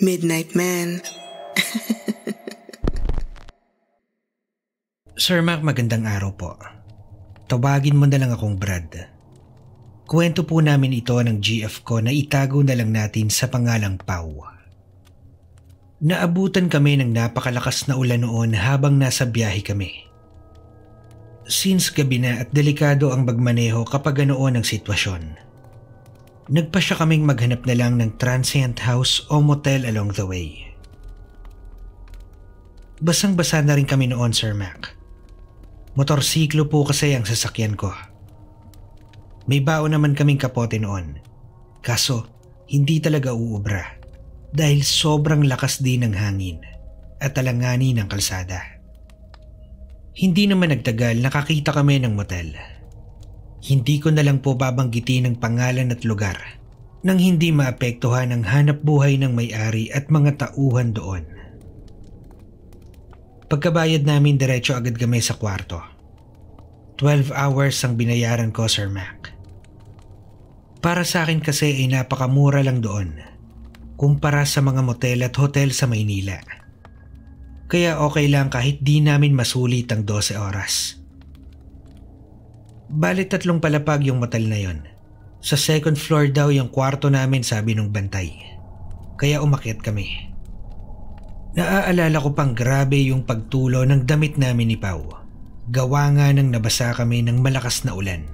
Midnight Man. Sir Mark, magandang araw po. Tawagin mo na lang akong Brad. Kwento po namin ito ng GF ko na itago na lang natin sa pangalang Pau. Naabutan kami ng napakalakas na ulan noon habang nasa biyahe kami. Since gabi na at delikado ang bagmaneho kapag ganoon ang sitwasyon Nagpa siya kaming maghanap na lang ng transient house o motel along the way. Basang-basa na rin kami noon, Sir Mac. Motorsiklo po kasi ang sasakyan ko. May bao naman kaming kapote noon. Kaso, hindi talaga uubra dahil sobrang lakas din ng hangin at alanganin ng kalsada. Hindi naman nagtagal nakakita kami ng motel. Hindi ko na lang po babanggitin ang pangalan at lugar nang hindi maapektuhan ang hanap buhay ng may-ari at mga tauhan doon. Pagkabayad namin diretso agad kami sa kwarto. 12 hours ang binayaran ko Sir Mac. Para sa akin kasi ay napakamura lang doon kumpara sa mga motel at hotel sa Maynila. Kaya okay lang kahit di namin masulit ang 12 oras. Bali tatlong palapag yung motel na yon. Sa second floor daw yung kwarto namin sabi nung bantay. Kaya umakyat kami. Naaalala ko pang grabe yung pagtulo ng damit namin ni Pau. Gawa nga nang nabasa kami ng malakas na ulan.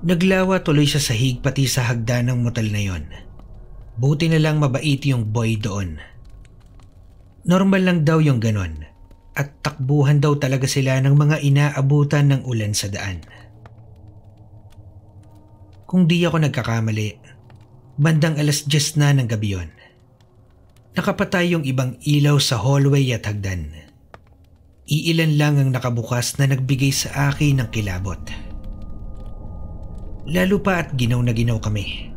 Naglawa tuloy siya sa sahig pati sa hagdan ng motel na yon. Buti na lang mabait yung boy doon. Normal lang daw yung ganon at takbuhan daw talaga sila ng mga inaabutan ng ulan sa daan. Kung di ako nagkakamali, bandang alas 10 na ng gabi yon. Nakapatay yung ibang ilaw sa hallway at hagdan. Iilan lang ang nakabukas na nagbigay sa akin ng kilabot. Lalo pa at ginaw na ginaw kami.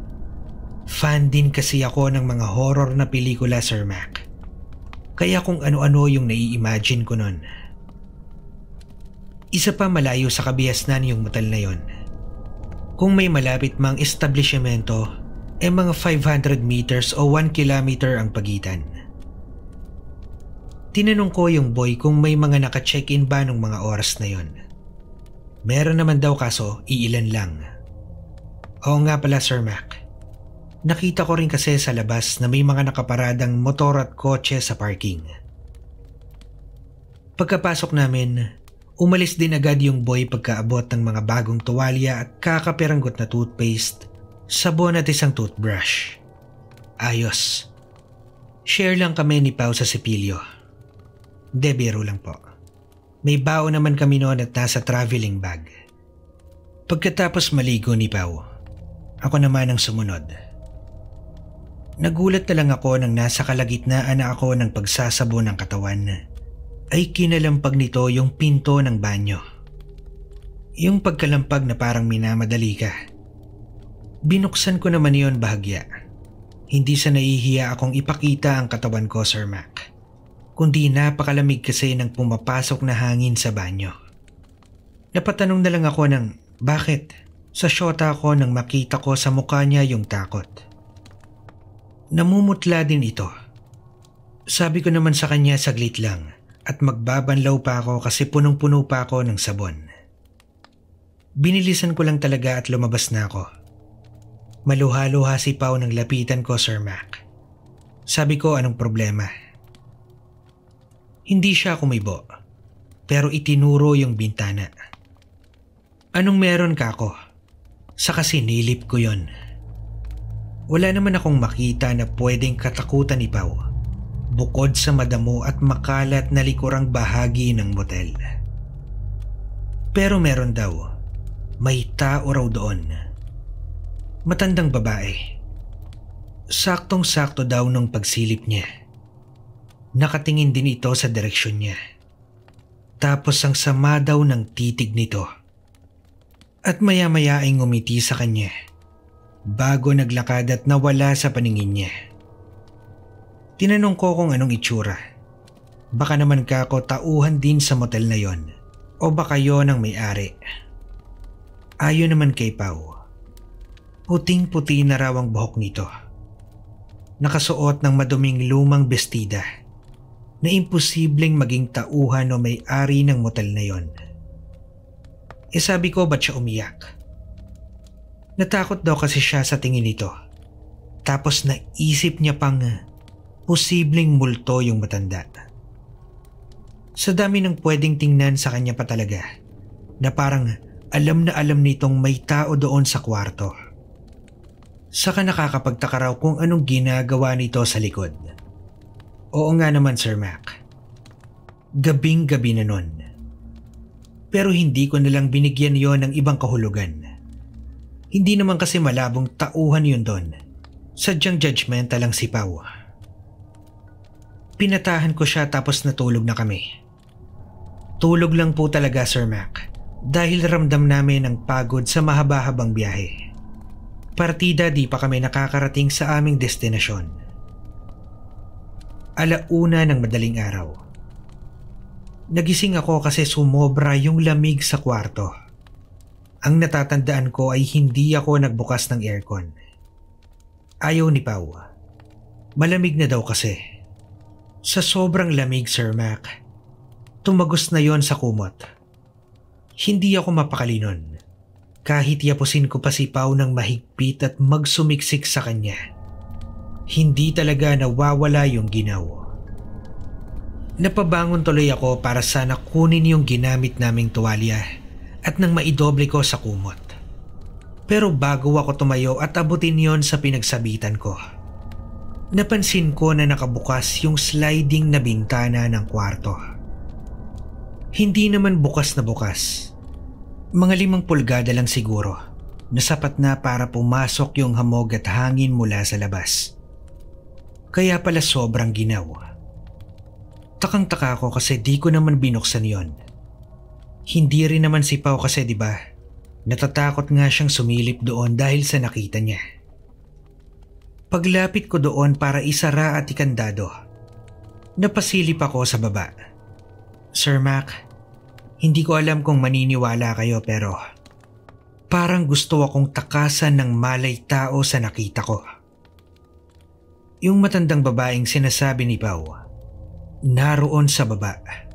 Fan din kasi ako ng mga horror na pelikula, Sir Mac. Kaya kung ano-ano yung nai-imagine ko nun. Isa pa malayo sa kabihasnan yung metal na yon. Kung may malapit mang establishmento, ay eh mga 500 meters o 1 kilometer ang pagitan. Tinanong ko yung boy kung may mga naka-check-in ba nung mga oras na yon. Meron naman daw kaso iilan lang. Oo nga pala Sir Mac. Nakita ko rin kasi sa labas na may mga nakaparadang motor at kotse sa parking. Pagkapasok namin, umalis din agad yung boy pagkaabot ng mga bagong tuwalya at kakaperanggot na toothpaste, sabon at isang toothbrush. Ayos. Share lang kami ni Pau sa Sepilio. Debiro lang po. May bao naman kami noon at nasa traveling bag. Pagkatapos maligo ni Pau, ako naman ang sumunod. Nagulat na lang ako nang nasa kalagitnaan na ako ng pagsasabo ng katawan. Ay kinalampag nito yung pinto ng banyo. Yung pagkalampag na parang minamadali ka. Binuksan ko naman yon bahagya. Hindi sa nahihiya akong ipakita ang katawan ko, Sir Mac. Kundi napakalamig kasi nang pumapasok na hangin sa banyo. Napatanong na lang ako ng bakit sa syota ko nang makita ko sa mukha niya yung takot. Namumutla din ito. Sabi ko naman sa kanya saglit lang at magbabanlaw pa ako kasi punong-puno pa ako ng sabon. Binilisan ko lang talaga at lumabas na ako. Maluha-luha si Pau ng lapitan ko, Sir Mac. Sabi ko anong problema. Hindi siya kumibo, pero itinuro yung bintana. Anong meron ka ako? kasi nilip ko yon. Wala naman akong makita na pwedeng katakutan ipaw bukod sa madamo at makalat na likurang bahagi ng motel. Pero meron daw. May tao raw doon. Matandang babae. Saktong-sakto daw nung pagsilip niya. Nakatingin din ito sa direksyon niya. Tapos ang sama daw ng titig nito. At maya-maya ay ngumiti sa kanya bago naglakad at nawala sa paningin niya. Tinanong ko kung anong itsura. Baka naman ka ako tauhan din sa motel na yon o baka yon ang may-ari. Ayon naman kay Pau, puting-puti na raw ang buhok nito. Nakasuot ng maduming lumang bestida na imposibleng maging tauhan o may-ari ng motel na yon. E sabi ko ba't siya umiyak? Natakot daw kasi siya sa tingin nito. Tapos naisip niya pang eh, posibleng multo yung matanda. Sa dami ng pwedeng tingnan sa kanya pa talaga na parang alam na alam nitong may tao doon sa kwarto. Saka nakakapagtaka raw kung anong ginagawa nito sa likod. Oo nga naman Sir Mac. Gabing gabi na nun. Pero hindi ko nalang binigyan yon ng ibang kahulugan. Hindi naman kasi malabong tauhan yun doon. Sadyang judgmental lang si Pau. Pinatahan ko siya tapos natulog na kami. Tulog lang po talaga Sir Mac dahil ramdam namin ang pagod sa mahaba-habang biyahe. Partida di pa kami nakakarating sa aming destinasyon alauna ng madaling araw. Nagising ako kasi sumobra yung lamig sa kwarto. Ang natatandaan ko ay hindi ako nagbukas ng aircon. Ayaw ni Pau. Malamig na daw kasi. Sa sobrang lamig, Sir Mac. Tumagos na yon sa kumot. Hindi ako mapakalinon. Kahit yapusin ko pa si Pau ng mahigpit at magsumiksik sa kanya. Hindi talaga nawawala yung ginaw. Napabangon tuloy ako para sana kunin yung ginamit naming tuwalya at nang maidoble ko sa kumot. Pero bago ako tumayo at abutin yon sa pinagsabitan ko, napansin ko na nakabukas yung sliding na bintana ng kwarto. Hindi naman bukas na bukas. Mga limang pulgada lang siguro na sapat na para pumasok yung hamog at hangin mula sa labas. Kaya pala sobrang ginaw. Takang-taka ako kasi di ko naman binuksan yon hindi rin naman si Pau kasi 'di ba? Natatakot nga siyang sumilip doon dahil sa nakita niya. Paglapit ko doon para isara at ikandado. Napasilip ako sa baba. Sir Mac, hindi ko alam kung maniniwala kayo pero parang gusto akong takasan ng malay tao sa nakita ko. Yung matandang babaeng sinasabi ni Pau, naroon sa baba.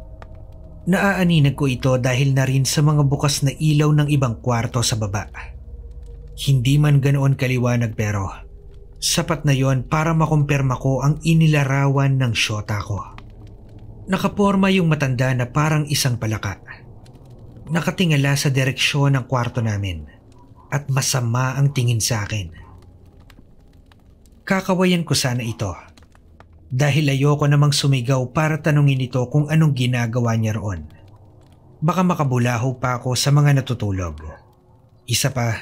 Naaaninag ko ito dahil na rin sa mga bukas na ilaw ng ibang kwarto sa baba. Hindi man ganoon kaliwanag pero sapat na yon para makumpirma ko ang inilarawan ng syota ko. Nakaporma yung matanda na parang isang palaka. Nakatingala sa direksyon ng kwarto namin at masama ang tingin sa akin. Kakawayan ko sana ito dahil ayoko namang sumigaw para tanungin ito kung anong ginagawa niya roon. Baka makabulaho pa ako sa mga natutulog. Isa pa,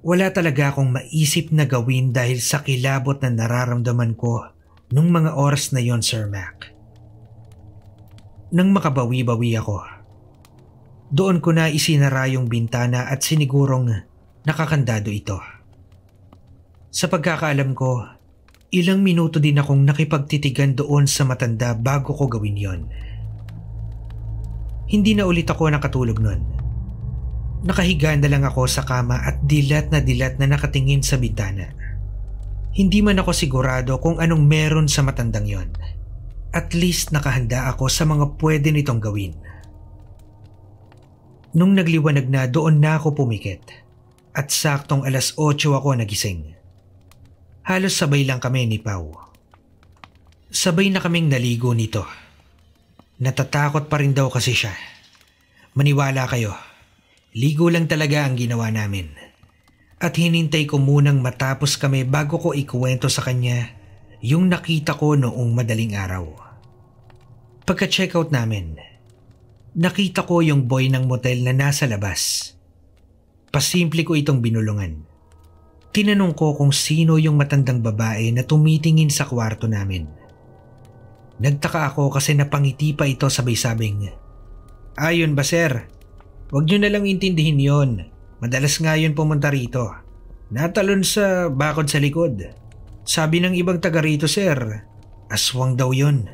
wala talaga akong maisip na gawin dahil sa kilabot na nararamdaman ko nung mga oras na yon Sir Mac. Nang makabawi-bawi ako, doon ko na isinara yung bintana at sinigurong nakakandado ito. Sa pagkakaalam ko, Ilang minuto din akong nakipagtitigan doon sa matanda bago ko gawin yon. Hindi na ulit ako nakatulog nun. Nakahiga na lang ako sa kama at dilat na dilat na nakatingin sa bintana. Hindi man ako sigurado kung anong meron sa matandang yon. At least nakahanda ako sa mga pwede nitong gawin. Nung nagliwanag na doon na ako pumikit at saktong alas 8 ako nagising. Halos sabay lang kami ni Pau. Sabay na kaming naligo nito. Natatakot pa rin daw kasi siya. Maniwala kayo, ligo lang talaga ang ginawa namin. At hinintay ko munang matapos kami bago ko ikuwento sa kanya yung nakita ko noong madaling araw. Pagka-checkout namin, nakita ko yung boy ng motel na nasa labas. Pasimple ko itong binulungan Tinanong ko kung sino yung matandang babae na tumitingin sa kwarto namin. Nagtaka ako kasi napangiti pa ito sabay sabing, Ayon ba sir? Huwag nyo nalang intindihin yon. Madalas nga yun pumunta rito. Natalon sa bakod sa likod. Sabi ng ibang taga rito sir, aswang daw yon.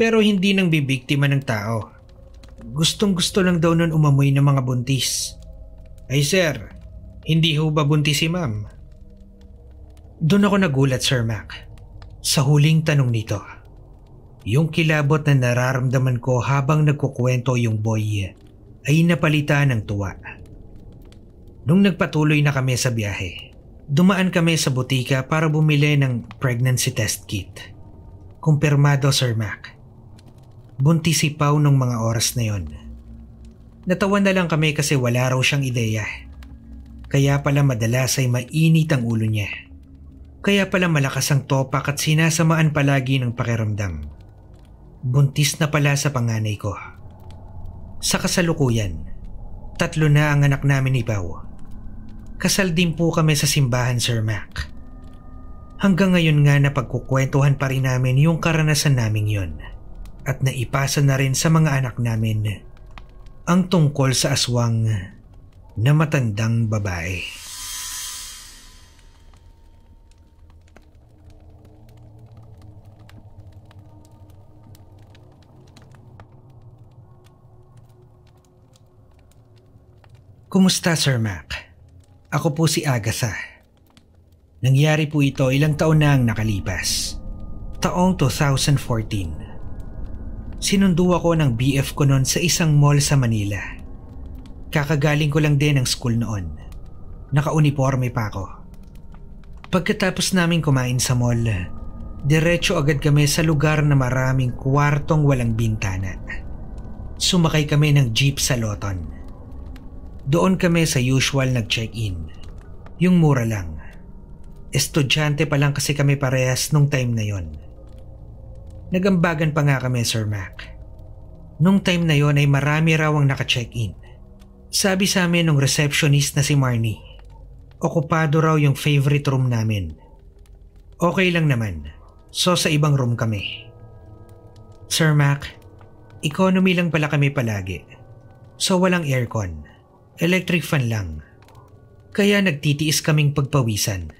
Pero hindi nang bibiktima ng tao. Gustong gusto lang daw nun umamoy ng mga buntis. Ay sir, hindi ho ba buntis si ma'am? Doon ako nagulat Sir Mac. Sa huling tanong nito. Yung kilabot na nararamdaman ko habang nagkukwento yung boy ay napalitan ng tuwa. Nung nagpatuloy na kami sa biyahe, dumaan kami sa butika para bumili ng pregnancy test kit. Kumpirmado Sir Mac. Buntis si Pau nung mga oras na yon. Natawa na lang kami kasi wala raw siyang ideya. Kaya pala madalas ay mainit ang ulo niya. Kaya pala malakas ang topak at sinasamaan palagi ng pakiramdam. Buntis na pala sa panganay ko. Sa kasalukuyan, tatlo na ang anak namin ni Bao. Kasal din po kami sa simbahan Sir Mac. Hanggang ngayon nga na pagkukwentuhan pa rin namin yung karanasan namin yon at naipasa na rin sa mga anak namin ang tungkol sa aswang na matandang babae. Kumusta Sir Mac? Ako po si Agasa. Nangyari po ito ilang taon na ang nakalipas. Taong 2014. Sinundo ako ng BF ko noon sa isang mall sa Manila. Kakagaling ko lang din ng school noon. Nakauniforme pa ako. Pagkatapos naming kumain sa mall, diretso agad kami sa lugar na maraming kwartong walang bintana. Sumakay kami ng jeep sa Loton. Doon kami sa usual nag-check-in. Yung mura lang. Estudyante pa lang kasi kami parehas nung time na yon. Nagambagan pa nga kami, Sir Mac. Nung time na yon ay marami raw ang naka-check-in. Sabi sa amin nung receptionist na si Marnie, okupado raw yung favorite room namin. Okay lang naman. So sa ibang room kami. Sir Mac, economy lang pala kami palagi. So walang aircon. Electric fan lang. Kaya nagtitiis kaming pagpawisan.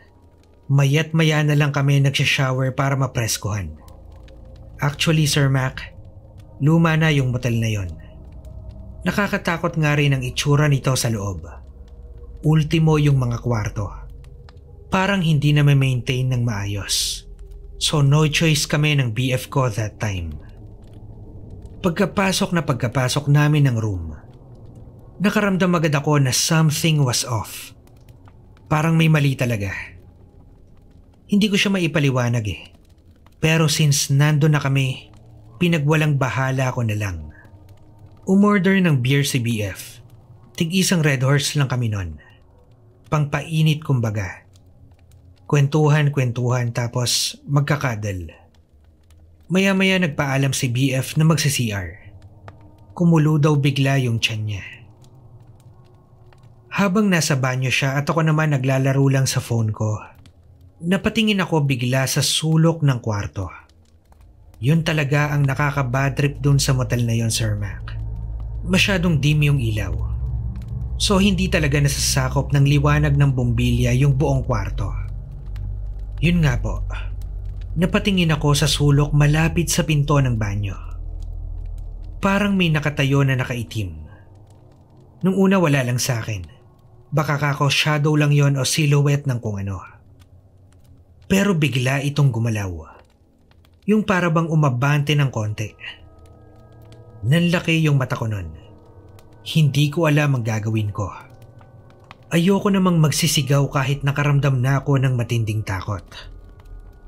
Mayat maya na lang kami nagsha-shower para mapreskuhan. Actually Sir Mac, luma na yung motel na yon. Nakakatakot nga rin ang itsura nito sa loob. Ultimo yung mga kwarto. Parang hindi na may maintain ng maayos. So no choice kami ng BF ko that time. Pagkapasok na pagkapasok namin ng room, nakaramdam agad ako na something was off. Parang may mali talaga. Hindi ko siya maipaliwanag eh. Pero since nando na kami, pinagwalang bahala ako na lang. Umorder ng beer si BF. Tig isang Red Horse lang kami nun. Pangpainit kumbaga. Kwentuhan-kwentuhan tapos magkakadal. Maya-maya nagpaalam si BF na magsi-CR. Kumulo daw bigla yung tiyan niya. Habang nasa banyo siya at ako naman naglalaro lang sa phone ko, napatingin ako bigla sa sulok ng kwarto. Yun talaga ang nakaka-badtrip dun sa motel na yon, Sir Mac. Masyadong dim yung ilaw. So hindi talaga nasasakop ng liwanag ng bumbilya yung buong kwarto. Yun nga po, napatingin ako sa sulok malapit sa pinto ng banyo. Parang may nakatayo na nakaitim. Nung una wala lang sa akin. Baka kako shadow lang yon o silhouette ng kung ano. Pero bigla itong gumalaw. Yung parabang umabante ng konti. Nanlaki yung mata ko nun. Hindi ko alam ang gagawin ko. Ayoko namang magsisigaw kahit nakaramdam na ako ng matinding takot.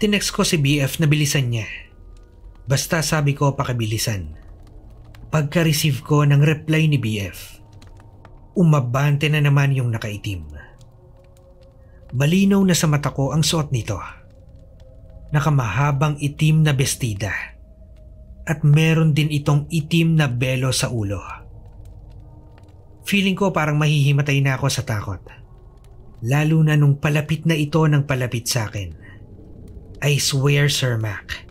Tinext ko si BF na bilisan niya. Basta sabi ko pakabilisan. Pagka-receive ko ng reply ni BF, Umabante na naman yung nakaitim. Malinaw na sa mata ko ang suot nito. Nakamahabang itim na bestida. At meron din itong itim na belo sa ulo. Feeling ko parang mahihimatay na ako sa takot. Lalo na nung palapit na ito ng palapit sa akin. I swear Sir Mac,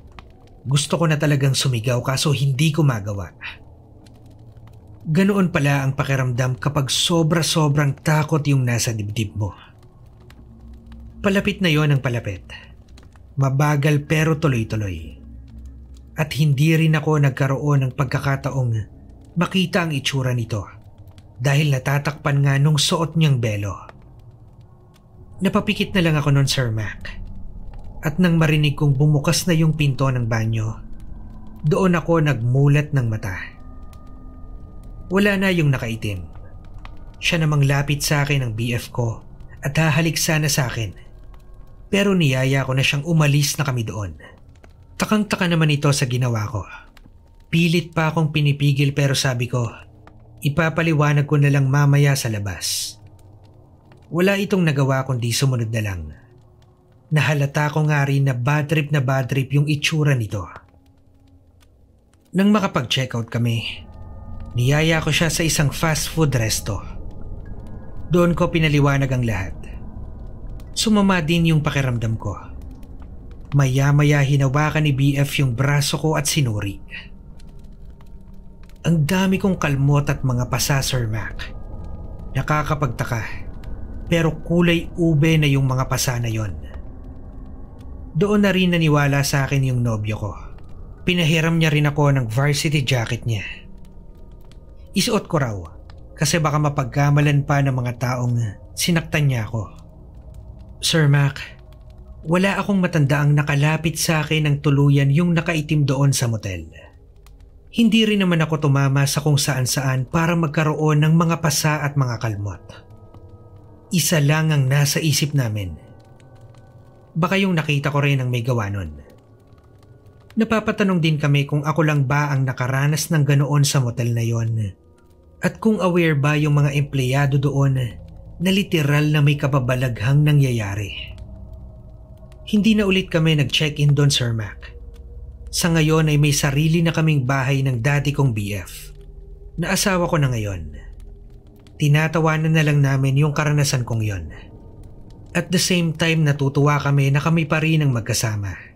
gusto ko na talagang sumigaw kaso hindi ko magawa. Ganoon pala ang pakiramdam kapag sobra-sobrang takot yung nasa dibdib mo. Palapit na yon ang palapit. Mabagal pero tuloy-tuloy. At hindi rin ako nagkaroon ng pagkakataong makita ang itsura nito dahil natatakpan nga nung suot niyang belo. Napapikit na lang ako noon Sir Mac. At nang marinig kong bumukas na yung pinto ng banyo, doon ako nagmulat ng mata. Wala na yung nakaitim. Siya namang lapit sa akin ang BF ko at hahalik sana sa akin. Pero niyaya ko na siyang umalis na kami doon. Takang-taka naman ito sa ginawa ko. Pilit pa akong pinipigil pero sabi ko, ipapaliwanag ko na lang mamaya sa labas. Wala itong nagawa kundi sumunod na lang. Nahalata ko nga rin na bad trip na bad trip yung itsura nito. Nang makapag-checkout kami, Niyaya ko siya sa isang fast food resto. Doon ko pinaliwanag ang lahat. Sumama din yung pakiramdam ko. Maya-maya hinawakan ni BF yung braso ko at sinuri. Ang dami kong kalmot at mga pasa, Sir Mac. Nakakapagtaka. Pero kulay ube na yung mga pasa na yon. Doon na rin naniwala sa akin yung nobyo ko. Pinahiram niya rin ako ng varsity jacket niya. Isuot ko raw kasi baka mapagkamalan pa ng mga taong sinaktan niya ako. Sir Mac, wala akong matandaang nakalapit sa akin ng tuluyan yung nakaitim doon sa motel. Hindi rin naman ako tumama sa kung saan saan para magkaroon ng mga pasa at mga kalmot. Isa lang ang nasa isip namin. Baka yung nakita ko rin ang may gawa nun. Napapatanong din kami kung ako lang ba ang nakaranas ng ganoon sa motel na yon. At kung aware ba yung mga empleyado doon na literal na may kababalaghang nangyayari. Hindi na ulit kami nag-check-in doon Sir Mac. Sa ngayon ay may sarili na kaming bahay ng dati kong BF. na asawa ko na ngayon. Tinatawanan na lang namin yung karanasan kong yon. At the same time natutuwa kami na kami pa rin ang magkasama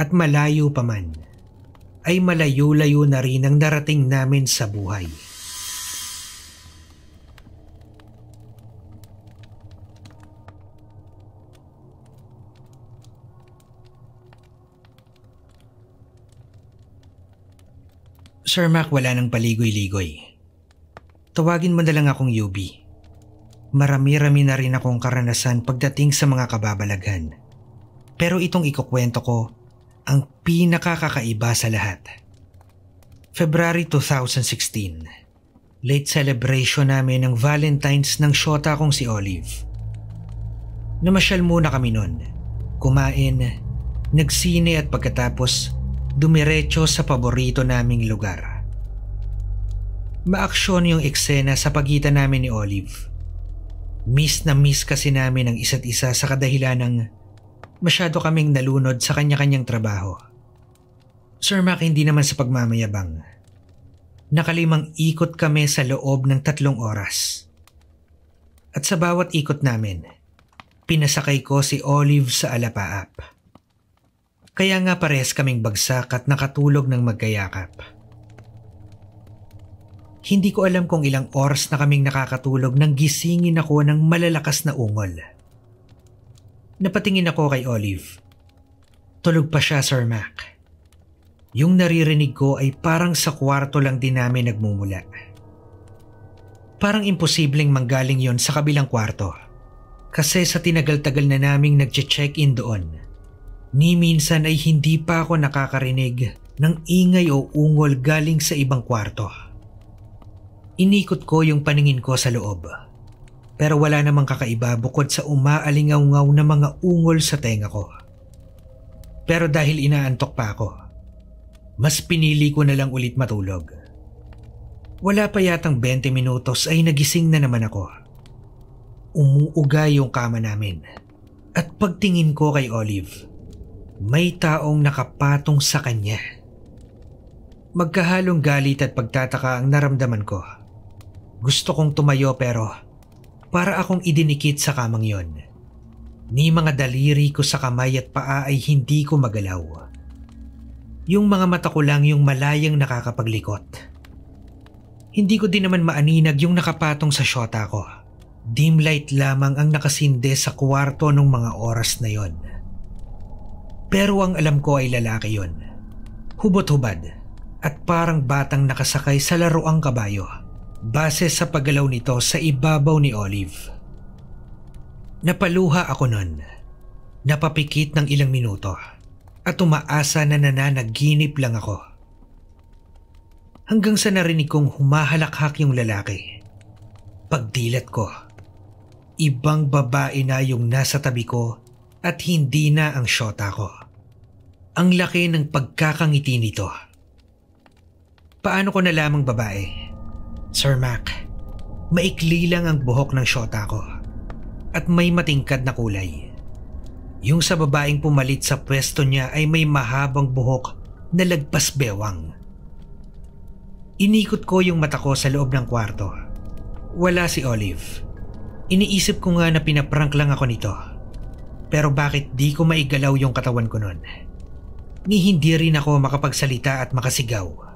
at malayo pa man, ay malayo-layo na rin ang narating namin sa buhay. Sir Mac, wala nang paligoy-ligoy. Tawagin mo na lang akong Yubi. Marami-rami na rin akong karanasan pagdating sa mga kababalaghan. Pero itong ikukwento ko ang pinakakakaiba sa lahat. February 2016, late celebration namin ng Valentine's ng shota kong si Olive. Namasyal muna kami noon, kumain, nagsine at pagkatapos dumiretso sa paborito naming lugar. Maaksyon yung eksena sa pagitan namin ni Olive. Miss na miss kasi namin ang isa't isa sa kadahilan ng masyado kaming nalunod sa kanya-kanyang trabaho. Sir Mac hindi naman sa pagmamayabang. Nakalimang ikot kami sa loob ng tatlong oras. At sa bawat ikot namin, pinasakay ko si Olive sa alapaap. Kaya nga parehas kaming bagsak at nakatulog ng magkayakap. Hindi ko alam kung ilang oras na kaming nakakatulog nang gisingin ako ng malalakas na ungol. Napatingin ako kay Olive. Tulog pa siya, Sir Mac. Yung naririnig ko ay parang sa kwarto lang din namin nagmumula. Parang imposibleng manggaling yon sa kabilang kwarto. Kasi sa tinagal-tagal na naming nagche-check-in doon, ni minsan ay hindi pa ako nakakarinig ng ingay o ungol galing sa ibang kwarto. Inikot ko yung paningin ko sa loob. Pero wala namang kakaiba bukod sa umaalingaungaw na mga ungol sa tenga ko. Pero dahil inaantok pa ako, mas pinili ko na lang ulit matulog. Wala pa yatang 20 minutos ay nagising na naman ako. Umuuga yung kama namin. At pagtingin ko kay Olive, may taong nakapatong sa kanya. Magkahalong galit at pagtataka ang naramdaman ko. Gusto kong tumayo pero para akong idinikit sa kamang yon. Ni mga daliri ko sa kamay at paa ay hindi ko magalaw. Yung mga mata ko lang yung malayang nakakapaglikot. Hindi ko din naman maaninag yung nakapatong sa syota ko. Dim light lamang ang nakasinde sa kwarto ng mga oras na yon. Pero ang alam ko ay lalaki yon. Hubot-hubad at parang batang nakasakay sa laruang kabayo base sa paggalaw nito sa ibabaw ni Olive. Napaluha ako nun. Napapikit ng ilang minuto at umaasa na nananaginip lang ako. Hanggang sa narinig kong humahalakhak yung lalaki. Pagdilat ko, ibang babae na yung nasa tabi ko at hindi na ang shota ko. Ang laki ng pagkakangiti nito. Paano ko nalamang babae? Sir Mac, maikli lang ang buhok ng shota ko at may matingkad na kulay. Yung sa babaeng pumalit sa pwesto niya ay may mahabang buhok na lagpas bewang. Inikot ko yung mata ko sa loob ng kwarto. Wala si Olive. Iniisip ko nga na pinaprank lang ako nito. Pero bakit di ko maigalaw yung katawan ko nun? Ni hindi rin ako makapagsalita at makasigaw.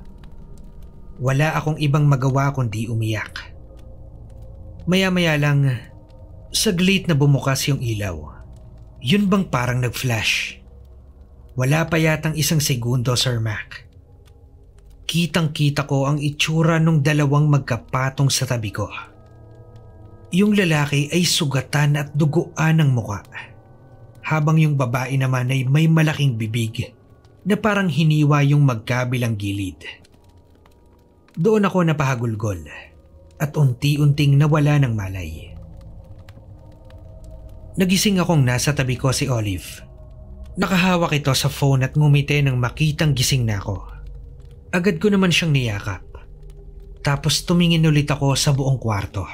Wala akong ibang magawa kundi umiyak. Maya-maya lang, saglit na bumukas yung ilaw. Yun bang parang nag-flash? Wala pa yatang isang segundo, Sir Mac. Kitang-kita ko ang itsura ng dalawang magkapatong sa tabi ko. Yung lalaki ay sugatan at duguan ng muka. Habang yung babae naman ay may malaking bibig na parang hiniwa yung magkabilang gilid. Doon ako napahagulgol at unti-unting nawala ng malay. Nagising akong nasa tabi ko si Olive. Nakahawak ito sa phone at ngumiti nang makitang gising na ako. Agad ko naman siyang niyakap. Tapos tumingin ulit ako sa buong kwarto.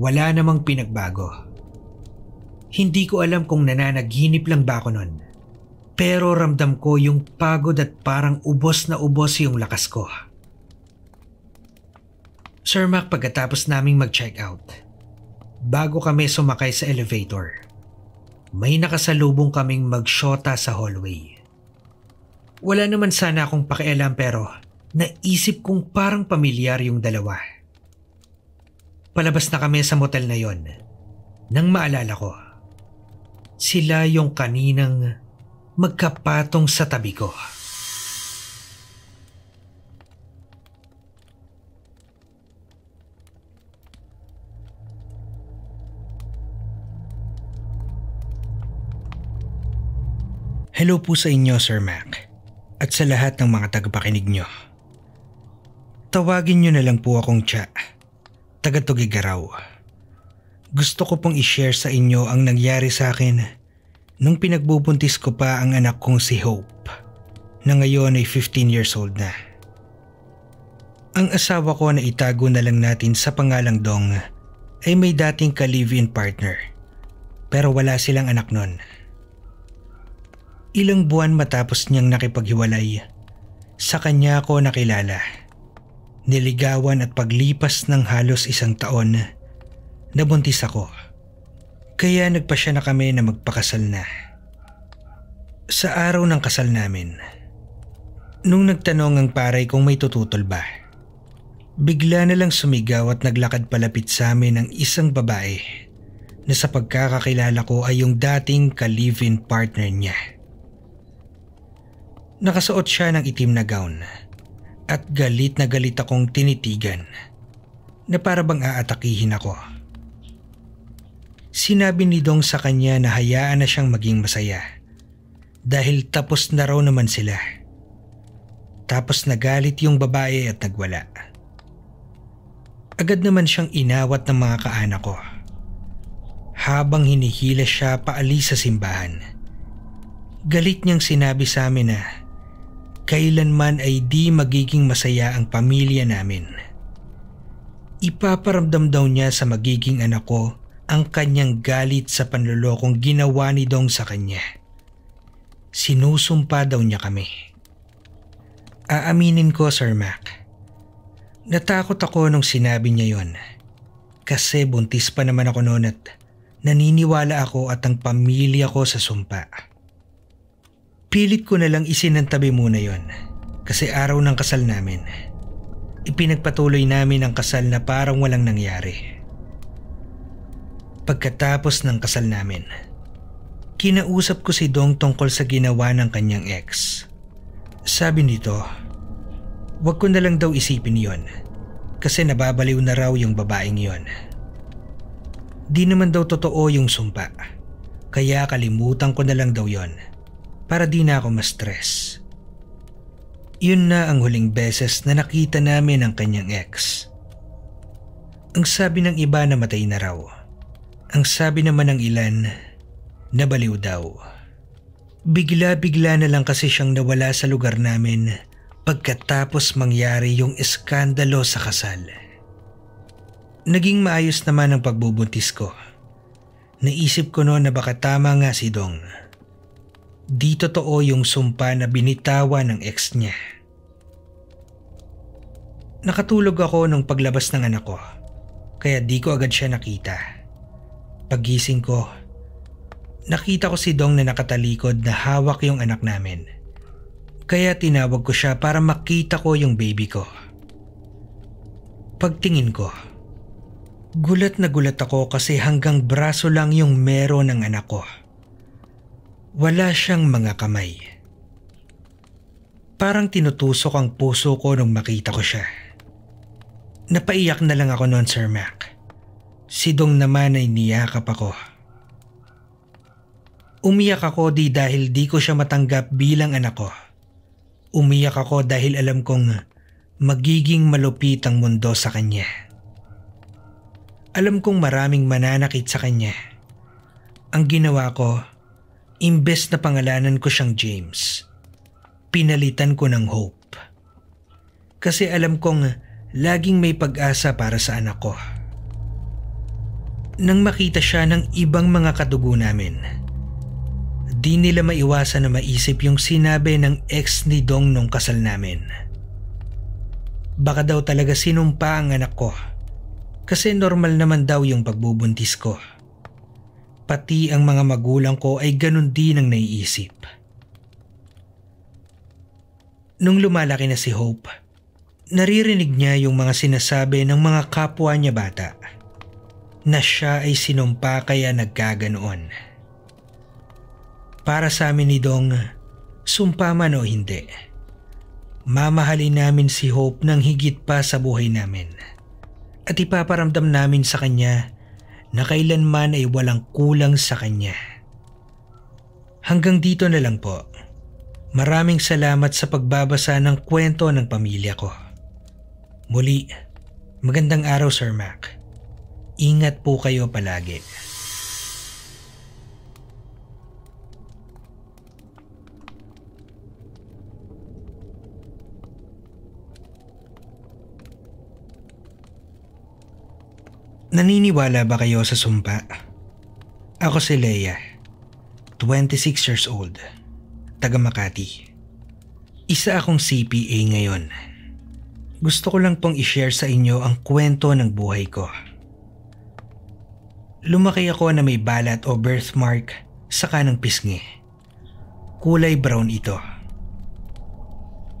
Wala namang pinagbago. Hindi ko alam kung nananaginip lang ba ako noon. Pero ramdam ko yung pagod at parang ubos na ubos yung lakas ko. Sir Mac pagkatapos naming mag-check out. Bago kami sumakay sa elevator, may nakasalubong kaming magsyota sa hallway. Wala naman sana akong pakialam pero naisip kong parang pamilyar yung dalawa. Palabas na kami sa motel na yon nang maalala ko. Sila yung kaninang magkapatong sa tabi ko. Hello po sa inyo Sir Mac at sa lahat ng mga tagapakinig nyo. Tawagin nyo na lang po akong Cha, taga Tugigaraw. Gusto ko pong i-share sa inyo ang nangyari sa akin nung pinagbubuntis ko pa ang anak kong si Hope na ngayon ay 15 years old na. Ang asawa ko na itago na lang natin sa pangalang Dong ay may dating ka-live-in partner pero wala silang anak noon. Ilang buwan matapos niyang nakipaghiwalay, sa kanya ako nakilala. Niligawan at paglipas ng halos isang taon, nabuntis ako. Kaya nagpa siya na kami na magpakasal na. Sa araw ng kasal namin, nung nagtanong ang paray kung may tututol ba, bigla na lang sumigaw at naglakad palapit sa amin ang isang babae na sa pagkakakilala ko ay yung dating ka partner niya. Nakasuot siya ng itim na gown at galit na galit akong tinitigan na para bang aatakihin ako. Sinabi ni Dong sa kanya na hayaan na siyang maging masaya dahil tapos na raw naman sila. Tapos nagalit yung babae at nagwala. Agad naman siyang inawat ng mga kaanak ko habang hinihila siya paalis sa simbahan. Galit niyang sinabi sa amin na kailanman ay di magiging masaya ang pamilya namin. Ipaparamdam daw niya sa magiging anak ko ang kanyang galit sa panlulokong ginawa ni Dong sa kanya. Sinusumpa daw niya kami. Aaminin ko Sir Mac, natakot ako nung sinabi niya yon kasi buntis pa naman ako noon at naniniwala ako at ang pamilya ko sa sumpa. Pilit ko na lang isinantabi muna yon kasi araw ng kasal namin. Ipinagpatuloy namin ang kasal na parang walang nangyari. Pagkatapos ng kasal namin, kinausap ko si Dong tungkol sa ginawa ng kanyang ex. Sabi nito, wag ko na lang daw isipin yon kasi nababaliw na raw yung babaeng yon. Di naman daw totoo yung sumpa kaya kalimutan ko na lang daw yon para di na ako ma-stress. Yun na ang huling beses na nakita namin ang kanyang ex. Ang sabi ng iba na matay na raw. Ang sabi naman ng ilan, nabaliw daw. Bigla-bigla na lang kasi siyang nawala sa lugar namin pagkatapos mangyari yung iskandalo sa kasal. Naging maayos naman ang pagbubuntis ko. Naisip ko noon na baka tama nga si Dong. Di totoo yung sumpa na binitawan ng ex niya. Nakatulog ako nung paglabas ng anak ko, kaya di ko agad siya nakita. Pagising ko, nakita ko si Dong na nakatalikod na hawak yung anak namin. Kaya tinawag ko siya para makita ko yung baby ko. Pagtingin ko, gulat na gulat ako kasi hanggang braso lang yung meron ng anak ko. Wala siyang mga kamay. Parang tinutusok ang puso ko nung makita ko siya. Napaiyak na lang ako noon Sir Mac. Si Dong naman ay niyakap ako. Umiyak ako di dahil di ko siya matanggap bilang anak ko. Umiyak ako dahil alam kong magiging malupit ang mundo sa kanya. Alam kong maraming mananakit sa kanya. Ang ginawa ko imbes na pangalanan ko siyang James, pinalitan ko ng Hope. Kasi alam kong laging may pag-asa para sa anak ko. Nang makita siya ng ibang mga kadugo namin, di nila maiwasan na maisip yung sinabi ng ex ni Dong nung kasal namin. Baka daw talaga sinumpa ang anak ko kasi normal naman daw yung pagbubuntis ko. Pati ang mga magulang ko ay ganun din ang naiisip. Nung lumalaki na si Hope, naririnig niya yung mga sinasabi ng mga kapwa niya bata na siya ay sinumpa kaya nagkaganoon. Para sa amin ni Dong, sumpa man o hindi, mamahalin namin si Hope ng higit pa sa buhay namin at ipaparamdam namin sa kanya na kailanman ay walang kulang sa kanya. Hanggang dito na lang po. Maraming salamat sa pagbabasa ng kwento ng pamilya ko. Muli, magandang araw Sir Mac. Ingat po kayo palagi. Naniniwala ba kayo sa sumpa? Ako si Leia, 26 years old, taga Makati. Isa akong CPA ngayon. Gusto ko lang pong i-share sa inyo ang kwento ng buhay ko. Lumaki ako na may balat o birthmark sa kanang pisngi. Kulay brown ito.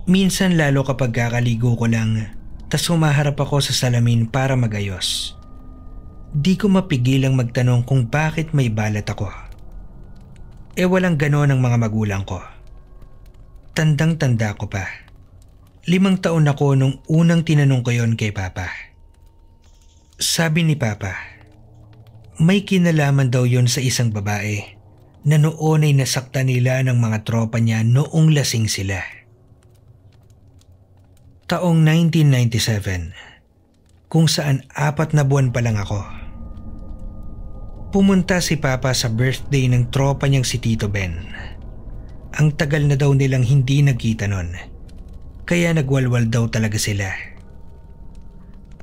Minsan lalo kapag kakaligo ko lang, tas humaharap ako sa salamin para magayos. Di ko mapigilang magtanong kung bakit may balat ako. E walang gano'n ang mga magulang ko. Tandang-tanda ko pa. Limang taon ako nung unang tinanong ko yon kay Papa. Sabi ni Papa, may kinalaman daw yon sa isang babae na noon ay nasakta nila ng mga tropa niya noong lasing sila. Taong 1997, kung saan apat na buwan pa lang ako. Pumunta si Papa sa birthday ng tropa niyang si Tito Ben. Ang tagal na daw nilang hindi nagkita nun. Kaya nagwalwal daw talaga sila.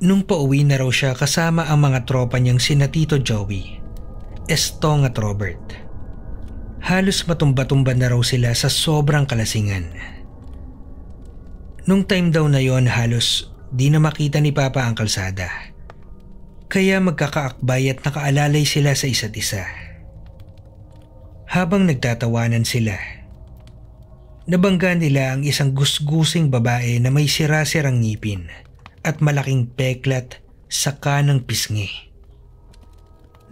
Nung pauwi na raw siya kasama ang mga tropa niyang sina Tito Joey, Estong at Robert. Halos matumba-tumba na raw sila sa sobrang kalasingan. Nung time daw na yon halos di na makita ni Papa ang kalsada kaya magkakaakbay at nakaalalay sila sa isa't isa. Habang nagtatawanan sila, nabangga nila ang isang gusgusing babae na may sirasirang ngipin at malaking peklat sa kanang pisngi.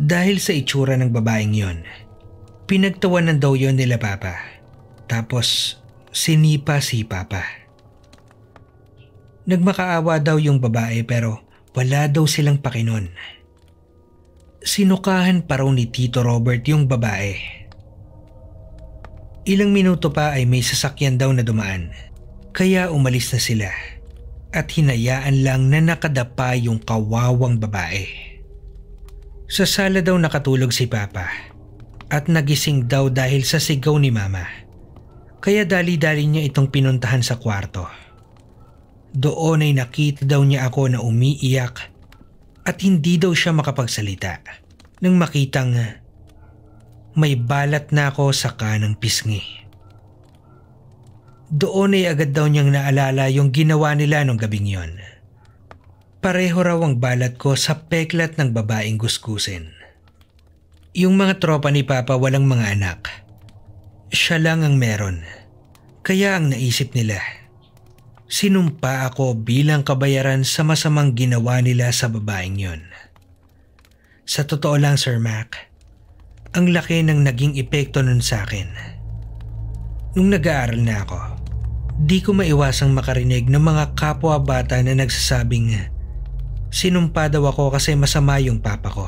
Dahil sa itsura ng babaeng yon, pinagtawanan daw yon nila Papa. Tapos sinipa si Papa. Nagmakaawa daw yung babae pero wala daw silang pakinon. Sinukahan pa raw ni Tito Robert yung babae. Ilang minuto pa ay may sasakyan daw na dumaan. Kaya umalis na sila at hinayaan lang na nakadapa yung kawawang babae. Sa sala daw nakatulog si Papa at nagising daw dahil sa sigaw ni Mama. Kaya dali-dali niya itong pinuntahan sa kwarto. Doon ay nakita daw niya ako na umiiyak at hindi daw siya makapagsalita nang makitang may balat na ako sa kanang pisngi. Doon ay agad daw niyang naalala yung ginawa nila nung gabing yon. Pareho raw ang balat ko sa peklat ng babaeng guskusin. Yung mga tropa ni Papa walang mga anak. Siya lang ang meron. Kaya ang naisip nila sinumpa ako bilang kabayaran sa masamang ginawa nila sa babaeng yun. Sa totoo lang Sir Mac, ang laki ng naging epekto nun sa akin. Nung nag-aaral na ako, di ko maiwasang makarinig ng mga kapwa bata na nagsasabing sinumpa daw ako kasi masama yung papa ko.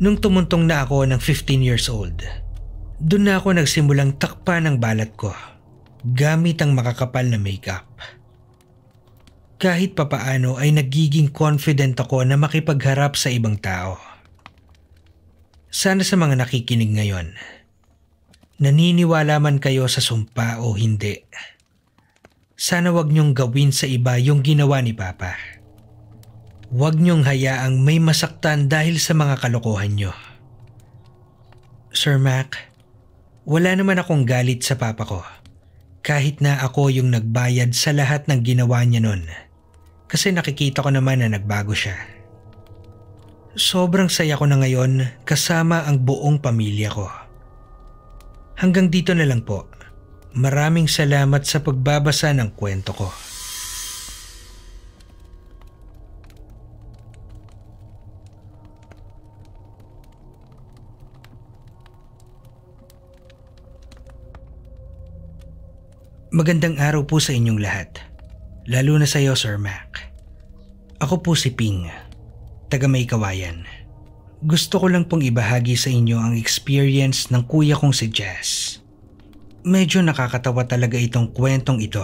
Nung tumuntong na ako ng 15 years old, doon na ako nagsimulang takpa ng balat ko gamit ang makakapal na makeup. Kahit papaano ay nagiging confident ako na makipagharap sa ibang tao. Sana sa mga nakikinig ngayon, naniniwala man kayo sa sumpa o hindi. Sana wag niyong gawin sa iba yung ginawa ni Papa. Huwag niyong hayaang may masaktan dahil sa mga kalokohan niyo. Sir Mac, wala naman akong galit sa papa ko kahit na ako yung nagbayad sa lahat ng ginawa niya noon. Kasi nakikita ko naman na nagbago siya. Sobrang saya ko na ngayon kasama ang buong pamilya ko. Hanggang dito na lang po. Maraming salamat sa pagbabasa ng kwento ko. Magandang araw po sa inyong lahat. Lalo na sa iyo, Sir Mac. Ako po si Ping, taga Maykawayan. Gusto ko lang pong ibahagi sa inyo ang experience ng kuya kong si Jess. Medyo nakakatawa talaga itong kwentong ito.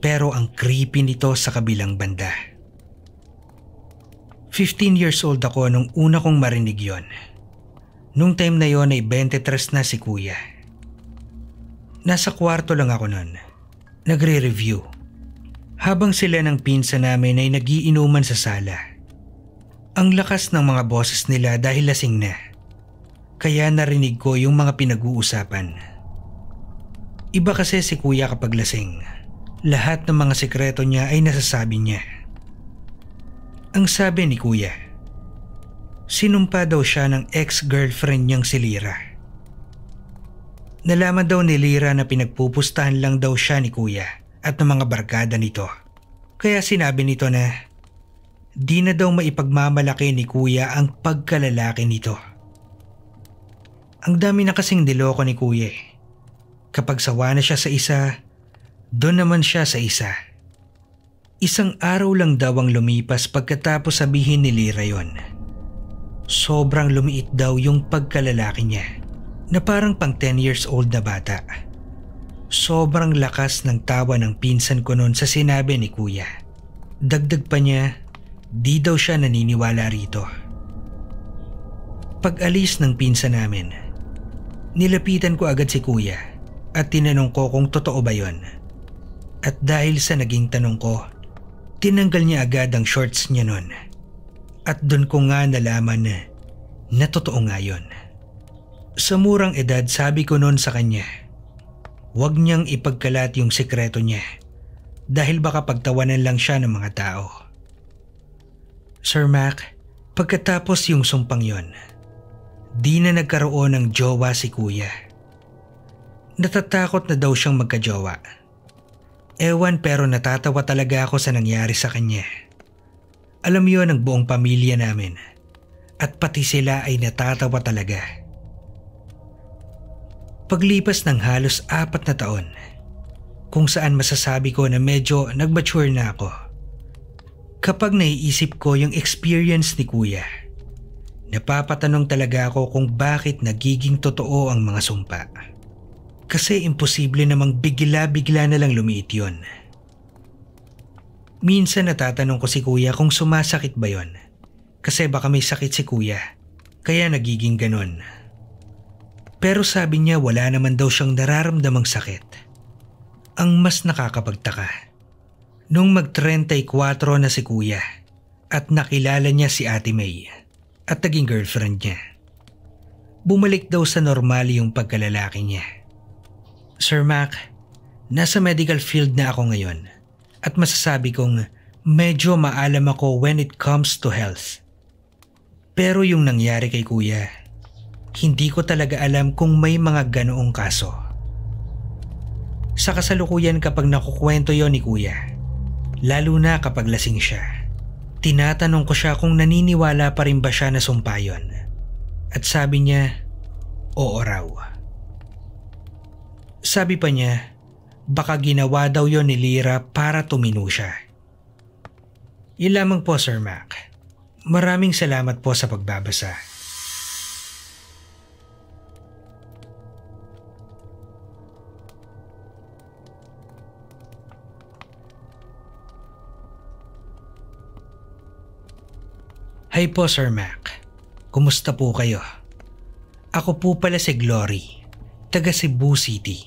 Pero ang creepy nito sa kabilang banda. 15 years old ako nung una kong marinig yon. Nung time na yon ay 23 na si kuya. Nasa kwarto lang ako nun. Nagre-review. Habang sila ng pinsa namin ay nagiinuman sa sala. Ang lakas ng mga boses nila dahil lasing na. Kaya narinig ko yung mga pinag-uusapan. Iba kasi si kuya kapag lasing. Lahat ng mga sekreto niya ay nasasabi niya. Ang sabi ni kuya, sinumpa daw siya ng ex-girlfriend niyang si Lira. Nalaman daw ni Lira na pinagpupustahan lang daw siya ni kuya at ng mga barkada nito. Kaya sinabi nito na di na daw maipagmamalaki ni kuya ang pagkalalaki nito. Ang dami na kasing niloko ni kuya eh. Kapag sawa na siya sa isa, doon naman siya sa isa. Isang araw lang daw ang lumipas pagkatapos sabihin ni Lira yon. Sobrang lumiit daw yung pagkalalaki niya na parang pang 10 years old na bata. Sobrang lakas ng tawa ng pinsan ko noon sa sinabi ni kuya. Dagdag pa niya, di daw siya naniniwala rito. Pag alis ng pinsan namin, nilapitan ko agad si kuya at tinanong ko kung totoo ba yon. At dahil sa naging tanong ko, tinanggal niya agad ang shorts niya noon. At doon ko nga nalaman na totoo nga yon. Sa murang edad sabi ko noon sa kanya, huwag niyang ipagkalat yung sekreto niya dahil baka pagtawanan lang siya ng mga tao. Sir Mac, pagkatapos yung sumpang yon, di na nagkaroon ng jowa si kuya. Natatakot na daw siyang magkajowa. Ewan pero natatawa talaga ako sa nangyari sa kanya. Alam yon ng buong pamilya namin at pati sila ay natatawa talaga. Paglipas ng halos apat na taon, kung saan masasabi ko na medyo nagmature na ako. Kapag naiisip ko yung experience ni kuya, napapatanong talaga ako kung bakit nagiging totoo ang mga sumpa. Kasi imposible namang bigla-bigla na lang lumiit yun. Minsan natatanong ko si kuya kung sumasakit ba yon. Kasi baka may sakit si kuya, kaya nagiging ganon. Pero sabi niya wala naman daw siyang nararamdamang sakit. Ang mas nakakapagtaka. Nung mag-34 na si kuya at nakilala niya si Ate May at naging girlfriend niya. Bumalik daw sa normal yung pagkalalaki niya. Sir Mac, nasa medical field na ako ngayon at masasabi kong medyo maalam ako when it comes to health. Pero yung nangyari kay kuya hindi ko talaga alam kung may mga ganoong kaso. Sa kasalukuyan kapag nakukwento yon ni kuya, lalo na kapag lasing siya, tinatanong ko siya kung naniniwala pa rin ba siya na sumpayon. At sabi niya, oo raw. Sabi pa niya, baka ginawa daw yon ni Lira para tumino siya. Yun lamang po Sir Mac. Maraming salamat po sa pagbabasa. Hey po Sir Mac. Kumusta po kayo? Ako po pala si Glory, taga Cebu City.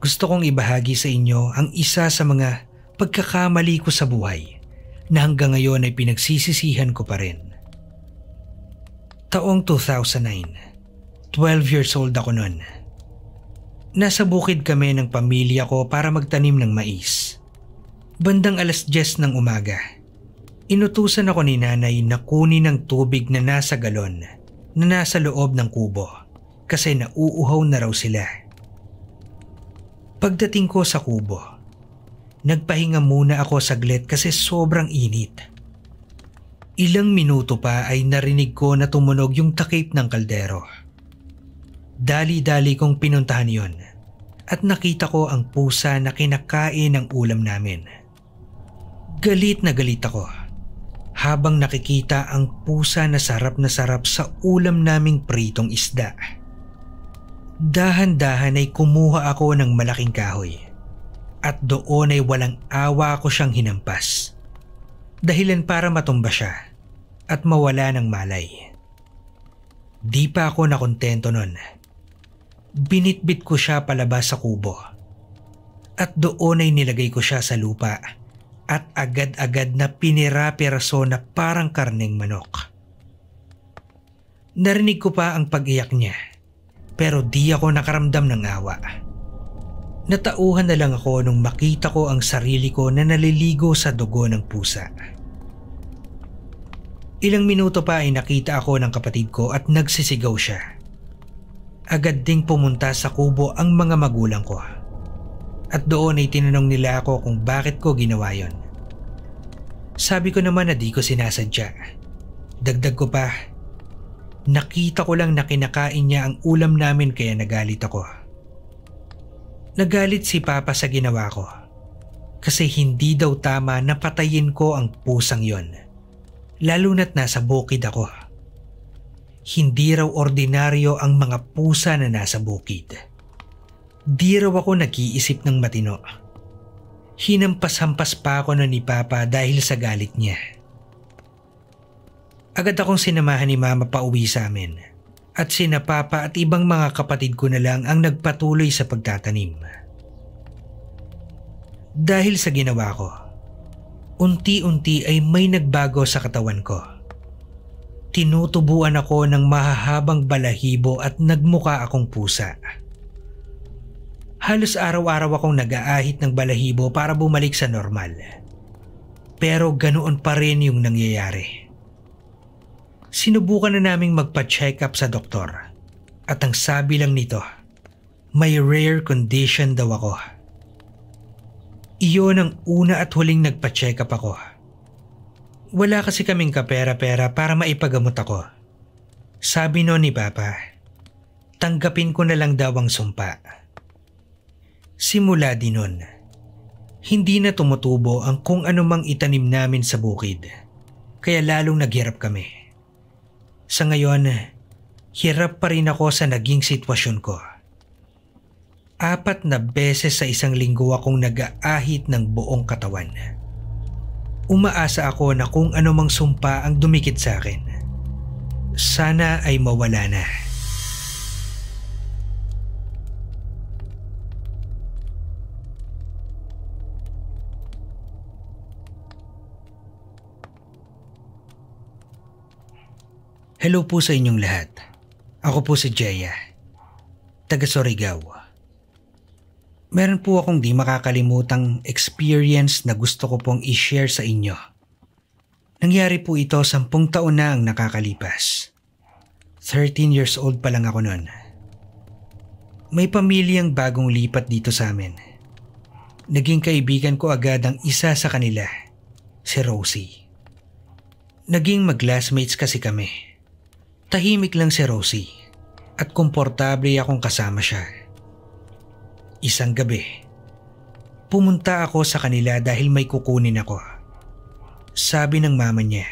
Gusto kong ibahagi sa inyo ang isa sa mga pagkakamali ko sa buhay na hanggang ngayon ay pinagsisisihan ko pa rin. Taong 2009, 12 years old ako noon. Nasa bukid kami ng pamilya ko para magtanim ng mais. Bandang alas 10 ng umaga Inutusan ako ni nanay na kunin ang tubig na nasa galon na nasa loob ng kubo kasi nauuhaw na raw sila. Pagdating ko sa kubo, nagpahinga muna ako saglit kasi sobrang init. Ilang minuto pa ay narinig ko na tumunog yung takip ng kaldero. Dali-dali kong pinuntahan yon at nakita ko ang pusa na kinakain ng ulam namin. Galit na galit ako habang nakikita ang pusa na sarap na sarap sa ulam naming pritong isda. Dahan-dahan ay kumuha ako ng malaking kahoy at doon ay walang awa ko siyang hinampas. Dahilan para matumba siya at mawala ng malay. Di pa ako nakontento nun. Binitbit ko siya palabas sa kubo at doon ay nilagay ko siya sa lupa at agad-agad na pinira-piraso na parang karneng manok. Narinig ko pa ang pag-iyak niya pero di ako nakaramdam ng awa. Natauhan na lang ako nung makita ko ang sarili ko na naliligo sa dugo ng pusa. Ilang minuto pa ay nakita ako ng kapatid ko at nagsisigaw siya. Agad ding pumunta sa kubo ang mga magulang ko. At doon ay tinanong nila ako kung bakit ko ginawa yon. Sabi ko naman na di ko sinasadya. Dagdag ko pa, nakita ko lang na kinakain niya ang ulam namin kaya nagalit ako. Nagalit si Papa sa ginawa ko kasi hindi daw tama na patayin ko ang pusang yon. Lalo na't nasa bukid ako. Hindi raw ordinaryo ang mga pusa na nasa bukid. Di raw ako nag-iisip ng matino. Hinampas-hampas pa ako na ni Papa dahil sa galit niya. Agad akong sinamahan ni Mama pa uwi sa amin at sina Papa at ibang mga kapatid ko na lang ang nagpatuloy sa pagtatanim. Dahil sa ginawa ko, unti-unti ay may nagbago sa katawan ko. Tinutubuan ako ng mahahabang balahibo at nagmuka akong pusa. Pusa. Halos araw-araw akong nag-aahit ng balahibo para bumalik sa normal. Pero ganoon pa rin yung nangyayari. Sinubukan na naming magpa-check up sa doktor at ang sabi lang nito, may rare condition daw ako. Iyon ang una at huling nagpa-check up ako. Wala kasi kaming kapera-pera para maipagamot ako. Sabi no ni Papa, tanggapin ko na lang daw ang sumpa. Simula din nun, hindi na tumutubo ang kung anumang itanim namin sa bukid, kaya lalong naghirap kami. Sa ngayon, hirap pa rin ako sa naging sitwasyon ko. Apat na beses sa isang linggo akong nag-aahit ng buong katawan. Umaasa ako na kung anumang sumpa ang dumikit sa akin. Sana ay mawala na. Hello po sa inyong lahat. Ako po si Jeya, taga Sorigao. Meron po akong di makakalimutang experience na gusto ko pong i-share sa inyo. Nangyari po ito sampung taon na ang nakakalipas. 13 years old pa lang ako noon. May pamilyang bagong lipat dito sa amin. Naging kaibigan ko agad ang isa sa kanila, si Rosie. Naging mag-classmates kasi kami. Tahimik lang si Rosie at komportable akong kasama siya. Isang gabi, pumunta ako sa kanila dahil may kukunin ako. Sabi ng mama niya,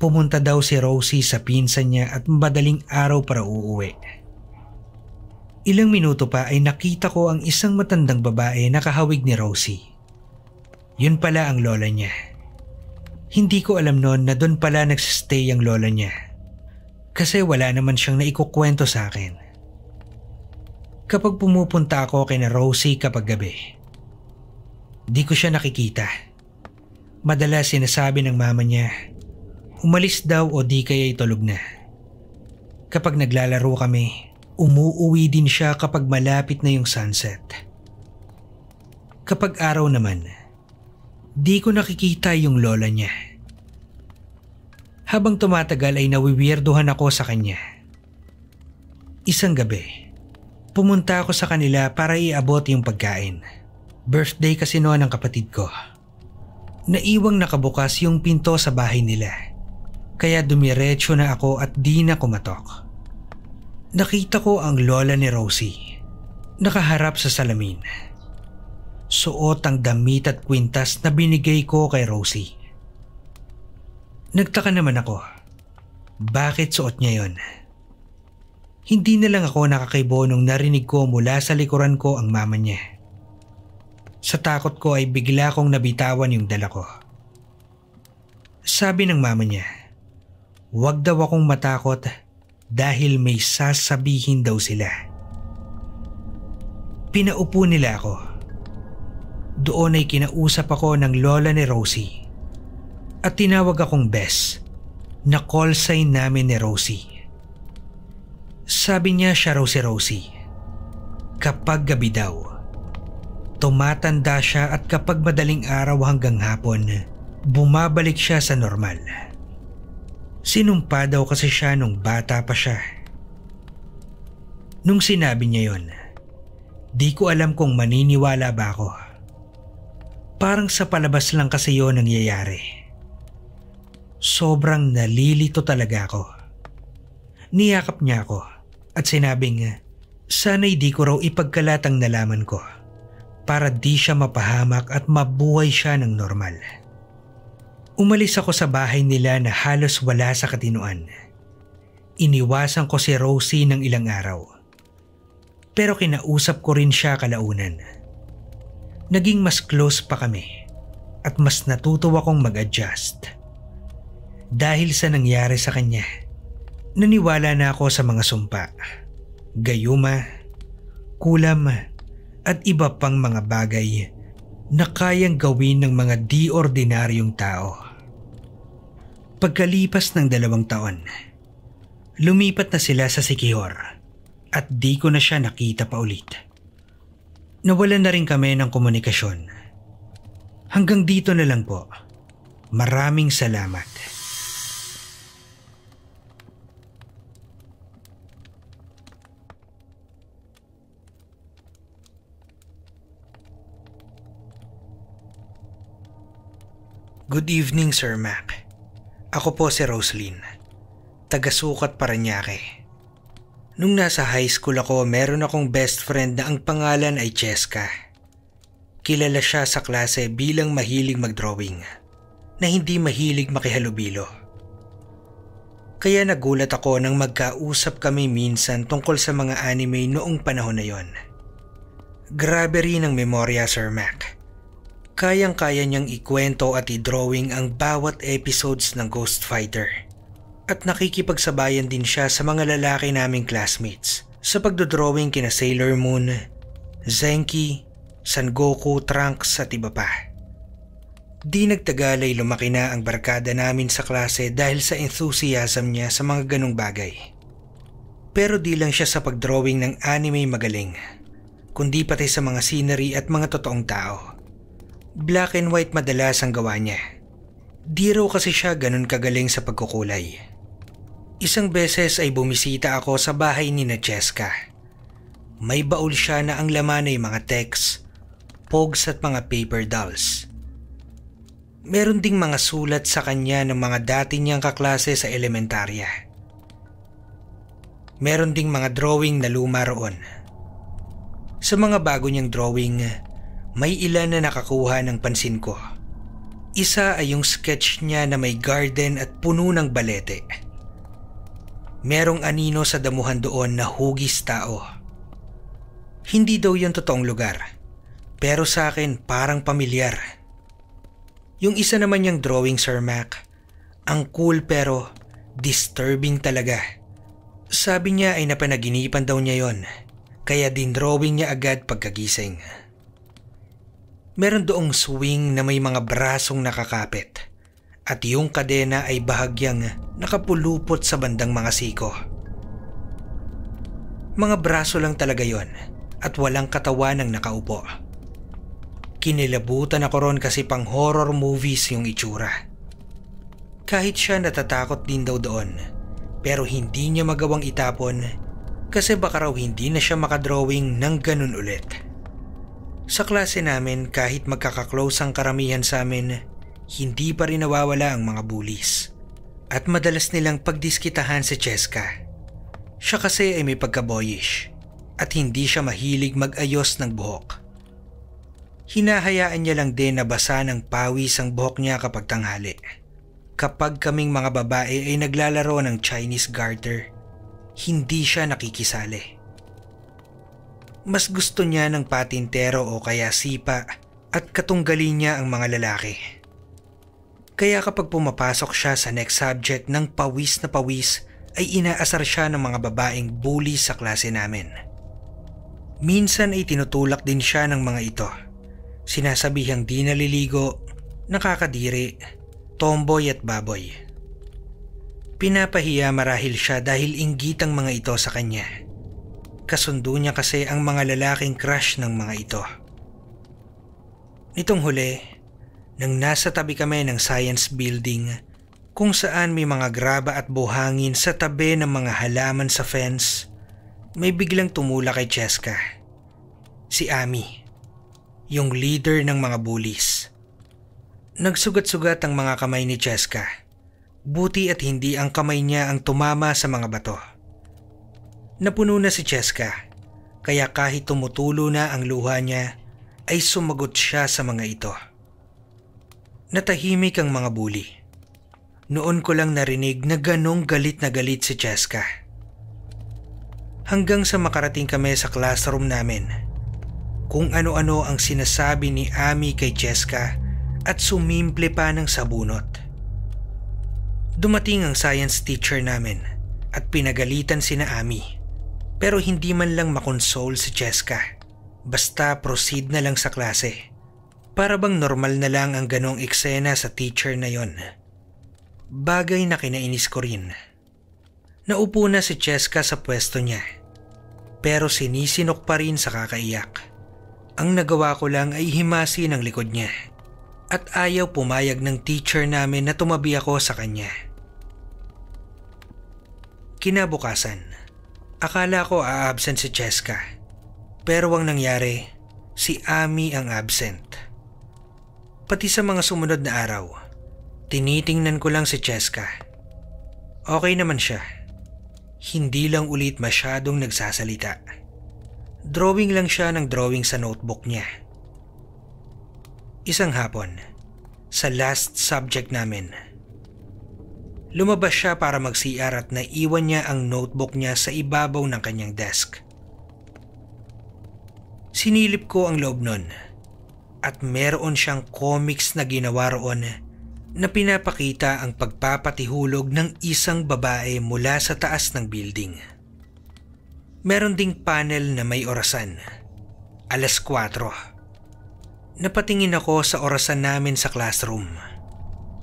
pumunta daw si Rosie sa pinsan niya at madaling araw para uuwi. Ilang minuto pa ay nakita ko ang isang matandang babae na kahawig ni Rosie. Yun pala ang lola niya. Hindi ko alam noon na doon pala nagsistay ang lola niya kasi wala naman siyang naikukwento sa akin. Kapag pumupunta ako kay na Rosie kapag gabi, di ko siya nakikita. Madalas sinasabi ng mama niya, umalis daw o di kaya tulog na. Kapag naglalaro kami, umuuwi din siya kapag malapit na yung sunset. Kapag araw naman, di ko nakikita yung lola niya. Habang tumatagal ay nawiwirduhan ako sa kanya. Isang gabi, pumunta ako sa kanila para iabot yung pagkain. Birthday kasi noon ng kapatid ko. Naiwang nakabukas yung pinto sa bahay nila. Kaya dumiretso na ako at di na kumatok. Nakita ko ang lola ni Rosie. Nakaharap sa salamin. Suot ang damit at kwintas na binigay ko kay Rosie. Nagtaka naman ako. Bakit suot niya yon? Hindi na lang ako nakakaibo nung narinig ko mula sa likuran ko ang mama niya. Sa takot ko ay bigla kong nabitawan yung dala ko. Sabi ng mama niya, huwag daw akong matakot dahil may sasabihin daw sila. Pinaupo nila ako. Doon ay kinausap ako ng lola ni Rosie at tinawag akong Bess na call sign namin ni Rosie. Sabi niya siya raw si Rosie. Kapag gabi daw, tumatanda siya at kapag madaling araw hanggang hapon, bumabalik siya sa normal. Sinumpa daw kasi siya nung bata pa siya. Nung sinabi niya yon, di ko alam kung maniniwala ba ako. Parang sa palabas lang kasi yon nangyayari. Sobrang nalilito talaga ako. Niyakap niya ako at sinabing sana'y di ko raw ipagkalatang nalaman ko para di siya mapahamak at mabuhay siya ng normal. Umalis ako sa bahay nila na halos wala sa katinuan. Iniwasan ko si Rosie ng ilang araw. Pero kinausap ko rin siya kalaunan. Naging mas close pa kami at mas natutuwa akong mag-adjust dahil sa nangyari sa kanya. Naniwala na ako sa mga sumpa, gayuma, kulam at iba pang mga bagay na kayang gawin ng mga di ordinaryong tao. Pagkalipas ng dalawang taon, lumipat na sila sa Sikihor at di ko na siya nakita pa ulit. Nawalan na rin kami ng komunikasyon. Hanggang dito na lang po. Maraming salamat. Good evening Sir Mac. Ako po si Roslyn. Taga-sukat Paranaque. Nung nasa high school ako, meron akong best friend na ang pangalan ay Cheska. Kilala siya sa klase bilang mahilig mag-drawing na hindi mahilig makihalubilo. Kaya nagulat ako nang magkausap kami minsan tungkol sa mga anime noong panahon na yon. Grabe rin ang memorya Sir Mac kayang-kaya niyang ikwento at i-drawing ang bawat episodes ng Ghost Fighter. At nakikipagsabayan din siya sa mga lalaki naming classmates sa pagdodrawing kina Sailor Moon, Zenki, San Goku, Trunks at iba pa. Di nagtagal ay lumaki na ang barkada namin sa klase dahil sa enthusiasm niya sa mga ganong bagay. Pero di lang siya sa pagdrawing ng anime magaling, kundi pati sa mga scenery at mga totoong tao. Black and white madalas ang gawa niya. Di raw kasi siya ganun kagaling sa pagkukulay. Isang beses ay bumisita ako sa bahay ni na Cheska. May baul siya na ang laman ay mga texts, pogs at mga paper dolls. Meron ding mga sulat sa kanya ng mga dati niyang kaklase sa elementarya. Meron ding mga drawing na luma roon. Sa mga bago niyang drawing, may ilan na nakakuha ng pansin ko. Isa ay yung sketch niya na may garden at puno ng balete. Merong anino sa damuhan doon na hugis tao. Hindi daw yon totoong lugar. Pero sa akin parang pamilyar. Yung isa naman yung drawing Sir Mac, ang cool pero disturbing talaga. Sabi niya ay napanaginipan daw niya yon, kaya din drawing niya agad pagkagising. Meron doong swing na may mga brasong nakakapit at yung kadena ay bahagyang nakapulupot sa bandang mga siko. Mga braso lang talaga yon at walang katawan ang nakaupo. Kinilabutan ako ron kasi pang horror movies yung itsura. Kahit siya natatakot din daw doon pero hindi niya magawang itapon kasi baka raw hindi na siya makadrawing ng ganun ulit. Sa klase namin kahit magkakaklose ang karamihan sa amin, hindi pa rin nawawala ang mga bullies. At madalas nilang pagdiskitahan si Cheska. Siya kasi ay may pagkaboyish at hindi siya mahilig mag-ayos ng buhok. Hinahayaan niya lang din na basa ng pawis ang buhok niya kapag tanghali. Kapag kaming mga babae ay naglalaro ng Chinese garter, hindi siya nakikisali. Mas gusto niya ng patintero o kaya sipa at katunggali niya ang mga lalaki. Kaya kapag pumapasok siya sa next subject ng pawis na pawis ay inaasar siya ng mga babaeng bully sa klase namin. Minsan ay tinutulak din siya ng mga ito. Sinasabihang di naliligo, nakakadiri, tomboy at baboy. Pinapahiya marahil siya dahil inggit ang mga ito sa kanya. Kasundo niya kasi ang mga lalaking crush ng mga ito. Nitong huli, nang nasa tabi kami ng science building kung saan may mga graba at buhangin sa tabi ng mga halaman sa fence, may biglang tumula kay Cheska. Si Ami, yung leader ng mga bullies. Nagsugat-sugat ang mga kamay ni Cheska. Buti at hindi ang kamay niya ang tumama sa mga bato. Napuno na si Cheska, kaya kahit tumutulo na ang luha niya, ay sumagot siya sa mga ito. Natahimik ang mga bully. Noon ko lang narinig na ganong galit na galit si Cheska. Hanggang sa makarating kami sa classroom namin, kung ano-ano ang sinasabi ni Ami kay Cheska at sumimple pa ng sabunot. Dumating ang science teacher namin at pinagalitan si na Ami. Pero hindi man lang makonsole si Cheska. Basta proceed na lang sa klase. Para bang normal na lang ang ganong eksena sa teacher na yon. Bagay na kinainis ko rin. Naupo na si Cheska sa pwesto niya. Pero sinisinok pa rin sa kakaiyak. Ang nagawa ko lang ay himasi ng likod niya. At ayaw pumayag ng teacher namin na tumabi ako sa kanya. Kinabukasan, Akala ko aabsent si Cheska. Pero ang nangyari, si Ami ang absent. Pati sa mga sumunod na araw, tinitingnan ko lang si Cheska. Okay naman siya. Hindi lang ulit masyadong nagsasalita. Drawing lang siya ng drawing sa notebook niya. Isang hapon, sa last subject namin, Lumabas siya para mag-CR at naiwan niya ang notebook niya sa ibabaw ng kanyang desk. Sinilip ko ang loob nun at meron siyang comics na ginawa roon na pinapakita ang pagpapatihulog ng isang babae mula sa taas ng building. Meron ding panel na may orasan. Alas 4. Napatingin ako sa orasan namin sa classroom.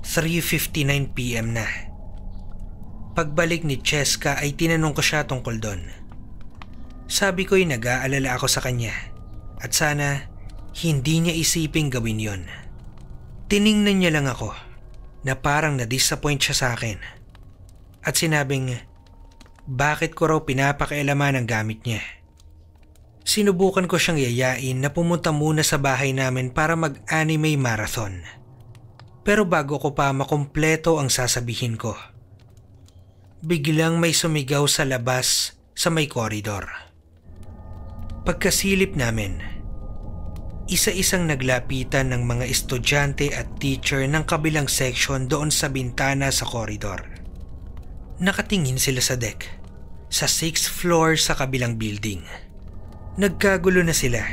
3.59pm na. Pagbalik ni Cheska ay tinanong ko siya tungkol doon. Sabi ko'y nag-aalala ako sa kanya at sana hindi niya isiping gawin yon. Tiningnan niya lang ako na parang na-disappoint siya sa akin at sinabing bakit ko raw pinapakialaman ang gamit niya. Sinubukan ko siyang yayain na pumunta muna sa bahay namin para mag-anime marathon. Pero bago ko pa makumpleto ang sasabihin ko – biglang may sumigaw sa labas sa may koridor. Pagkasilip namin, isa-isang naglapitan ng mga estudyante at teacher ng kabilang section doon sa bintana sa koridor. Nakatingin sila sa deck, sa 6th floor sa kabilang building. Nagkagulo na sila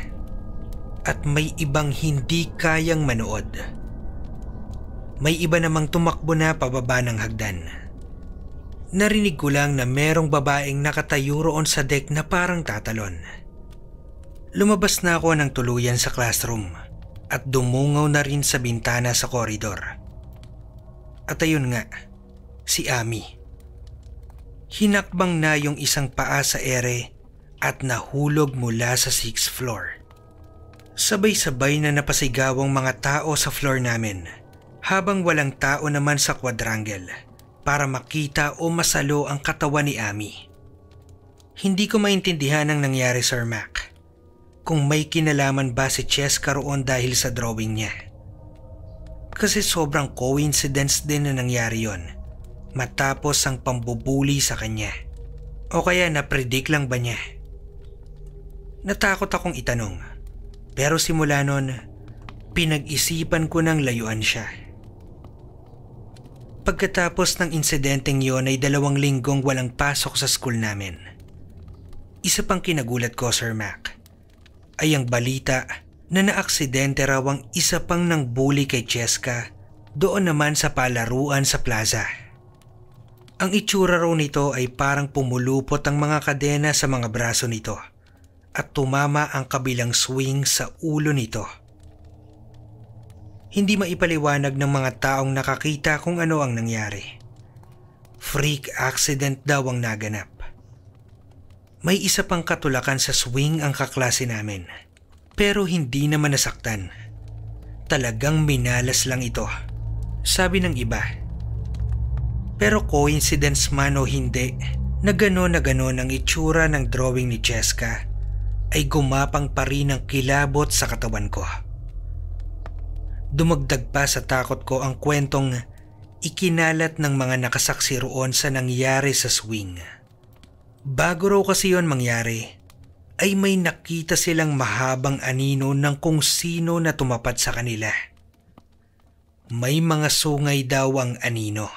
at may ibang hindi kayang manood. May iba namang tumakbo na pababa ng hagdan narinig ko lang na merong babaeng nakatayo roon sa deck na parang tatalon. Lumabas na ako ng tuluyan sa classroom at dumungaw na rin sa bintana sa koridor. At ayun nga, si Ami. Hinakbang na yung isang paa sa ere at nahulog mula sa 6th floor. Sabay-sabay na napasigaw ang mga tao sa floor namin habang walang tao naman sa quadrangle para makita o masalo ang katawan ni Ami. Hindi ko maintindihan ang nangyari Sir Mac. Kung may kinalaman ba si Chess karoon dahil sa drawing niya. Kasi sobrang coincidence din na nangyari yon matapos ang pambubuli sa kanya. O kaya napredict lang ba niya? Natakot akong itanong pero simula nun pinag-isipan ko ng layuan siya. Pagkatapos ng insidenteng yon ay dalawang linggong walang pasok sa school namin. Isa pang kinagulat ko, Sir Mac, ay ang balita na naaksidente raw ang isa pang nang bully kay Cheska doon naman sa palaruan sa plaza. Ang itsura raw nito ay parang pumulupot ang mga kadena sa mga braso nito at tumama ang kabilang swing sa ulo nito hindi maipaliwanag ng mga taong nakakita kung ano ang nangyari. Freak accident daw ang naganap. May isa pang katulakan sa swing ang kaklase namin. Pero hindi naman nasaktan. Talagang minalas lang ito. Sabi ng iba. Pero coincidence man o hindi, na gano na gano'n ang itsura ng drawing ni Cheska ay gumapang pa rin ang kilabot sa katawan ko. Dumagdag pa sa takot ko ang kwentong ikinalat ng mga nakasaksi roon sa nangyari sa swing. Bago raw kasi yon mangyari, ay may nakita silang mahabang anino ng kung sino na tumapat sa kanila. May mga sungay daw ang anino.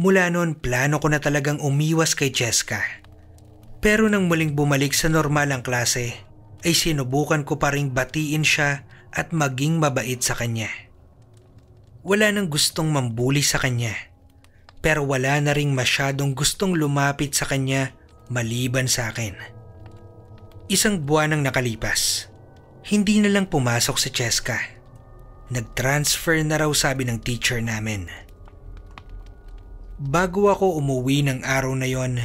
Mula noon plano ko na talagang umiwas kay Cheska. Pero nang muling bumalik sa normal ang klase, ay sinubukan ko pa ring batiin siya at maging mabait sa kanya. Wala nang gustong mambuli sa kanya pero wala na ring masyadong gustong lumapit sa kanya maliban sa akin. Isang buwan ang nakalipas. Hindi na lang pumasok si Cheska. Nag-transfer na raw sabi ng teacher namin. Bago ako umuwi ng araw na yon,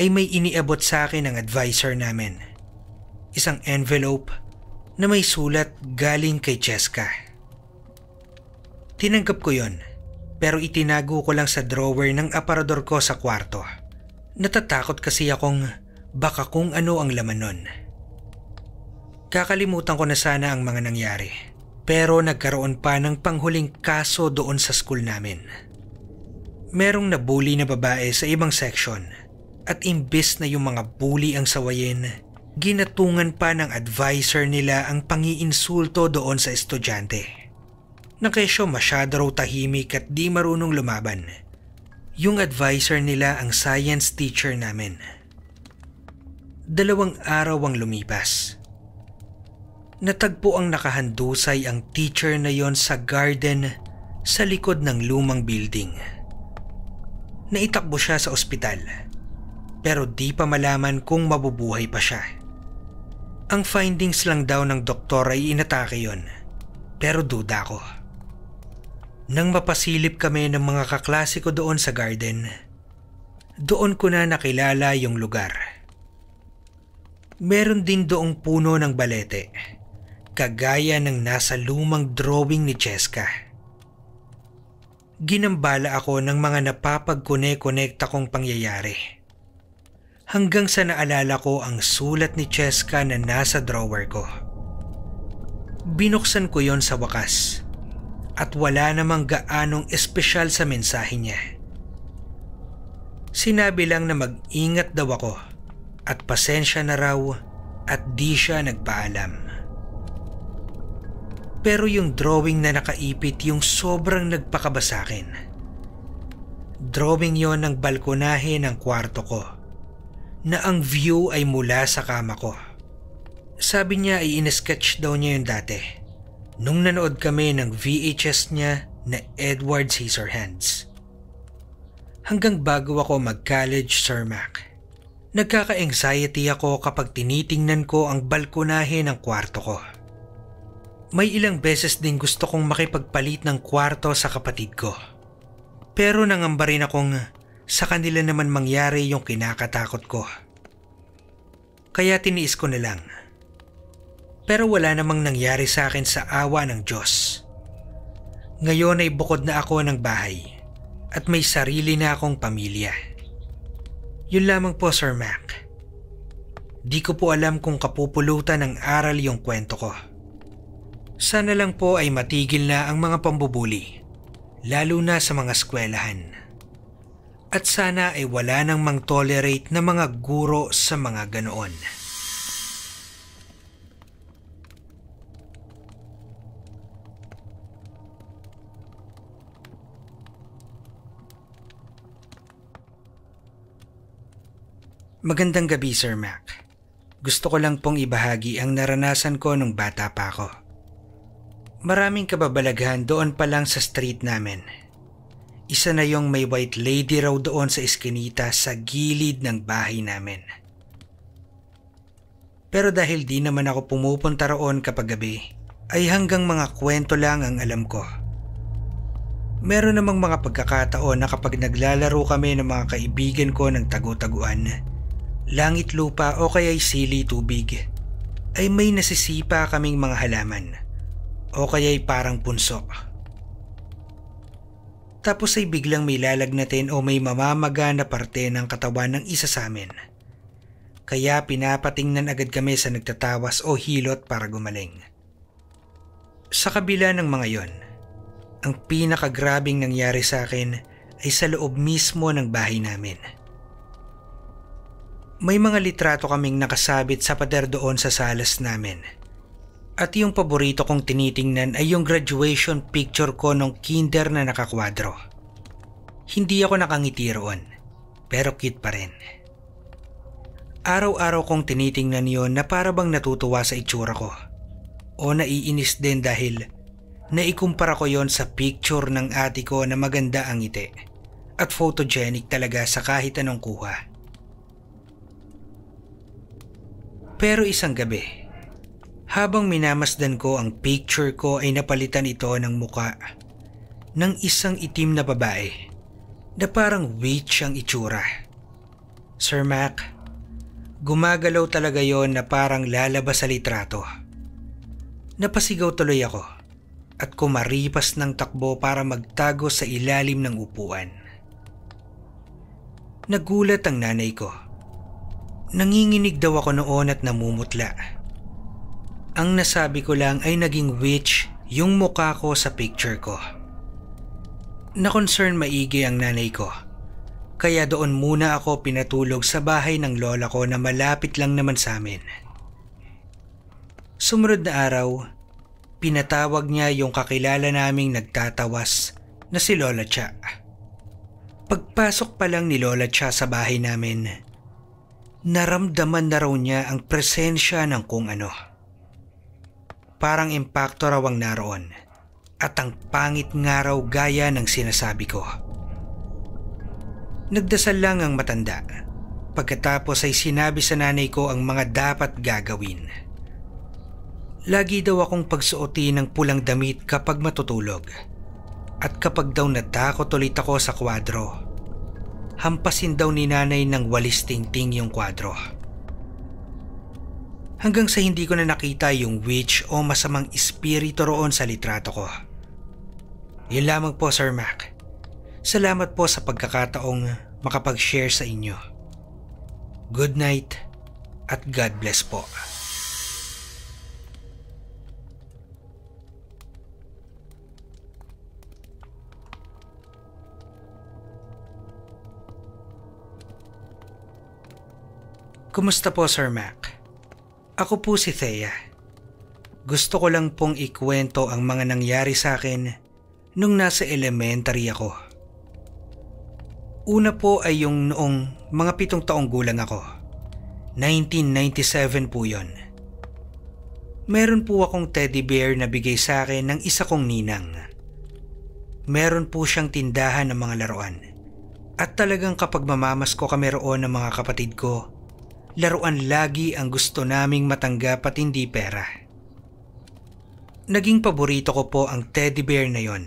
ay may iniabot sa akin ang advisor namin. Isang envelope na may sulat galing kay Cheska. Tinanggap ko yon pero itinago ko lang sa drawer ng aparador ko sa kwarto. Natatakot kasi akong baka kung ano ang laman nun. Kakalimutan ko na sana ang mga nangyari pero nagkaroon pa ng panghuling kaso doon sa school namin. Merong nabully na babae sa ibang section at imbis na yung mga bully ang sawayin, Ginatungan pa ng advisor nila ang pangiinsulto doon sa estudyante. Nakesyo masyado raw tahimik at di marunong lumaban. Yung advisor nila ang science teacher namin. Dalawang araw ang lumipas. Natagpo ang nakahandusay ang teacher na yon sa garden sa likod ng lumang building. Naitakbo siya sa ospital pero di pa malaman kung mabubuhay pa siya. Ang findings lang daw ng doktor ay inatake yon. Pero duda ko. Nang mapasilip kami ng mga kaklase ko doon sa garden, doon ko na nakilala yung lugar. Meron din doong puno ng balete, kagaya ng nasa lumang drawing ni Cheska. Ginambala ako ng mga napapagkone-konekta kong pangyayari hanggang sa naalala ko ang sulat ni Cheska na nasa drawer ko. Binuksan ko yon sa wakas at wala namang gaanong espesyal sa mensahe niya. Sinabi lang na mag-ingat daw ako at pasensya na raw at di siya nagpaalam. Pero yung drawing na nakaipit yung sobrang nagpakaba sa akin. Drawing yon ng balkonahe ng kwarto ko na ang view ay mula sa kama ko. Sabi niya ay in-sketch daw niya yung dati. Nung nanood kami ng VHS niya na Edward Scissorhands. Hanggang bago ako mag-college, Sir Mac. Nagkaka-anxiety ako kapag tinitingnan ko ang balkonahe ng kwarto ko. May ilang beses din gusto kong makipagpalit ng kwarto sa kapatid ko. Pero nangamba rin akong sa kanila naman mangyari yung kinakatakot ko. Kaya tiniis ko na lang. Pero wala namang nangyari sa akin sa awa ng Diyos. Ngayon ay bukod na ako ng bahay at may sarili na akong pamilya. Yun lamang po Sir Mac. Di ko po alam kung kapupulutan ng aral yung kwento ko. Sana lang po ay matigil na ang mga pambubuli, lalo na sa mga eskwelahan at sana ay wala nang mang tolerate na mga guro sa mga ganoon. Magandang gabi, Sir Mac. Gusto ko lang pong ibahagi ang naranasan ko nung bata pa ako. Maraming kababalaghan doon pa lang sa street namin isa na yung may white lady raw doon sa eskinita sa gilid ng bahay namin. Pero dahil di naman ako pumupunta roon kapag gabi, ay hanggang mga kwento lang ang alam ko. Meron namang mga pagkakataon na kapag naglalaro kami ng mga kaibigan ko ng tagu langit lupa o kaya'y sili tubig, ay may nasisipa kaming mga halaman o kaya'y parang punsok. Tapos ay biglang may lalagnatin o may mamamaga na parte ng katawan ng isa sa amin. Kaya pinapatingnan agad kami sa nagtatawas o hilot para gumaling. Sa kabila ng mga yon, ang pinakagrabing nangyari sa akin ay sa loob mismo ng bahay namin. May mga litrato kaming nakasabit sa pader doon sa salas namin at yung paborito kong tinitingnan ay yung graduation picture ko nung kinder na nakakwadro. Hindi ako nakangiti roon, pero cute pa rin. Araw-araw kong tinitingnan yon na para bang natutuwa sa itsura ko. O naiinis din dahil naikumpara ko yon sa picture ng ate ko na maganda ang ngiti at photogenic talaga sa kahit anong kuha. Pero isang gabi, habang minamasdan ko ang picture ko ay napalitan ito ng muka ng isang itim na babae na parang witch ang itsura. Sir Mac, gumagalaw talaga yon na parang lalabas sa litrato. Napasigaw tuloy ako at kumaripas ng takbo para magtago sa ilalim ng upuan. Nagulat ang nanay ko. Nanginginig daw ako noon at namumutla. Ang nasabi ko lang ay naging witch yung mukha ko sa picture ko. Na-concern maigi ang nanay ko. Kaya doon muna ako pinatulog sa bahay ng lola ko na malapit lang naman sa amin. Sumunod na araw, pinatawag niya yung kakilala naming nagtatawas na si Lola Cha. Pagpasok pa lang ni Lola Cha sa bahay namin, naramdaman na raw niya ang presensya ng kung ano parang impacto raw ang naroon at ang pangit nga raw gaya ng sinasabi ko. Nagdasal lang ang matanda. Pagkatapos ay sinabi sa nanay ko ang mga dapat gagawin. Lagi daw akong pagsuotin ng pulang damit kapag matutulog. At kapag daw natakot ulit ako sa kwadro, hampasin daw ni nanay ng walis tingting yung kwadro hanggang sa hindi ko na nakita yung witch o masamang espiritu roon sa litrato ko. Yun lamang po Sir Mac. Salamat po sa pagkakataong makapag-share sa inyo. Good night at God bless po. Kumusta po Sir Mac? Ako po si Thea. Gusto ko lang pong ikwento ang mga nangyari sa akin nung nasa elementary ako. Una po ay yung noong mga pitong taong gulang ako. 1997 po yon. Meron po akong teddy bear na bigay sa akin ng isa kong ninang. Meron po siyang tindahan ng mga laruan. At talagang kapag mamamas ko kami roon ng mga kapatid ko, Laruan lagi ang gusto naming matanggap at hindi pera. Naging paborito ko po ang teddy bear na yon.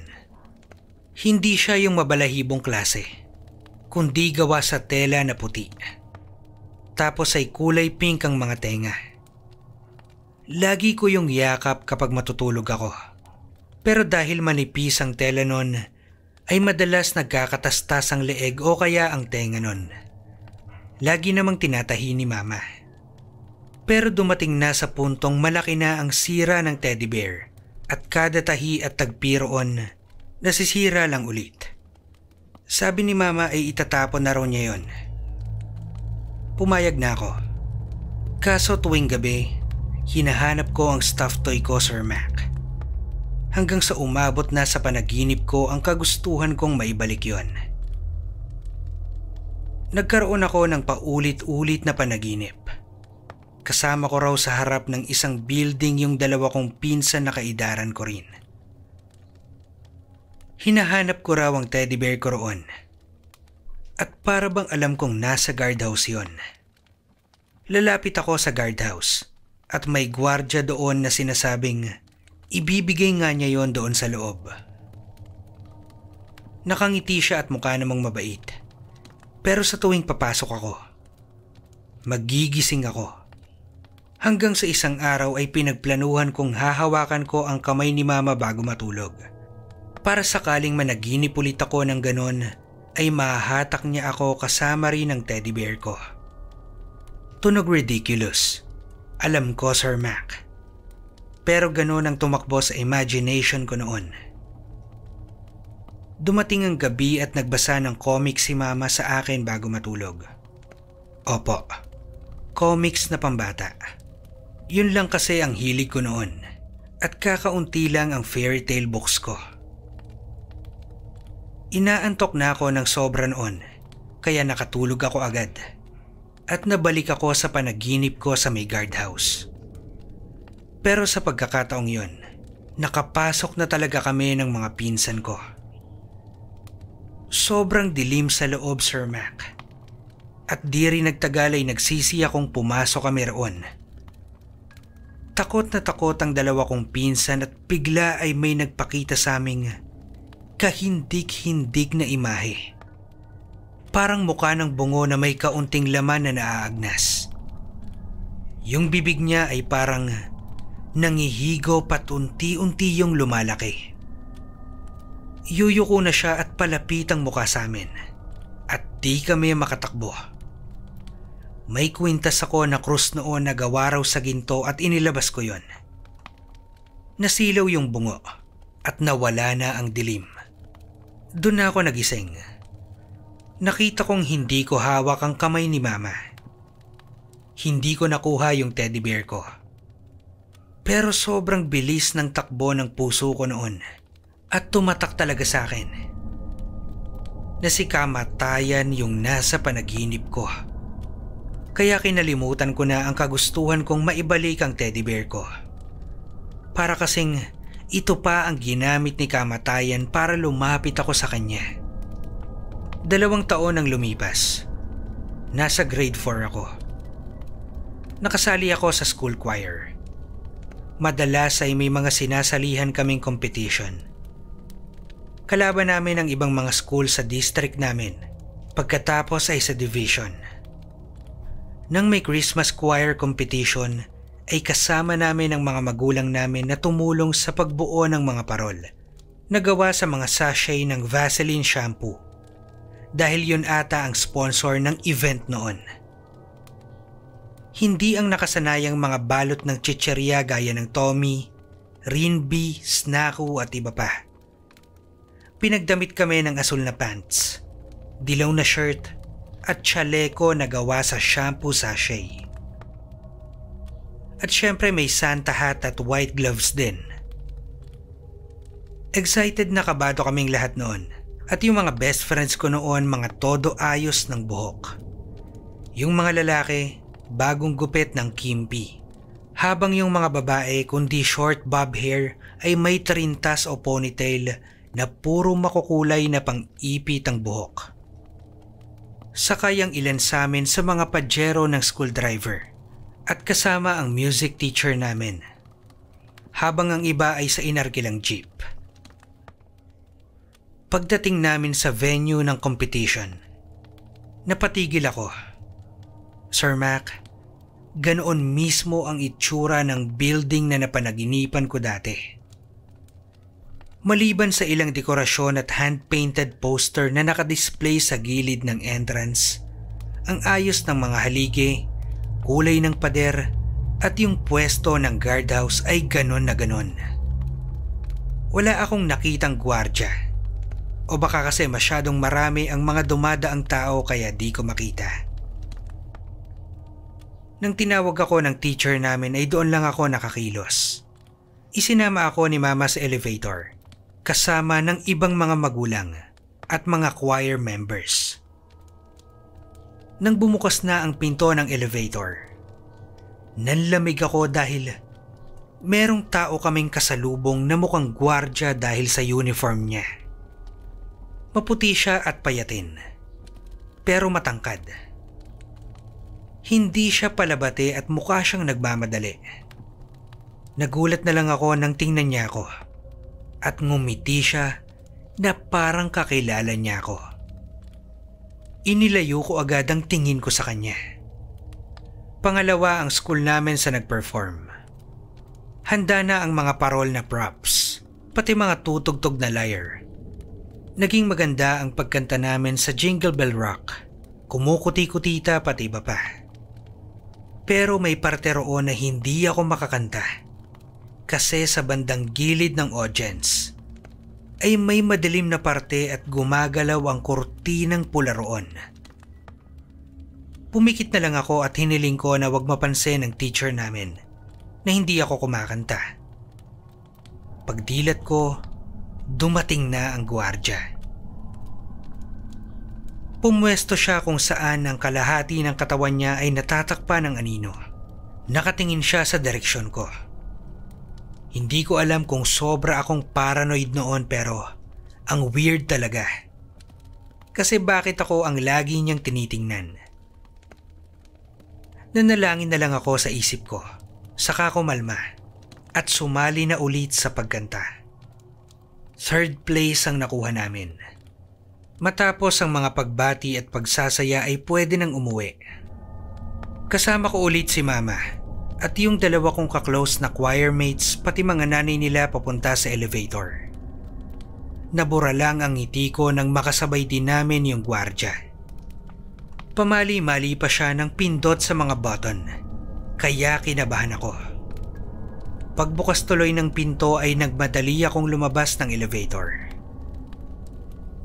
Hindi siya yung mabalahibong klase, kundi gawa sa tela na puti. Tapos ay kulay pink ang mga tenga. Lagi ko yung yakap kapag matutulog ako. Pero dahil manipis ang tela nun, ay madalas nagkakatastas ang leeg o kaya ang tenga nun. Lagi namang tinatahi ni mama. Pero dumating na sa puntong malaki na ang sira ng teddy bear at kada tahi at tagpi roon, nasisira lang ulit. Sabi ni mama ay itatapon na raw niya yon. Pumayag na ako. Kaso tuwing gabi, hinahanap ko ang stuffed toy ko Sir Mac. Hanggang sa umabot na sa panaginip ko ang kagustuhan kong maibalik yon. Nagkaroon ako ng paulit-ulit na panaginip. Kasama ko raw sa harap ng isang building yung dalawa kong pinsan na kaidaran ko rin. Hinahanap ko raw ang teddy bear ko roon. At para bang alam kong nasa guardhouse yon. Lalapit ako sa guardhouse at may gwardya doon na sinasabing ibibigay nga niya yon doon sa loob. Nakangiti siya at mukha namang mabait. Pero sa tuwing papasok ako, magigising ako. Hanggang sa isang araw ay pinagplanuhan kong hahawakan ko ang kamay ni mama bago matulog. Para sakaling managinip ulit ako ng ganon, ay mahahatak niya ako kasama rin ng teddy bear ko. Tunog ridiculous. Alam ko Sir Mac. Pero ganon ang tumakbo sa imagination ko noon. Dumating ang gabi at nagbasa ng comics si mama sa akin bago matulog. Opo, comics na pambata. Yun lang kasi ang hilig ko noon at kakaunti lang ang fairy tale books ko. Inaantok na ako ng sobra noon kaya nakatulog ako agad at nabalik ako sa panaginip ko sa may guardhouse. Pero sa pagkakataong yun, nakapasok na talaga kami ng mga pinsan ko. Sobrang dilim sa loob, Sir Mac. At di rin nagtagal ay nagsisi akong pumasok kami roon. Takot na takot ang dalawa kong pinsan at bigla ay may nagpakita sa aming kahindik-hindik na imahe. Parang mukha ng bungo na may kaunting laman na naaagnas. Yung bibig niya ay parang nangihigo patunti-unti yung lumalaki. Yuyuko na siya at palapit ang mukha sa amin. At di kami makatakbo. May kwintas ako na krus noon na gawa raw sa ginto at inilabas ko yon. Nasilaw yung bungo at nawala na ang dilim. Doon na ako nagising. Nakita kong hindi ko hawak ang kamay ni mama. Hindi ko nakuha yung teddy bear ko. Pero sobrang bilis ng takbo ng puso ko noon at tumatak talaga sa akin. Na si kamatayan yung nasa panaginip ko. Kaya kinalimutan ko na ang kagustuhan kong maibalik ang teddy bear ko. Para kasing ito pa ang ginamit ni kamatayan para lumapit ako sa kanya. Dalawang taon ang lumipas. Nasa grade 4 ako. Nakasali ako sa school choir madalas ay may mga sinasalihan kaming competition kalaban namin ang ibang mga school sa district namin, pagkatapos ay sa division. Nang may Christmas choir competition, ay kasama namin ang mga magulang namin na tumulong sa pagbuo ng mga parol na sa mga sachet ng Vaseline shampoo dahil yun ata ang sponsor ng event noon. Hindi ang nakasanayang mga balot ng chicherya gaya ng Tommy, Rinby, Snaku at iba pa pinagdamit kami ng asul na pants, dilaw na shirt at tsaleko na gawa sa shampoo sachet. At syempre may Santa hat at white gloves din. Excited na kabado kaming lahat noon at yung mga best friends ko noon mga todo ayos ng buhok. Yung mga lalaki, bagong gupit ng kimpi. Habang yung mga babae kundi short bob hair ay may trintas o ponytail na puro makukulay na pang-ipit ang buhok. Sakay ang ilan sa amin sa mga pajero ng school driver at kasama ang music teacher namin habang ang iba ay sa inarkilang jeep. Pagdating namin sa venue ng competition, napatigil ako. Sir Mac, ganoon mismo ang itsura ng building na napanaginipan ko dati. Maliban sa ilang dekorasyon at hand-painted poster na nakadisplay sa gilid ng entrance, ang ayos ng mga haligi, kulay ng pader at yung pwesto ng guardhouse ay ganon na ganon. Wala akong nakitang gwardya. O baka kasi masyadong marami ang mga dumadaang tao kaya di ko makita. Nang tinawag ako ng teacher namin ay doon lang ako nakakilos. Isinama ako ni mama sa elevator kasama ng ibang mga magulang at mga choir members. Nang bumukas na ang pinto ng elevator, nanlamig ako dahil merong tao kaming kasalubong na mukhang gwardya dahil sa uniform niya. Maputi siya at payatin, pero matangkad. Hindi siya palabate at mukha siyang nagmamadali. Nagulat na lang ako nang tingnan niya ako at ngumiti siya na parang kakilala niya ako. Inilayo ko agad ang tingin ko sa kanya. Pangalawa ang school namin sa nagperform. Handa na ang mga parol na props, pati mga tutugtog na lyre. Naging maganda ang pagkanta namin sa Jingle Bell Rock. Kumukuti-kutita pati iba pa. Pero may parte roon na hindi ako makakanta kasi sa bandang gilid ng audience ay may madilim na parte at gumagalaw ang kurtinang pula roon. Pumikit na lang ako at hiniling ko na wag mapansin ng teacher namin na hindi ako kumakanta. Pagdilat ko, dumating na ang gwardya. Pumwesto siya kung saan ang kalahati ng katawan niya ay natatakpan ng anino. Nakatingin siya sa direksyon ko. Hindi ko alam kung sobra akong paranoid noon pero ang weird talaga. Kasi bakit ako ang lagi niyang tinitingnan? Nanalangin na lang ako sa isip ko. Saka kumalma at sumali na ulit sa pagkanta. Third place ang nakuha namin. Matapos ang mga pagbati at pagsasaya ay pwede nang umuwi. Kasama ko ulit si mama at yung dalawa kong kaklose na choir mates pati mga nanay nila papunta sa elevator. Nabura lang ang ngiti ko nang makasabay din namin yung gwardya. Pamali-mali pa siya ng pindot sa mga button, kaya kinabahan ako. Pagbukas tuloy ng pinto ay nagmadali akong lumabas ng elevator.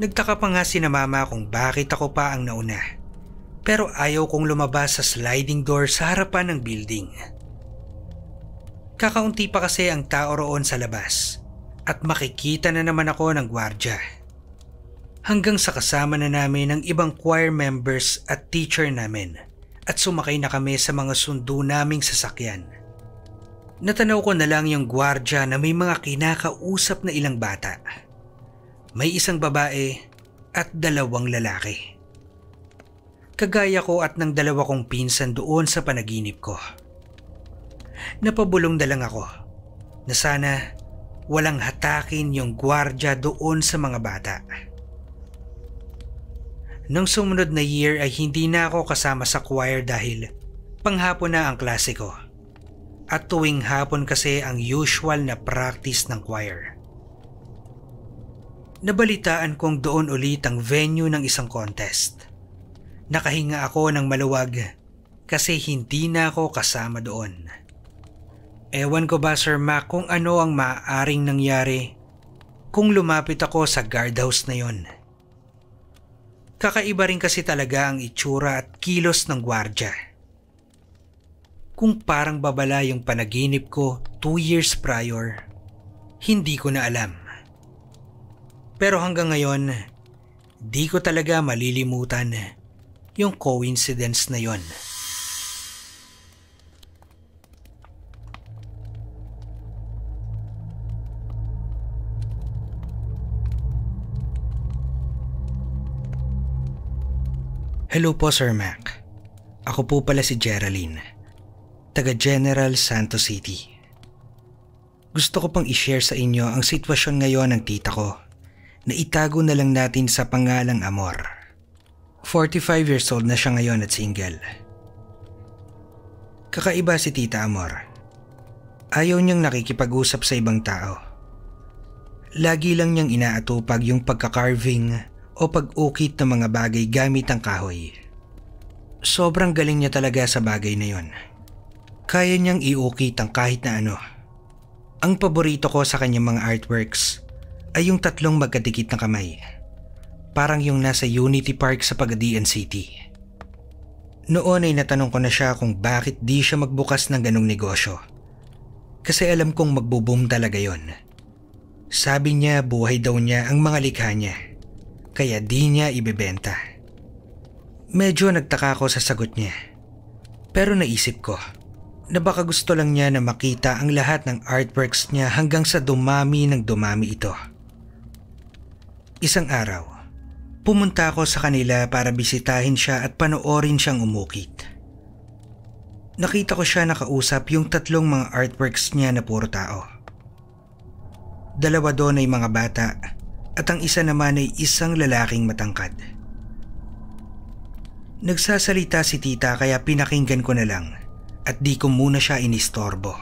Nagtaka pa nga si na mama kung bakit ako pa ang nauna pero ayaw kong lumabas sa sliding door sa harapan ng building. Kakaunti pa kasi ang tao roon sa labas at makikita na naman ako ng gwardya. Hanggang sa kasama na namin ang ibang choir members at teacher namin at sumakay na kami sa mga sundo naming sasakyan. Natanaw ko na lang yung gwardya na may mga kinakausap na ilang bata. May isang babae at dalawang lalaki. Kagaya ko at ng dalawa kong pinsan doon sa panaginip ko napabulong na lang ako na sana walang hatakin yung gwardya doon sa mga bata. Nung sumunod na year ay hindi na ako kasama sa choir dahil panghapon na ang klase ko. At tuwing hapon kasi ang usual na practice ng choir. Nabalitaan kong doon ulit ang venue ng isang contest. Nakahinga ako ng maluwag kasi hindi na ako kasama doon. Ewan ko ba Sir Mac kung ano ang maaaring nangyari kung lumapit ako sa guardhouse na yon. Kakaiba rin kasi talaga ang itsura at kilos ng gwardya. Kung parang babala yung panaginip ko 2 years prior, hindi ko na alam. Pero hanggang ngayon, di ko talaga malilimutan yung coincidence na yon. Hello po Sir Mac. Ako po pala si Geraldine, taga General Santos City. Gusto ko pang i-share sa inyo ang sitwasyon ngayon ng tita ko na itago na lang natin sa pangalang Amor. 45 years old na siya ngayon at single. Kakaiba si Tita Amor. Ayaw niyang nakikipag-usap sa ibang tao. Lagi lang niyang inaatupag yung pagka-carving, o pag-ukit ng mga bagay gamit ang kahoy. Sobrang galing niya talaga sa bagay na yon. Kaya niyang iukit ang kahit na ano. Ang paborito ko sa kanyang mga artworks ay yung tatlong magkadikit na kamay. Parang yung nasa Unity Park sa Pagadian City. Noon ay natanong ko na siya kung bakit di siya magbukas ng ganong negosyo. Kasi alam kong magbo-boom talaga yon. Sabi niya buhay daw niya ang mga likha niya kaya di niya ibebenta. Medyo nagtaka ako sa sagot niya. Pero naisip ko na baka gusto lang niya na makita ang lahat ng artworks niya hanggang sa dumami ng dumami ito. Isang araw, pumunta ako sa kanila para bisitahin siya at panoorin siyang umukit. Nakita ko siya nakausap yung tatlong mga artworks niya na puro tao. Dalawa doon ay mga bata at ang isa naman ay isang lalaking matangkad. Nagsasalita si tita kaya pinakinggan ko na lang at di ko muna siya inistorbo.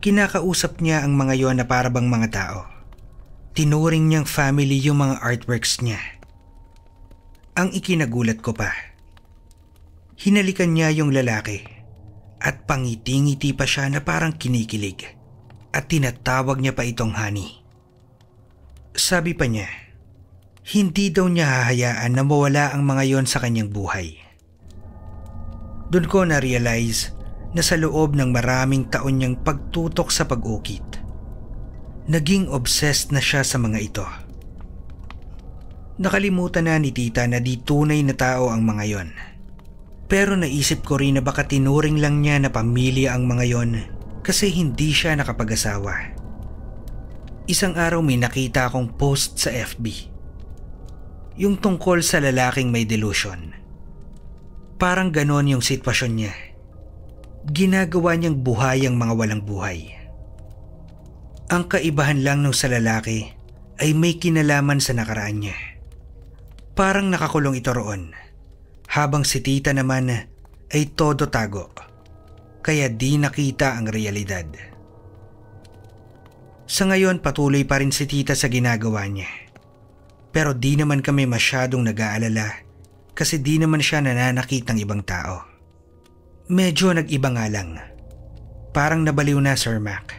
Kinakausap niya ang mga yon na parabang mga tao. Tinuring niyang family yung mga artworks niya. Ang ikinagulat ko pa. Hinalikan niya yung lalaki at pangiti-ngiti pa siya na parang kinikilig at tinatawag niya pa itong honey. Sabi pa niya, hindi daw niya hahayaan na mawala ang mga yon sa kanyang buhay. Doon ko na-realize na sa loob ng maraming taon niyang pagtutok sa pag-ukit, naging obsessed na siya sa mga ito. Nakalimutan na ni tita na di tunay na tao ang mga yon. Pero naisip ko rin na baka tinuring lang niya na pamilya ang mga yon kasi hindi siya nakapag-asawa. Isang araw may nakita akong post sa FB. Yung tungkol sa lalaking may delusion. Parang ganon yung sitwasyon niya. Ginagawa niyang buhay ang mga walang buhay. Ang kaibahan lang nung sa lalaki ay may kinalaman sa nakaraan niya. Parang nakakulong ito roon. Habang si tita naman ay todo tago. Kaya di nakita ang realidad. Sa ngayon patuloy pa rin si tita sa ginagawa niya. Pero di naman kami masyadong nag-aalala kasi di naman siya nananakit ng ibang tao. Medyo nag-iba nga lang. Parang nabaliw na Sir Mac.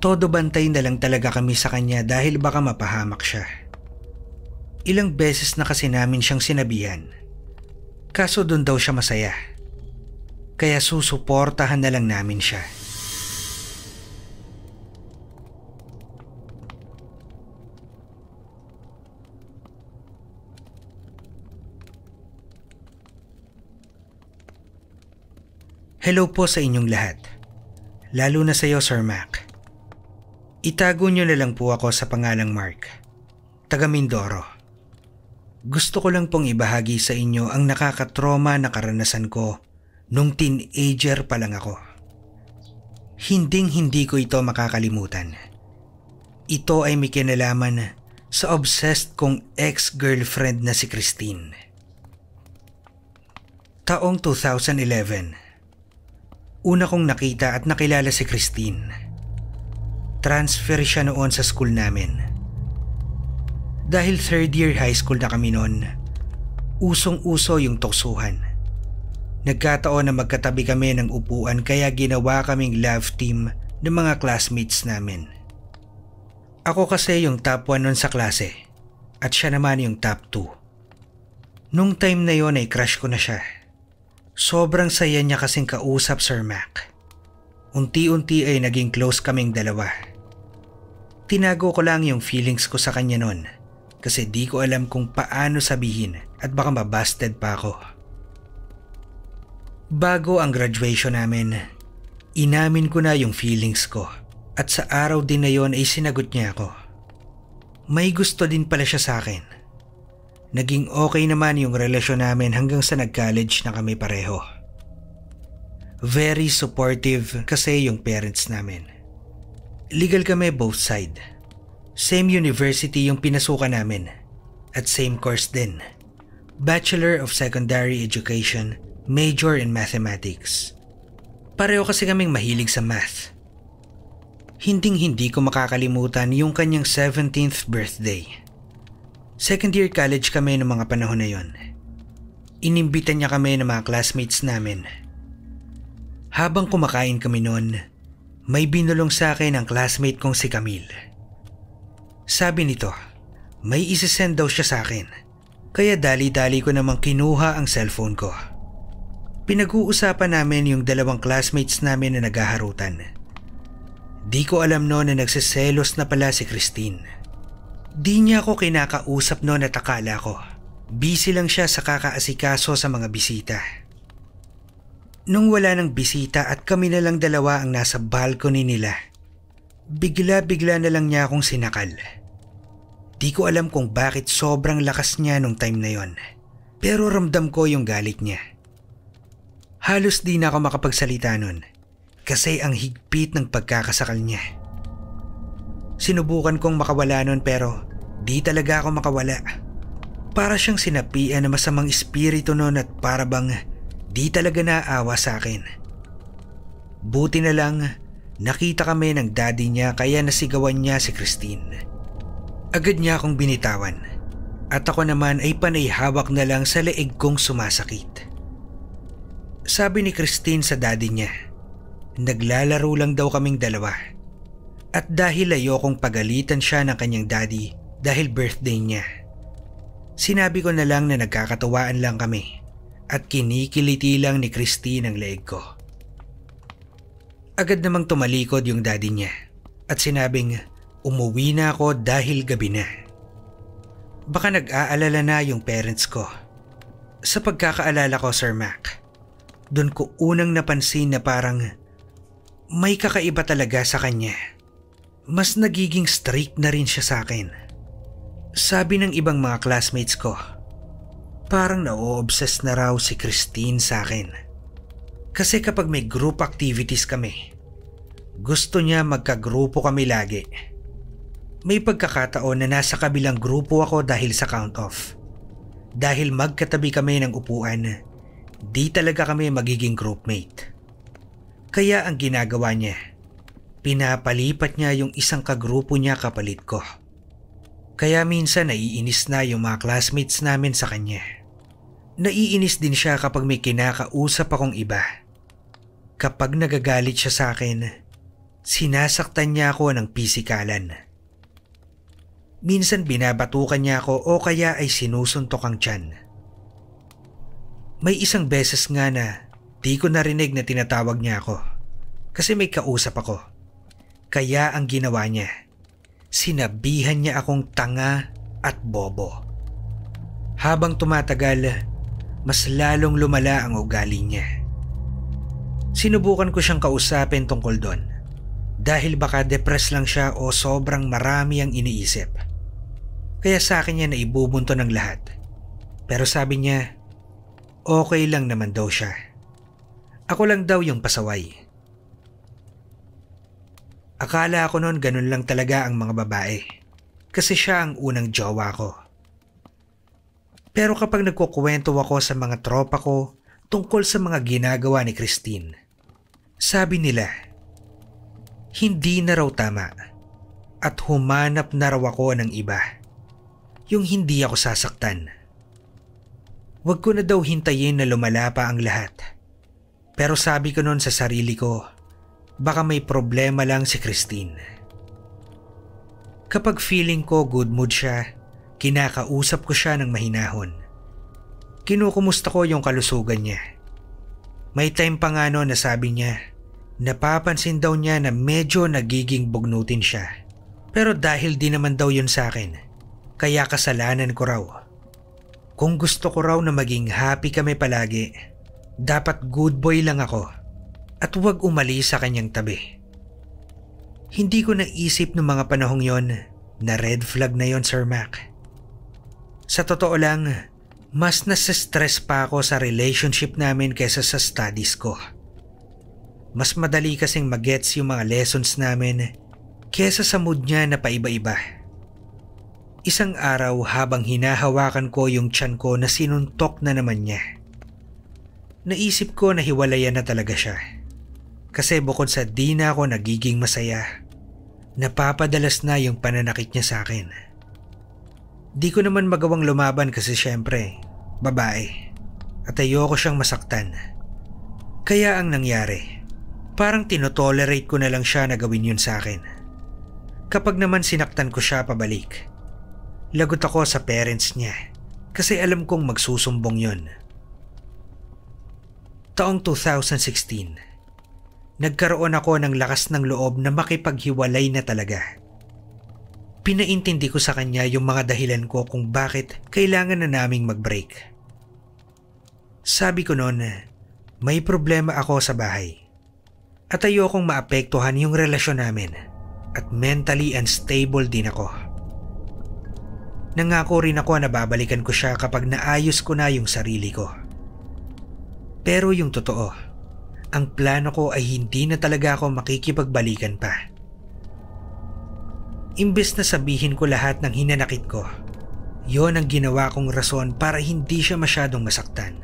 Todo bantay na lang talaga kami sa kanya dahil baka mapahamak siya. Ilang beses na kasi namin siyang sinabihan. Kaso doon daw siya masaya. Kaya susuportahan na lang namin siya. Hello po sa inyong lahat. Lalo na sa iyo, Sir Mac. Itago niyo na lang po ako sa pangalang Mark. Taga Mindoro. Gusto ko lang pong ibahagi sa inyo ang nakakatroma na karanasan ko nung teenager pa lang ako. Hinding hindi ko ito makakalimutan. Ito ay may kinalaman sa obsessed kong ex-girlfriend na si Christine. Taong 2011 Una kong nakita at nakilala si Christine. Transfer siya noon sa school namin. Dahil third year high school na kami noon, usong-uso yung tuksuhan. Nagkataon na magkatabi kami ng upuan kaya ginawa kaming love team ng mga classmates namin. Ako kasi yung top 1 noon sa klase at siya naman yung top 2. Nung time na yon ay crush ko na siya. Sobrang saya niya kasing kausap Sir Mac. Unti-unti ay naging close kaming dalawa. Tinago ko lang yung feelings ko sa kanya noon kasi di ko alam kung paano sabihin at baka mabasted pa ako. Bago ang graduation namin, inamin ko na yung feelings ko at sa araw din na yon ay sinagot niya ako. May gusto din pala siya sa akin. Naging okay naman yung relasyon namin hanggang sa nag-college na kami pareho. Very supportive kasi yung parents namin. Legal kami both side. Same university yung pinasukan namin at same course din. Bachelor of Secondary Education, major in Mathematics. Pareho kasi kaming mahilig sa math. Hinding-hindi ko makakalimutan yung kanyang 17th birthday Second year college kami noong mga panahon na yon. Inimbitan niya kami ng mga classmates namin. Habang kumakain kami noon, may binulong sa akin ang classmate kong si Camille. Sabi nito, may isasend daw siya sa akin. Kaya dali-dali ko namang kinuha ang cellphone ko. Pinag-uusapan namin yung dalawang classmates namin na naghaharutan. Di ko alam noon na nagseselos na pala si Christine. Di niya ako kinakausap noon at akala ko. Busy lang siya sa kakaasikaso sa mga bisita. Nung wala ng bisita at kami na lang dalawa ang nasa balcony nila, bigla-bigla na lang niya akong sinakal. Di ko alam kung bakit sobrang lakas niya nung time na yon. Pero ramdam ko yung galit niya. Halos di na ako makapagsalita nun kasi ang higpit ng pagkakasakal niya. Sinubukan kong makawala nun pero di talaga ako makawala. Para siyang sinapian ng masamang espiritu nun at para bang di talaga naawa sa akin. Buti na lang nakita kami ng daddy niya kaya nasigawan niya si Christine. Agad niya akong binitawan at ako naman ay panay hawak na lang sa leeg kong sumasakit. Sabi ni Christine sa daddy niya, naglalaro lang daw kaming dalawa. At dahil ayokong pagalitan siya ng kanyang daddy dahil birthday niya. Sinabi ko na lang na nagkakatawaan lang kami at kinikiliti lang ni Christine ang leeg ko. Agad namang tumalikod yung daddy niya at sinabing umuwi na ako dahil gabi na. Baka nag-aalala na yung parents ko. Sa pagkakaalala ko Sir Mac, doon ko unang napansin na parang may kakaiba talaga sa kanya mas nagiging strict na rin siya sa akin. Sabi ng ibang mga classmates ko, parang na-obsess na raw si Christine sa akin. Kasi kapag may group activities kami, gusto niya magkagrupo kami lagi. May pagkakataon na nasa kabilang grupo ako dahil sa count-off. Dahil magkatabi kami ng upuan, di talaga kami magiging groupmate. Kaya ang ginagawa niya, Pinapalipat niya yung isang kagrupo niya kapalit ko. Kaya minsan naiinis na yung mga classmates namin sa kanya. Naiinis din siya kapag may kinakausap akong iba. Kapag nagagalit siya sa akin, sinasaktan niya ako ng pisikalan. Minsan binabatukan niya ako o kaya ay sinusuntok ang tiyan. May isang beses nga na di ko narinig na tinatawag niya ako kasi may kausap ako. Kaya ang ginawa niya, sinabihan niya akong tanga at bobo. Habang tumatagal, mas lalong lumala ang ugali niya. Sinubukan ko siyang kausapin tungkol doon dahil baka depressed lang siya o sobrang marami ang iniisip. Kaya sa akin niya naibubunto ng lahat. Pero sabi niya, okay lang naman daw siya. Ako lang daw yung pasaway. Akala ko noon ganun lang talaga ang mga babae. Kasi siya ang unang jowa ko. Pero kapag nagkukuwento ako sa mga tropa ko tungkol sa mga ginagawa ni Christine, sabi nila, hindi na raw tama at humanap na raw ako ng iba. Yung hindi ako sasaktan. Huwag ko na daw hintayin na lumala pa ang lahat. Pero sabi ko noon sa sarili ko, baka may problema lang si Christine. Kapag feeling ko good mood siya, kinakausap ko siya ng mahinahon. Kinukumusta ko yung kalusugan niya. May time pa nga no na sabi niya, napapansin daw niya na medyo nagiging bugnutin siya. Pero dahil di naman daw yun sa akin, kaya kasalanan ko raw. Kung gusto ko raw na maging happy kami palagi, dapat good boy lang ako at huwag umali sa kanyang tabi. Hindi ko naisip noong mga panahong yon na red flag na yon Sir Mac. Sa totoo lang, mas nasa-stress pa ako sa relationship namin kaysa sa studies ko. Mas madali kasing magets yung mga lessons namin kaysa sa mood niya na paiba-iba. Isang araw habang hinahawakan ko yung tiyan ko na sinuntok na naman niya. Naisip ko na hiwalayan na talaga siya. Kasi bukod sa di na ako nagiging masaya, napapadalas na yung pananakit niya sa akin. Di ko naman magawang lumaban kasi syempre, babae. At ayoko siyang masaktan. Kaya ang nangyari, parang tinotolerate ko na lang siya na gawin yun sa akin. Kapag naman sinaktan ko siya pabalik, lagot ako sa parents niya kasi alam kong magsusumbong yun. Taong 2016, nagkaroon ako ng lakas ng loob na makipaghiwalay na talaga. Pinaintindi ko sa kanya yung mga dahilan ko kung bakit kailangan na naming mag-break. Sabi ko noon, may problema ako sa bahay. At ayokong maapektuhan yung relasyon namin. At mentally unstable din ako. Nangako rin ako na babalikan ko siya kapag naayos ko na yung sarili ko. Pero yung totoo, ang plano ko ay hindi na talaga ako makikipagbalikan pa. Imbes na sabihin ko lahat ng hinanakit ko, yon ang ginawa kong rason para hindi siya masyadong masaktan.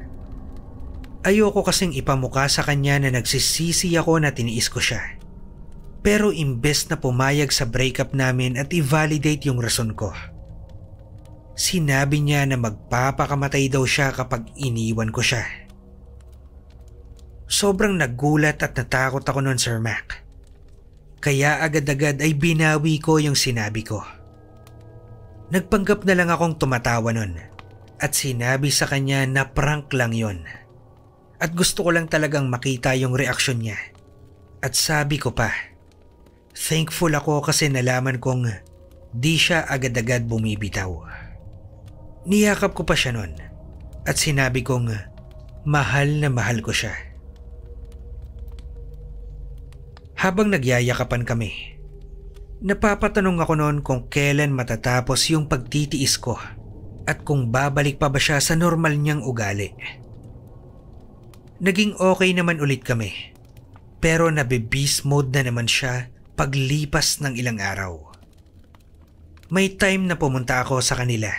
Ayoko kasing ipamuka sa kanya na nagsisisi ako na tiniis ko siya. Pero imbes na pumayag sa breakup namin at i-validate yung rason ko. Sinabi niya na magpapakamatay daw siya kapag iniwan ko siya. Sobrang nagulat at natakot ako noon Sir Mac. Kaya agad-agad ay binawi ko yung sinabi ko. Nagpanggap na lang akong tumatawa noon at sinabi sa kanya na prank lang yon. At gusto ko lang talagang makita yung reaksyon niya. At sabi ko pa, thankful ako kasi nalaman kong di siya agad-agad bumibitaw. Niyakap ko pa siya noon at sinabi kong mahal na mahal ko siya. habang nagyayakapan kami. Napapatanong ako noon kung kailan matatapos yung pagtitiis ko at kung babalik pa ba siya sa normal niyang ugali. Naging okay naman ulit kami pero nabe mode na naman siya paglipas ng ilang araw. May time na pumunta ako sa kanila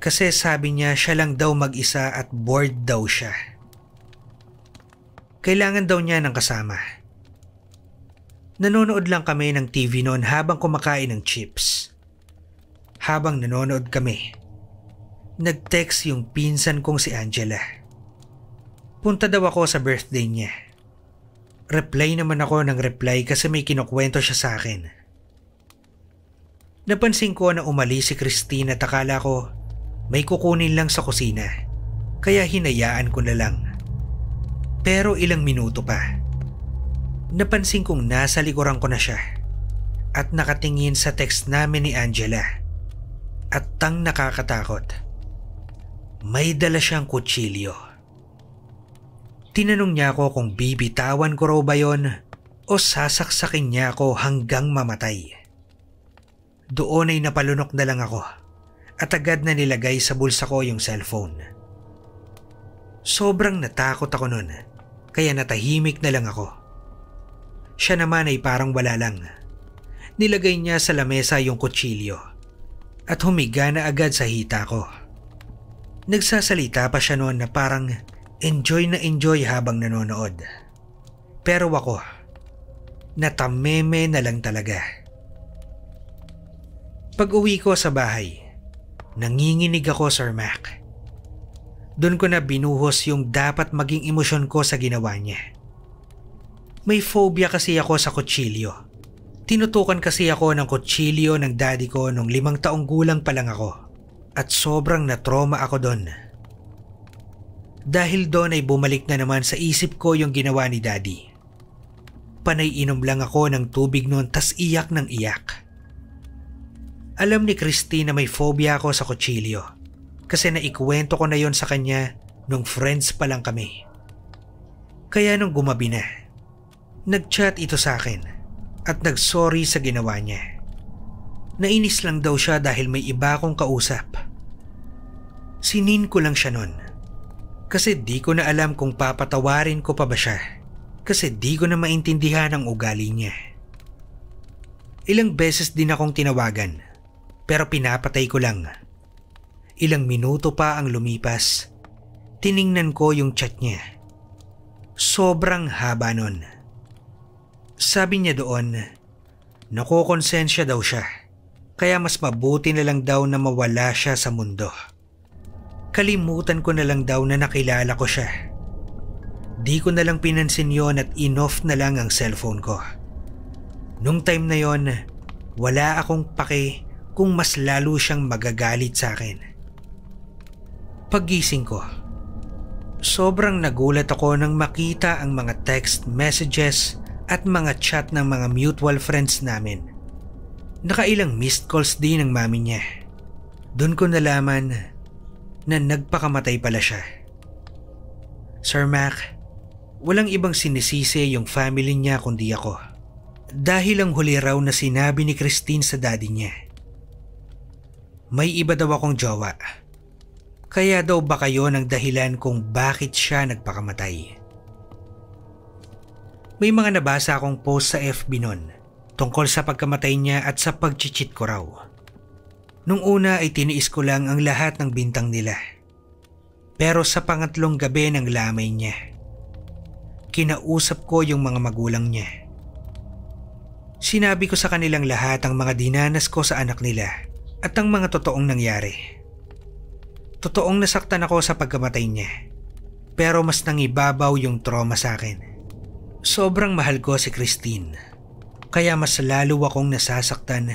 kasi sabi niya siya lang daw mag-isa at bored daw siya. Kailangan daw niya ng kasama. Nanonood lang kami ng TV noon habang kumakain ng chips. Habang nanonood kami, nag-text yung pinsan kong si Angela. Punta daw ako sa birthday niya. Reply naman ako ng reply kasi may kinukwento siya sa akin. Napansin ko na umalis si Christine at akala ko may kukunin lang sa kusina kaya hinayaan ko na lang. Pero ilang minuto pa. Napansin kong nasa likuran ko na siya at nakatingin sa text namin ni Angela. At tang nakakatakot. May dala siyang kutsilyo. Tinanong niya ako kung bibitawan ko raw ba yon o sasaksakin niya ako hanggang mamatay. Doon ay napalunok na lang ako at agad na nilagay sa bulsa ko yung cellphone. Sobrang natakot ako noon kaya natahimik na lang ako. Siya naman ay parang wala lang. Nilagay niya sa lamesa yung kutsilyo at humiga na agad sa hita ko. Nagsasalita pa siya noon na parang enjoy na enjoy habang nanonood. Pero ako, natameme na lang talaga. Pag uwi ko sa bahay, nanginginig ako Sir Mac. Doon ko na binuhos yung dapat maging emosyon ko sa ginawa niya. May phobia kasi ako sa kutsilyo. Tinutukan kasi ako ng kutsilyo ng daddy ko nung limang taong gulang pa lang ako at sobrang natroma ako doon. Dahil doon ay bumalik na naman sa isip ko yung ginawa ni daddy. Panay inom lang ako ng tubig noon tas iyak ng iyak. Alam ni Christine na may phobia ako sa kutsilyo kasi naikuwento ko na yon sa kanya nung friends pa lang kami. Kaya nung gumabi na, Nagchat ito sa akin at nagsorry sa ginawa niya. Nainis lang daw siya dahil may iba akong kausap. Sinin ko lang siya nun. Kasi di ko na alam kung papatawarin ko pa ba siya. Kasi di ko na maintindihan ang ugali niya. Ilang beses din akong tinawagan pero pinapatay ko lang. Ilang minuto pa ang lumipas. Tiningnan ko yung chat niya. Sobrang haba nun. Sabi niya doon, nakukonsensya daw siya. Kaya mas mabuti na lang daw na mawala siya sa mundo. Kalimutan ko na lang daw na nakilala ko siya. Di ko na lang pinansin yon at inoff na lang ang cellphone ko. Nung time na yon, wala akong pake kung mas lalo siyang magagalit sa akin. Paggising ko, sobrang nagulat ako nang makita ang mga text messages at mga chat ng mga mutual friends namin. Nakailang missed calls din ng mami niya. Doon ko nalaman na nagpakamatay pala siya. Sir Mac, walang ibang sinisisi yung family niya kundi ako. Dahil ang huli raw na sinabi ni Christine sa daddy niya. May iba daw akong jowa. Kaya daw ba kayo ng dahilan kung bakit siya nagpakamatay? May mga nabasa akong post sa FB nun tungkol sa pagkamatay niya at sa pagchichit ko raw. Nung una ay tiniis ko lang ang lahat ng bintang nila. Pero sa pangatlong gabi ng lamay niya, kinausap ko yung mga magulang niya. Sinabi ko sa kanilang lahat ang mga dinanas ko sa anak nila at ang mga totoong nangyari. Totoong nasaktan ako sa pagkamatay niya pero mas nangibabaw yung trauma sa akin. Sobrang mahal ko si Christine. Kaya mas lalo akong nasasaktan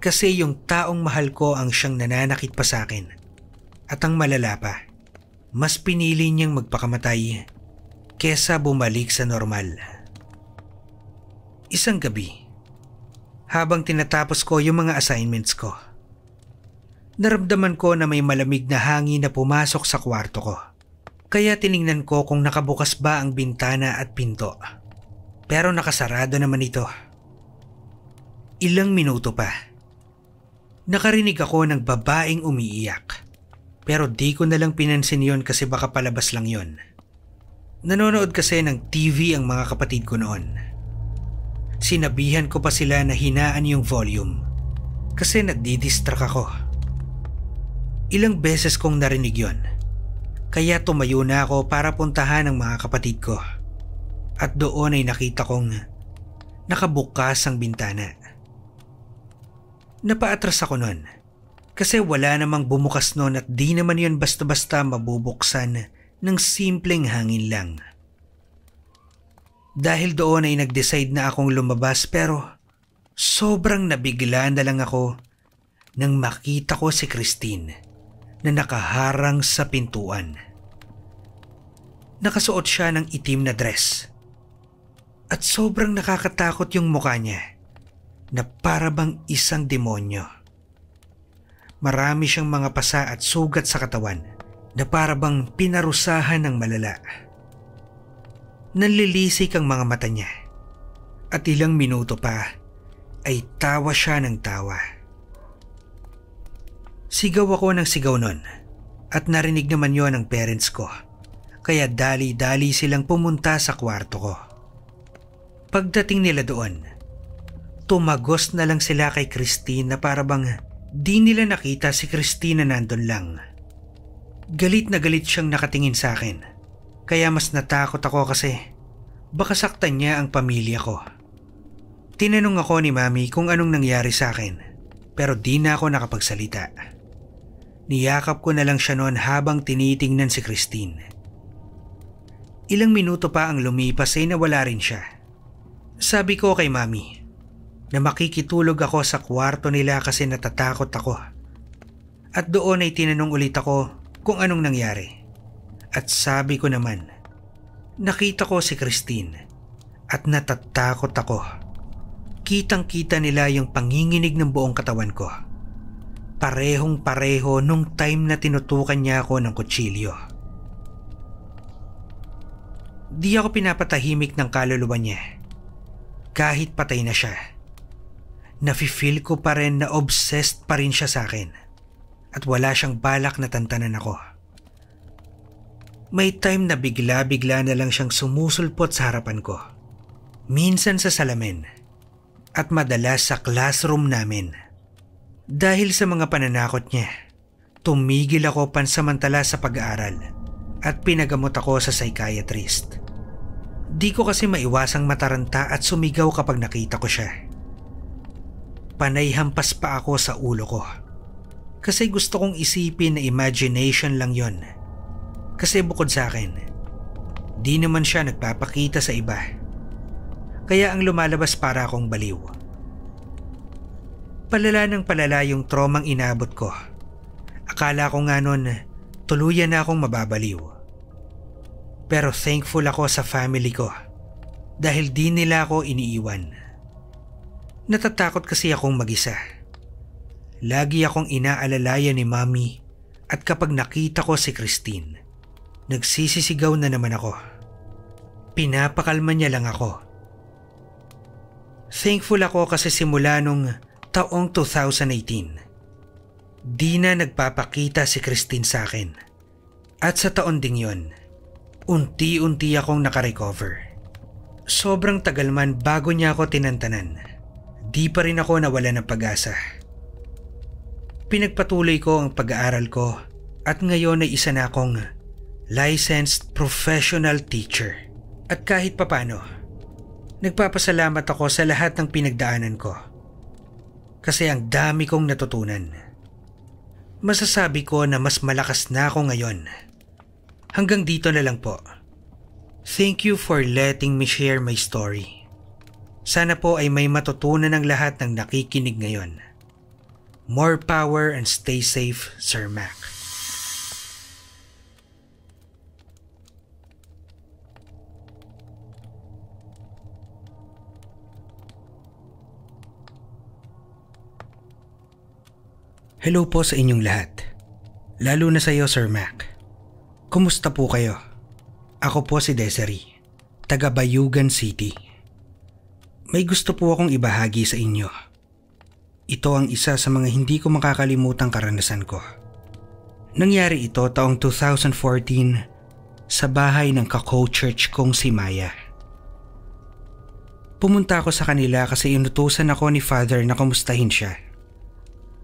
kasi yung taong mahal ko ang siyang nananakit pa sa akin. At ang malala pa, mas pinili niyang magpakamatay kesa bumalik sa normal. Isang gabi, habang tinatapos ko yung mga assignments ko, naramdaman ko na may malamig na hangin na pumasok sa kwarto ko. Kaya tiningnan ko kung nakabukas ba ang bintana at pinto. Pero nakasarado naman ito. Ilang minuto pa. Nakarinig ako ng babaeng umiiyak. Pero di ko na lang pinansin yon kasi baka palabas lang yon. Nanonood kasi ng TV ang mga kapatid ko noon. Sinabihan ko pa sila na hinaan yung volume kasi nadidistract ako. Ilang beses kong narinig yon. Kaya tumayo na ako para puntahan ang mga kapatid ko at doon ay nakita kong nakabukas ang bintana. Napaatras ako noon kasi wala namang bumukas noon at di naman yon basta-basta mabubuksan ng simpleng hangin lang. Dahil doon ay nag-decide na akong lumabas pero sobrang nabigla na lang ako nang makita ko si Christine na nakaharang sa pintuan. Nakasuot siya ng itim na dress at sobrang nakakatakot yung mukha niya na para bang isang demonyo. Marami siyang mga pasa at sugat sa katawan na para bang pinarusahan ng malala. Nanlilisik ang mga mata niya at ilang minuto pa ay tawa siya ng tawa. Sigaw ako ng sigaw nun at narinig naman yon ng parents ko kaya dali-dali silang pumunta sa kwarto ko. Pagdating nila doon, tumagos na lang sila kay Christine na para bang di nila nakita si Christine na nandun lang. Galit na galit siyang nakatingin sa akin. Kaya mas natakot ako kasi baka saktan niya ang pamilya ko. Tinanong ako ni Mami kung anong nangyari sa akin pero di na ako nakapagsalita. Niyakap ko na lang siya noon habang tinitingnan si Christine. Ilang minuto pa ang lumipas ay nawala rin siya. Sabi ko kay mami na makikitulog ako sa kwarto nila kasi natatakot ako. At doon ay tinanong ulit ako kung anong nangyari. At sabi ko naman, nakita ko si Christine at natatakot ako. Kitang kita nila yung panginginig ng buong katawan ko. Parehong pareho nung time na tinutukan niya ako ng kutsilyo. Di ako pinapatahimik ng kaluluwa niya kahit patay na siya. Nafe-feel ko pa rin na obsessed pa rin siya sa akin at wala siyang balak na tantanan ako. May time na bigla-bigla na lang siyang sumusulpot sa harapan ko. Minsan sa salamin at madalas sa classroom namin. Dahil sa mga pananakot niya, tumigil ako pansamantala sa pag-aaral at pinagamot ako sa psychiatrist. Di ko kasi maiwasang mataranta at sumigaw kapag nakita ko siya. Panay hampas pa ako sa ulo ko. Kasi gusto kong isipin na imagination lang yon. Kasi bukod sa akin, di naman siya nagpapakita sa iba. Kaya ang lumalabas para akong baliw. Palala ng palala yung tromang inabot ko. Akala ko nga nun, tuluyan na akong mababaliw. Pero thankful ako sa family ko dahil di nila ako iniiwan. Natatakot kasi akong mag-isa. Lagi akong inaalalayan ni mami at kapag nakita ko si Christine, nagsisisigaw na naman ako. Pinapakalma niya lang ako. Thankful ako kasi simula nung taong 2018, di na nagpapakita si Christine sa akin. At sa taon ding yon, Unti-unti akong nakarecover. Sobrang tagal man bago niya ako tinantanan. Di pa rin ako nawala ng pag-asa. Pinagpatuloy ko ang pag-aaral ko at ngayon ay isa na akong licensed professional teacher. At kahit papano, nagpapasalamat ako sa lahat ng pinagdaanan ko. Kasi ang dami kong natutunan. Masasabi ko na mas malakas na ako ngayon Hanggang dito na lang po. Thank you for letting me share my story. Sana po ay may matutunan ng lahat ng nakikinig ngayon. More power and stay safe, Sir Mac. Hello po sa inyong lahat. Lalo na sa iyo, Sir Mac. Kumusta po kayo? Ako po si Desiree, taga Bayugan City. May gusto po akong ibahagi sa inyo. Ito ang isa sa mga hindi ko makakalimutang karanasan ko. Nangyari ito taong 2014 sa bahay ng kako-church kong si Maya. Pumunta ako sa kanila kasi inutusan ako ni Father na kumustahin siya.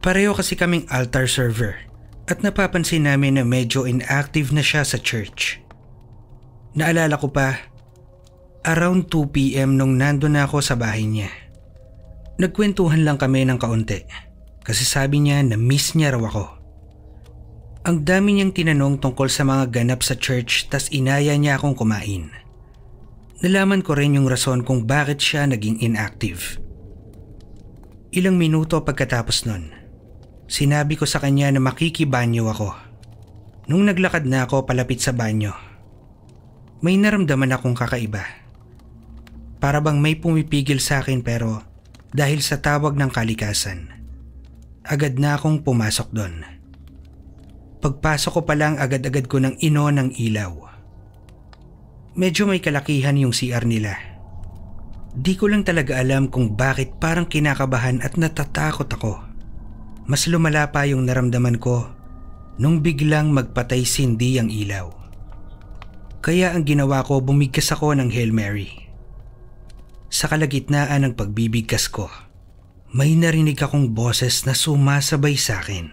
Pareho kasi kaming altar server at napapansin namin na medyo inactive na siya sa church. Naalala ko pa, around 2pm nung nando na ako sa bahay niya. Nagkwentuhan lang kami ng kaunti kasi sabi niya na miss niya raw ako. Ang dami niyang tinanong tungkol sa mga ganap sa church tas inaya niya akong kumain. Nalaman ko rin yung rason kung bakit siya naging inactive. Ilang minuto pagkatapos nun, Sinabi ko sa kanya na makikibanyo ako. Nung naglakad na ako palapit sa banyo, may naramdaman akong kakaiba. Para bang may pumipigil sa akin pero dahil sa tawag ng kalikasan. Agad na akong pumasok doon. Pagpasok ko pa lang agad-agad ko ng ino ng ilaw. Medyo may kalakihan yung CR nila. Di ko lang talaga alam kung bakit parang kinakabahan at natatakot ako mas lumala pa yung naramdaman ko nung biglang magpatay sindi ang ilaw. Kaya ang ginawa ko bumigkas ako ng Hail Mary. Sa kalagitnaan ng pagbibigkas ko, may narinig akong boses na sumasabay sa akin.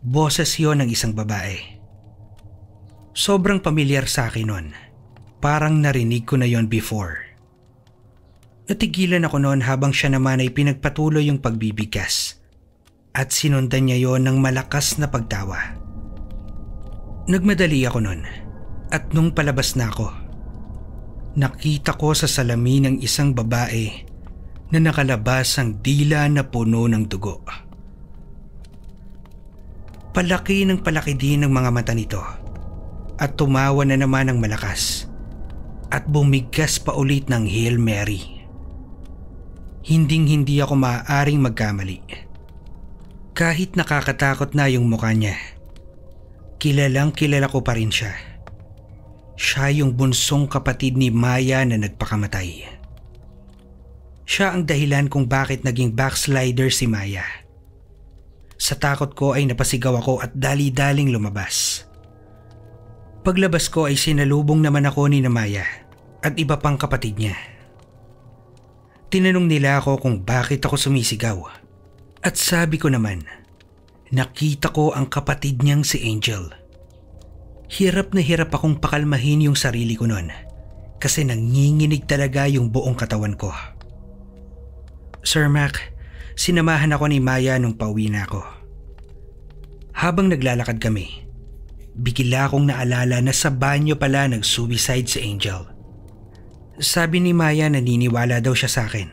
Boses yon ng isang babae. Sobrang pamilyar sa akin nun. Parang narinig ko na yon before. Natigilan ako noon habang siya naman ay pinagpatuloy yung pagbibigkas at sinundan niya yon ng malakas na pagtawa. Nagmadali ako noon at nung palabas na ako, nakita ko sa salamin ang isang babae na nakalabas ang dila na puno ng dugo. Palaki ng palaki din ng mga mata nito at tumawa na naman ng malakas at bumigkas pa ulit ng Hail Mary hinding-hindi ako maaaring magkamali. Kahit nakakatakot na yung mukha niya, kilalang kilala ko pa rin siya. Siya yung bunsong kapatid ni Maya na nagpakamatay. Siya ang dahilan kung bakit naging backslider si Maya. Sa takot ko ay napasigaw ako at dali-daling lumabas. Paglabas ko ay sinalubong naman ako ni Maya at iba pang kapatid niya. Tinanong nila ako kung bakit ako sumisigaw. At sabi ko naman, nakita ko ang kapatid niyang si Angel. Hirap na hirap akong pakalmahin yung sarili ko noon kasi nanginginig talaga yung buong katawan ko. Sir Mac, sinamahan ako ni Maya nung pauwi na ako. Habang naglalakad kami, bigla akong naalala na sa banyo pala nag-suicide si Angel. Sabi ni Maya naniniwala daw siya sa akin.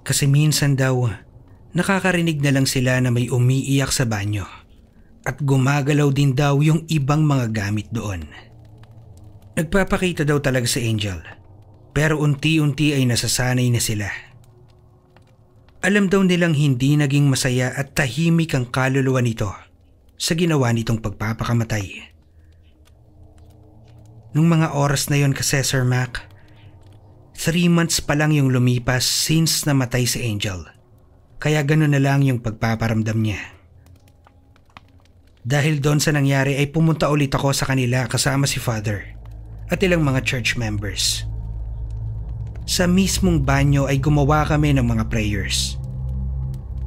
Kasi minsan daw, nakakarinig na lang sila na may umiiyak sa banyo. At gumagalaw din daw yung ibang mga gamit doon. Nagpapakita daw talaga si Angel. Pero unti-unti ay nasasanay na sila. Alam daw nilang hindi naging masaya at tahimik ang kaluluwa nito sa ginawa nitong pagpapakamatay. Nung mga oras na yon kasi Sir Mac, Three months pa lang yung lumipas since namatay si Angel. Kaya ganun na lang yung pagpaparamdam niya. Dahil doon sa nangyari ay pumunta ulit ako sa kanila kasama si Father at ilang mga church members. Sa mismong banyo ay gumawa kami ng mga prayers.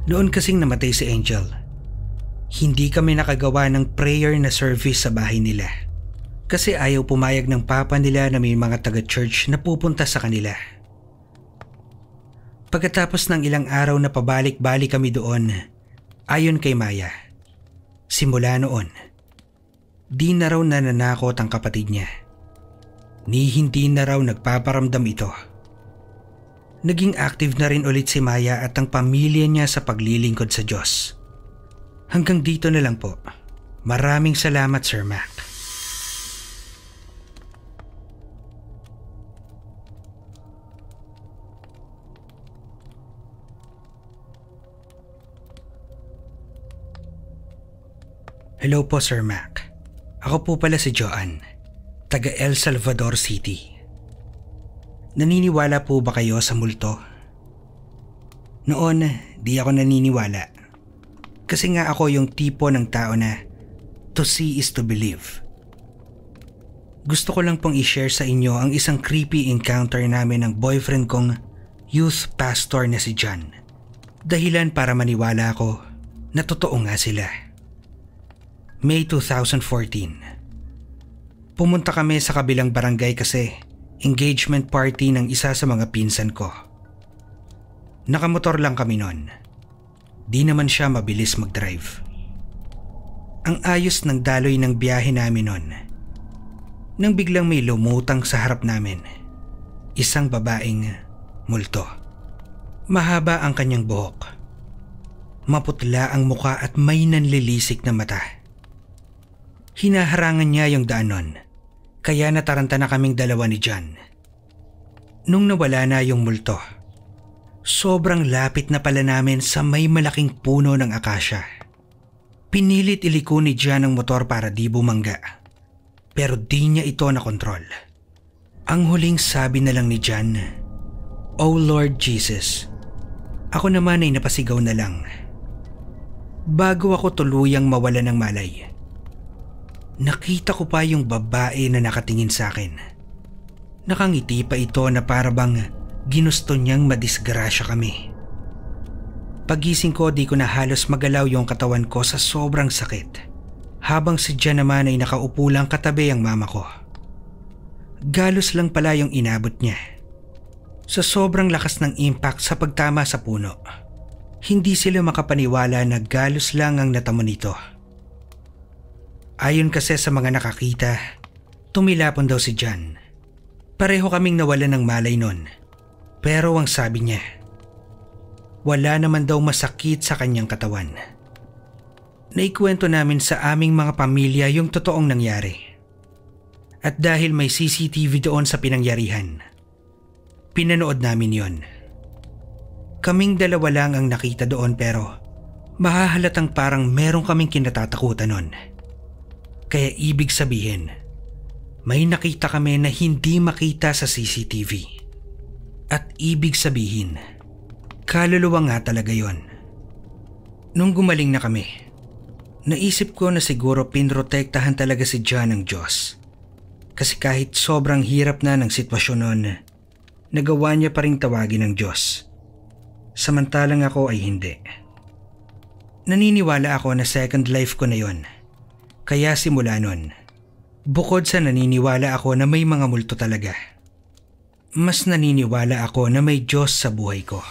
Noon kasing namatay si Angel. Hindi kami nakagawa ng prayer na service sa bahay nila kasi ayaw pumayag ng papa nila na may mga taga-church na pupunta sa kanila. Pagkatapos ng ilang araw na pabalik-balik kami doon, ayon kay Maya, simula noon, di na raw nananakot ang kapatid niya. Ni hindi na raw nagpaparamdam ito. Naging active na rin ulit si Maya at ang pamilya niya sa paglilingkod sa Diyos. Hanggang dito na lang po. Maraming salamat Sir Mac. Hello po Sir Mac. Ako po pala si Joan, taga El Salvador City. Naniniwala po ba kayo sa multo? Noon, di ako naniniwala. Kasi nga ako yung tipo ng tao na to see is to believe. Gusto ko lang pong i-share sa inyo ang isang creepy encounter namin ng boyfriend kong youth pastor na si John. Dahilan para maniwala ako na totoo nga sila. May 2014. Pumunta kami sa kabilang barangay kasi engagement party ng isa sa mga pinsan ko. Nakamotor lang kami noon. Di naman siya mabilis mag-drive. Ang ayos ng daloy ng biyahe namin noon. Nang biglang may lumutang sa harap namin. Isang babaeng multo. Mahaba ang kanyang buhok. Maputla ang muka at may nanlilisik na mata. Hinaharangan niya yung daanon, kaya nataranta na kaming dalawa ni John. Nung nawala na yung multo, sobrang lapit na pala namin sa may malaking puno ng akasya. Pinilit iliko ni John ang motor para di bumangga, pero di niya ito na nakontrol. Ang huling sabi na lang ni John, O oh Lord Jesus, ako naman ay napasigaw na lang. Bago ako tuluyang mawala ng malay, Nakita ko pa yung babae na nakatingin sa akin. Nakangiti pa ito na parabang ginusto niyang madisgrasya kami. Pagising ko di ko na halos magalaw yung katawan ko sa sobrang sakit. Habang si Jan naman ay nakaupo lang katabi ang mama ko. Galos lang pala yung inabot niya. Sa sobrang lakas ng impact sa pagtama sa puno, hindi sila makapaniwala na galos lang ang natamo nito. Ayon kasi sa mga nakakita, tumilapon daw si John. Pareho kaming nawala ng malay nun. Pero ang sabi niya, wala naman daw masakit sa kanyang katawan. Naikwento namin sa aming mga pamilya yung totoong nangyari. At dahil may CCTV doon sa pinangyarihan, pinanood namin yon. Kaming dalawa lang ang nakita doon pero mahahalatang parang merong kaming kinatatakutan noon. Kaya ibig sabihin, may nakita kami na hindi makita sa CCTV. At ibig sabihin, kaluluwa nga talaga yon. Nung gumaling na kami, naisip ko na siguro pinrotektahan talaga si John ng Diyos. Kasi kahit sobrang hirap na ng sitwasyon noon, nagawa niya pa rin tawagin ng Diyos. Samantalang ako ay hindi. Naniniwala ako na second life ko na yon kaya simula nun, bukod sa naniniwala ako na may mga multo talaga, mas naniniwala ako na may Diyos sa buhay ko.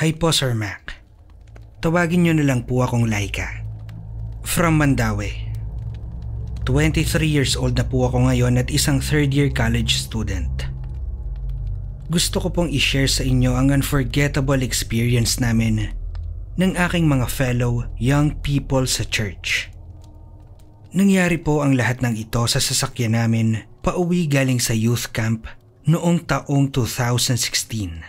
Hi po Sir Mac. Tawagin niyo na lang po akong Laika. From Mandawi. 23 years old na po ako ngayon at isang third year college student. Gusto ko pong i-share sa inyo ang unforgettable experience namin ng aking mga fellow young people sa church. Nangyari po ang lahat ng ito sa sasakyan namin pauwi galing sa youth camp noong taong 2016.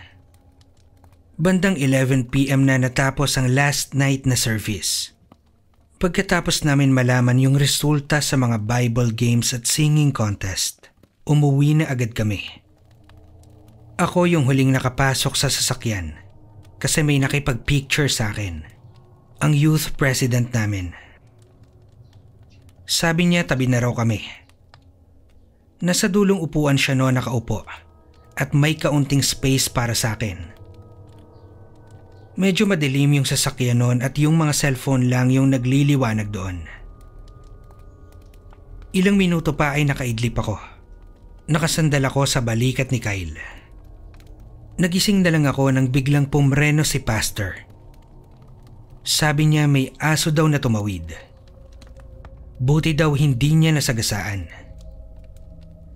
Bandang 11pm na natapos ang last night na service. Pagkatapos namin malaman yung resulta sa mga Bible games at singing contest, umuwi na agad kami. Ako yung huling nakapasok sa sasakyan kasi may nakipag-picture sa akin. Ang youth president namin. Sabi niya tabi na raw kami. Nasa dulong upuan siya noon nakaupo at may kaunting space para sa akin. Medyo madilim yung sasakyan noon at yung mga cellphone lang yung nagliliwanag doon. Ilang minuto pa ay nakaidlip ako. Nakasandal ako sa balikat ni Kyle. Nagising na lang ako nang biglang pumreno si Pastor. Sabi niya may aso daw na tumawid. Buti daw hindi niya nasagasaan.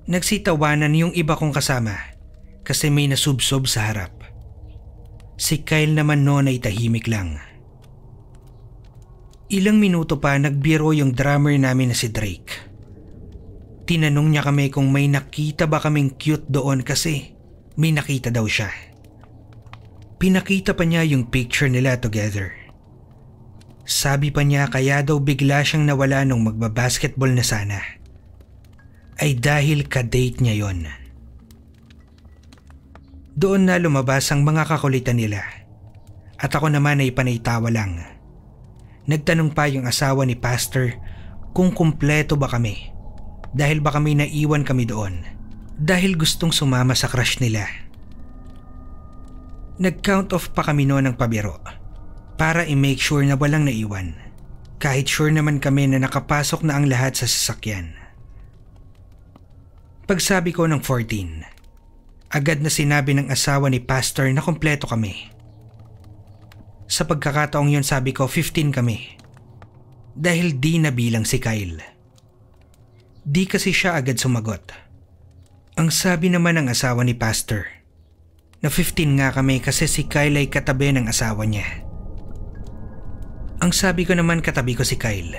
Nagsitawanan yung iba kong kasama kasi may nasubsob sa harap. Si Kyle naman noon ay tahimik lang. Ilang minuto pa nagbiro yung drummer namin na si Drake. Tinanong niya kami kung may nakita ba kaming cute doon kasi may nakita daw siya. Pinakita pa niya yung picture nila together. Sabi pa niya kaya daw bigla siyang nawala nung magbabasketball na sana. Ay dahil ka-date niya yon. Doon na lumabas ang mga kakulitan nila at ako naman ay panaytawa lang. Nagtanong pa yung asawa ni Pastor kung kumpleto ba kami dahil ba kami naiwan kami doon dahil gustong sumama sa crush nila. Nag-count off pa kami noon ng pabiro para i-make sure na walang naiwan kahit sure naman kami na nakapasok na ang lahat sa sasakyan. Pagsabi ko ng 14, Agad na sinabi ng asawa ni Pastor na kompleto kami. Sa pagkakataong yon sabi ko 15 kami. Dahil di na bilang si Kyle. Di kasi siya agad sumagot. Ang sabi naman ng asawa ni Pastor na 15 nga kami kasi si Kyle ay katabi ng asawa niya. Ang sabi ko naman katabi ko si Kyle.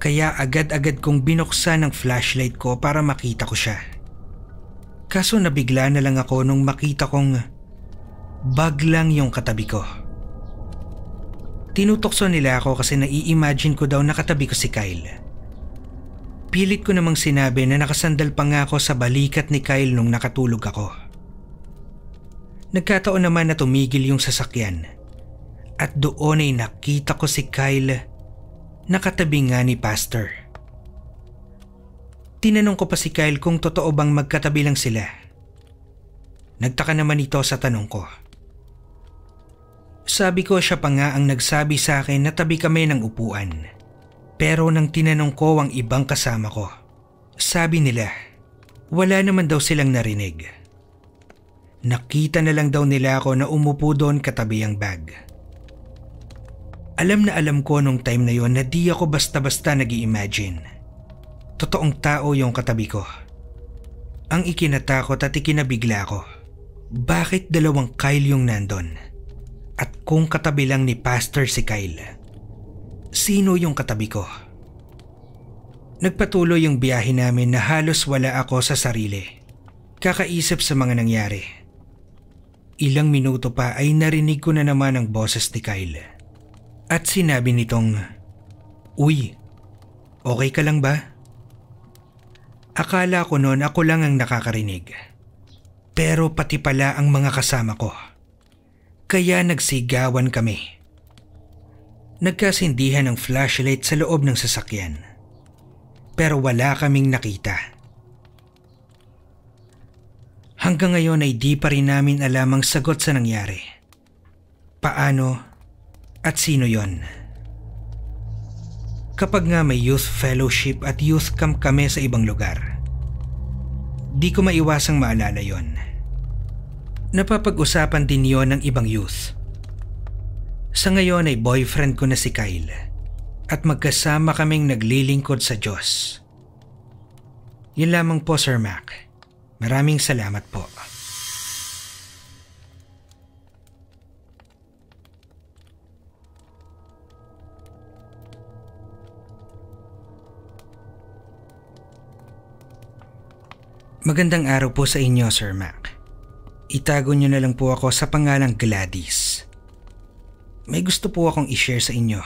Kaya agad-agad kong binuksan ang flashlight ko para makita ko siya. Kaso nabigla na lang ako nung makita kong bag yung katabi ko. Tinutokso nila ako kasi nai-imagine ko daw nakatabi ko si Kyle. Pilit ko namang sinabi na nakasandal pa nga ako sa balikat ni Kyle nung nakatulog ako. Nagkataon naman na tumigil yung sasakyan at doon ay nakita ko si Kyle nakatabi nga ni Pastor. Tinanong ko pa si Kyle kung totoo bang magkatabi lang sila. Nagtaka naman ito sa tanong ko. Sabi ko siya pa nga ang nagsabi sa akin na tabi kami ng upuan. Pero nang tinanong ko ang ibang kasama ko, sabi nila, wala naman daw silang narinig. Nakita na lang daw nila ako na umupo doon katabi ang bag. Alam na alam ko nung time na yon na di ako basta-basta nag-imagine Totoong tao yung katabi ko. Ang ikinatakot at ikinabigla ko. Bakit dalawang Kyle yung nandon? At kung katabi lang ni Pastor si Kyle? Sino yung katabi ko? Nagpatuloy yung biyahe namin na halos wala ako sa sarili. Kakaisip sa mga nangyari. Ilang minuto pa ay narinig ko na naman ang boses ni Kyle. At sinabi nitong, Uy, okay ka lang ba? Akala ko noon ako lang ang nakakarinig. Pero pati pala ang mga kasama ko. Kaya nagsigawan kami. Nagkasindihan ng flashlight sa loob ng sasakyan. Pero wala kaming nakita. Hanggang ngayon ay di pa rin namin alam ang sagot sa nangyari. Paano at sino yon? kapag nga may youth fellowship at youth camp kami sa ibang lugar. Di ko maiwasang maalala yon. Napapag-usapan din yon ng ibang youth. Sa ngayon ay boyfriend ko na si Kyle at magkasama kaming naglilingkod sa Diyos. Yan lamang po Sir Mac. Maraming salamat po. Magandang araw po sa inyo, Sir Mac. Itago nyo na lang po ako sa pangalang Gladys. May gusto po akong ishare sa inyo.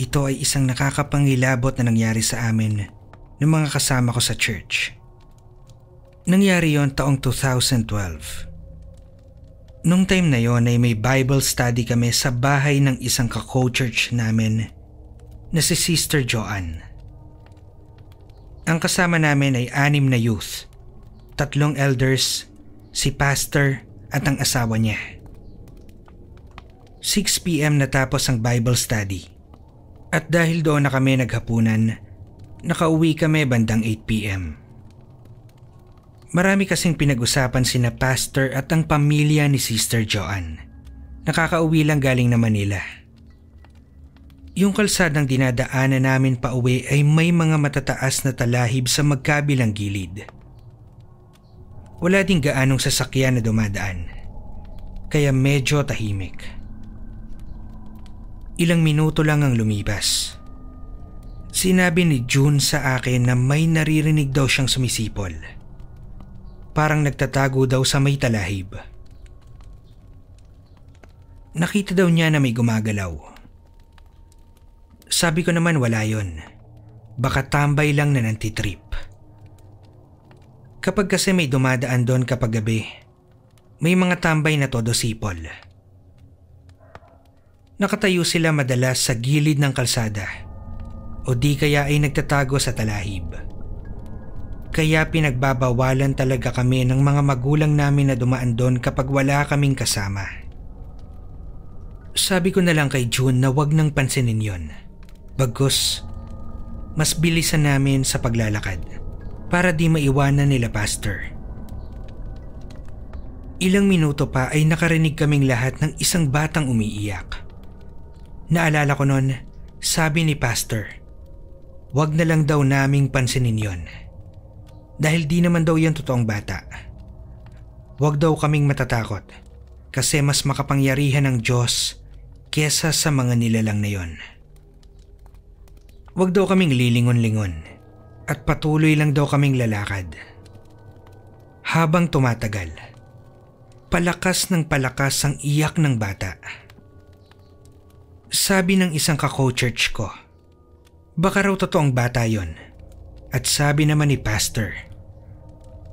Ito ay isang nakakapangilabot na nangyari sa amin ng mga kasama ko sa church. Nangyari yon taong 2012. Nung time na yon ay may Bible study kami sa bahay ng isang kako-church namin na si Sister Joanne. Ang kasama namin ay anim na youth, tatlong elders, si pastor at ang asawa niya. 6pm natapos ang Bible study at dahil doon na kami naghapunan, nakauwi kami bandang 8pm. Marami kasing pinag-usapan sina pastor at ang pamilya ni Sister Joan. Nakakauwi lang galing na Manila. Yung kalsadang dinadaanan namin pa uwi ay may mga matataas na talahib sa magkabilang gilid. Wala ding gaanong sasakyan na dumadaan, kaya medyo tahimik. Ilang minuto lang ang lumipas. Sinabi ni June sa akin na may naririnig daw siyang sumisipol. Parang nagtatago daw sa may talahib. Nakita daw niya na may gumagalaw sabi ko naman wala yon. Baka tambay lang na nantitrip. Kapag kasi may dumadaan doon kapag gabi, may mga tambay na todo sipol. Nakatayo sila madalas sa gilid ng kalsada o di kaya ay nagtatago sa talahib. Kaya pinagbabawalan talaga kami ng mga magulang namin na dumaan doon kapag wala kaming kasama. Sabi ko na lang kay June na wag nang pansinin yon. Bagus, mas bilisan namin sa paglalakad para di maiwanan nila Pastor. Ilang minuto pa ay nakarinig kaming lahat ng isang batang umiiyak. Naalala ko noon, sabi ni Pastor, wag na lang daw naming pansinin yon. Dahil di naman daw yan totoong bata. Wag daw kaming matatakot kasi mas makapangyarihan ng Diyos kesa sa mga nilalang na yon. Huwag daw kaming lilingon-lingon at patuloy lang daw kaming lalakad. Habang tumatagal, palakas ng palakas ang iyak ng bata. Sabi ng isang kako-church ko, baka raw totoong bata yon. At sabi naman ni pastor,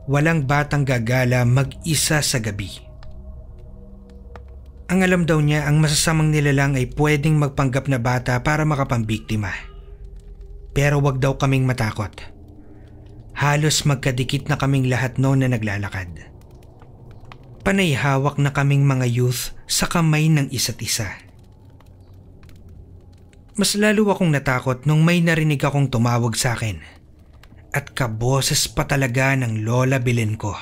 walang batang gagala mag-isa sa gabi. Ang alam daw niya ang masasamang nilalang ay pwedeng magpanggap na bata para makapambiktima. Pero wag daw kaming matakot. Halos magkadikit na kaming lahat noon na naglalakad. Panay hawak na kaming mga youth sa kamay ng isa't isa. Mas lalo akong natakot nung may narinig akong tumawag sa akin at kaboses pa talaga ng lola bilin ko.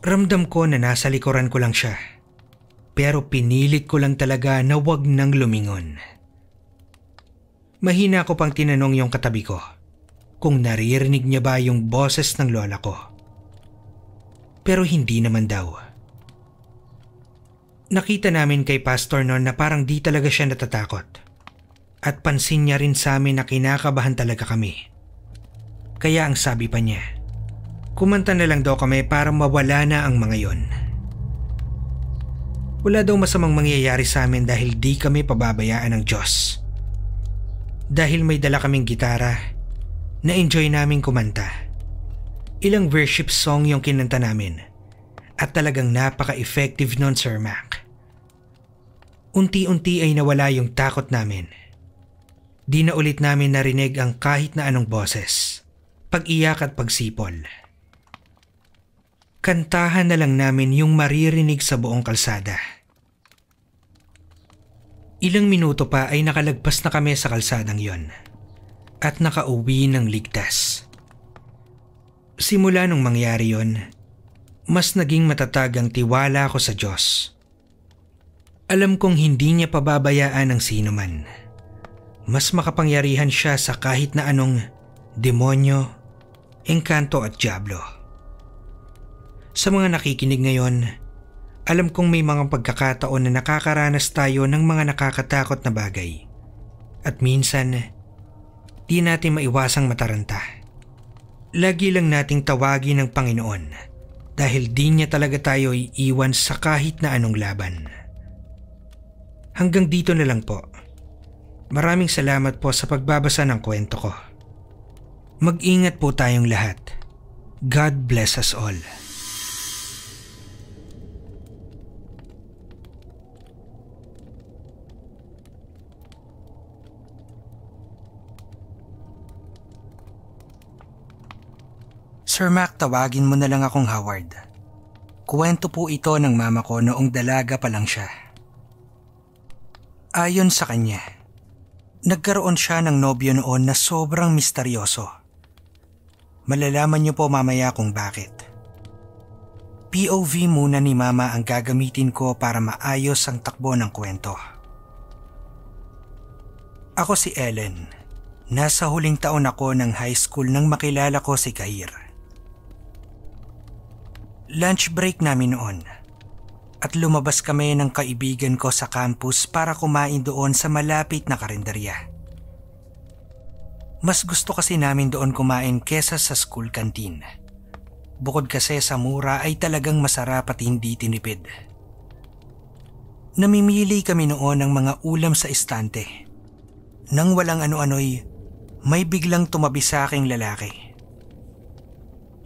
Ramdam ko na nasa likuran ko lang siya pero pinilit ko lang talaga na wag nang lumingon. Mahina ko pang tinanong yung katabi ko kung naririnig niya ba yung boses ng lola ko. Pero hindi naman daw. Nakita namin kay Pastor noon na parang di talaga siya natatakot. At pansin niya rin sa amin na kinakabahan talaga kami. Kaya ang sabi pa niya, kumanta na lang daw kami para mawala na ang mga yon. Wala daw masamang mangyayari sa amin dahil di kami pababayaan ng Diyos dahil may dala kaming gitara. Na-enjoy namin kumanta. Ilang worship song yung kinanta namin at talagang napaka-effective nun Sir Mac. Unti-unti ay nawala yung takot namin. Di na ulit namin narinig ang kahit na anong boses, pag-iyak at pagsipol. Kantahan na lang namin yung maririnig sa buong kalsada. Ilang minuto pa ay nakalagpas na kami sa kalsadang yon at nakauwi ng ligtas. Simula nung mangyari yon, mas naging matatag ang tiwala ko sa Diyos. Alam kong hindi niya pababayaan ang sino man. Mas makapangyarihan siya sa kahit na anong demonyo, engkanto at diablo. Sa mga nakikinig ngayon, alam kong may mga pagkakataon na nakakaranas tayo ng mga nakakatakot na bagay. At minsan, di natin maiwasang mataranta. Lagi lang nating tawagin ng Panginoon dahil di niya talaga tayo iiwan sa kahit na anong laban. Hanggang dito na lang po. Maraming salamat po sa pagbabasa ng kwento ko. Mag-ingat po tayong lahat. God bless us all. Sir Mac, tawagin mo na lang akong Howard. Kuwento po ito ng mama ko noong dalaga pa lang siya. Ayon sa kanya, nagkaroon siya ng nobyo noon na sobrang misteryoso. Malalaman niyo po mamaya kung bakit. POV muna ni mama ang gagamitin ko para maayos ang takbo ng kwento. Ako si Ellen. Nasa huling taon ako ng high school nang makilala ko si Kahir. Lunch break namin noon. At lumabas kami ng kaibigan ko sa campus para kumain doon sa malapit na karinderya. Mas gusto kasi namin doon kumain kesa sa school canteen. Bukod kasi sa mura ay talagang masarap at hindi tinipid. Namimili kami noon ng mga ulam sa istante. Nang walang ano-ano'y, may biglang tumabi sa aking lalaki.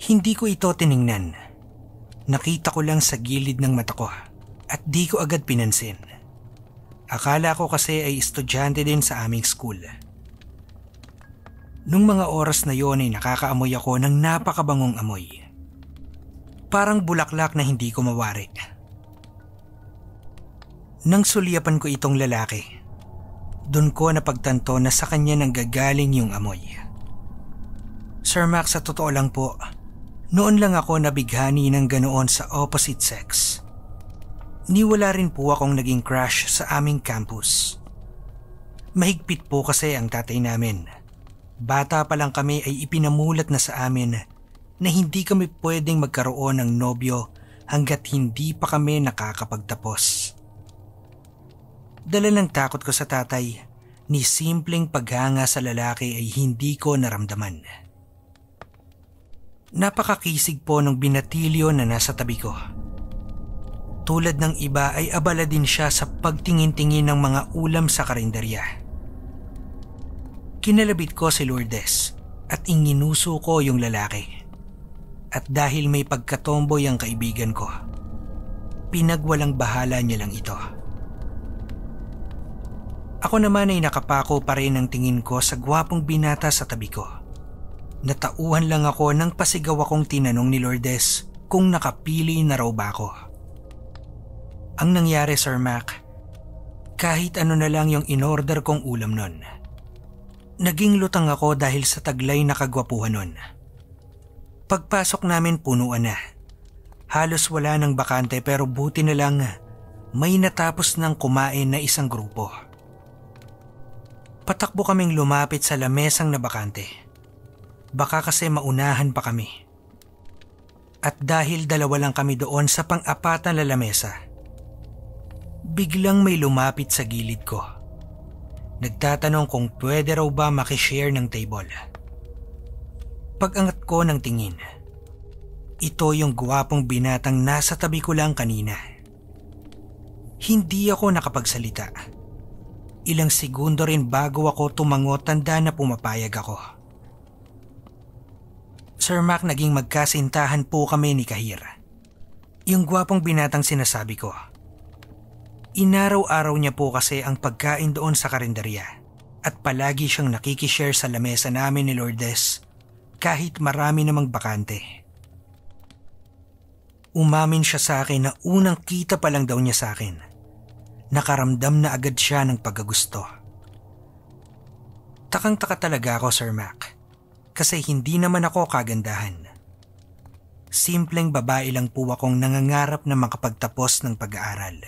Hindi ko ito tiningnan Nakita ko lang sa gilid ng mata ko at di ko agad pinansin. Akala ko kasi ay estudyante din sa aming school. Nung mga oras na yon ay nakakaamoy ako ng napakabangong amoy. Parang bulaklak na hindi ko mawari. Nang suliapan ko itong lalaki, doon ko napagtanto na sa kanya nang gagaling yung amoy. Sir Max, sa totoo lang po, noon lang ako nabighani ng ganoon sa opposite sex. Niwala rin po akong naging crush sa aming campus. Mahigpit po kasi ang tatay namin. Bata pa lang kami ay ipinamulat na sa amin na hindi kami pwedeng magkaroon ng nobyo hanggat hindi pa kami nakakapagtapos. Dala ng takot ko sa tatay, ni simpleng paghanga sa lalaki ay hindi ko naramdaman. Napakakisig po ng binatilyo na nasa tabi ko. Tulad ng iba ay abala din siya sa pagtingin-tingin ng mga ulam sa karinderya. Kinalabit ko si Lourdes at inginuso ko yung lalaki. At dahil may pagkatomboy ang kaibigan ko, pinagwalang bahala niya lang ito. Ako naman ay nakapako pa rin ang tingin ko sa gwapong binata sa tabi ko Natauhan lang ako nang pasigaw akong tinanong ni Lourdes kung nakapili na raw ba ako. Ang nangyari Sir Mac, kahit ano na lang yung inorder kong ulam nun. Naging lutang ako dahil sa taglay na kagwapuhan nun. Pagpasok namin punuan na. Halos wala ng bakante pero buti na lang may natapos ng kumain na isang grupo. Patakbo kaming lumapit sa lamesang na bakante. Baka kasi maunahan pa kami. At dahil dalawa lang kami doon sa pang-apat na lalamesa, biglang may lumapit sa gilid ko. Nagtatanong kung pwede raw ba makishare ng table. Pagangat ko ng tingin, ito yung gwapong binatang nasa tabi ko lang kanina. Hindi ako nakapagsalita. Ilang segundo rin bago ako tumango tanda na pumapayag ako. Sir Mac, naging magkasintahan po kami ni Kahira. Yung gwapong binatang sinasabi ko. Inaraw-araw niya po kasi ang pagkain doon sa karinderya at palagi siyang nakikishare sa lamesa namin ni Lourdes kahit marami namang bakante. Umamin siya sa akin na unang kita pa lang daw niya sa akin. Nakaramdam na agad siya ng pagagusto. Takang-taka talaga ako, Sir Mac kasi hindi naman ako kagandahan. Simpleng babae lang po akong nangangarap na makapagtapos ng pag-aaral.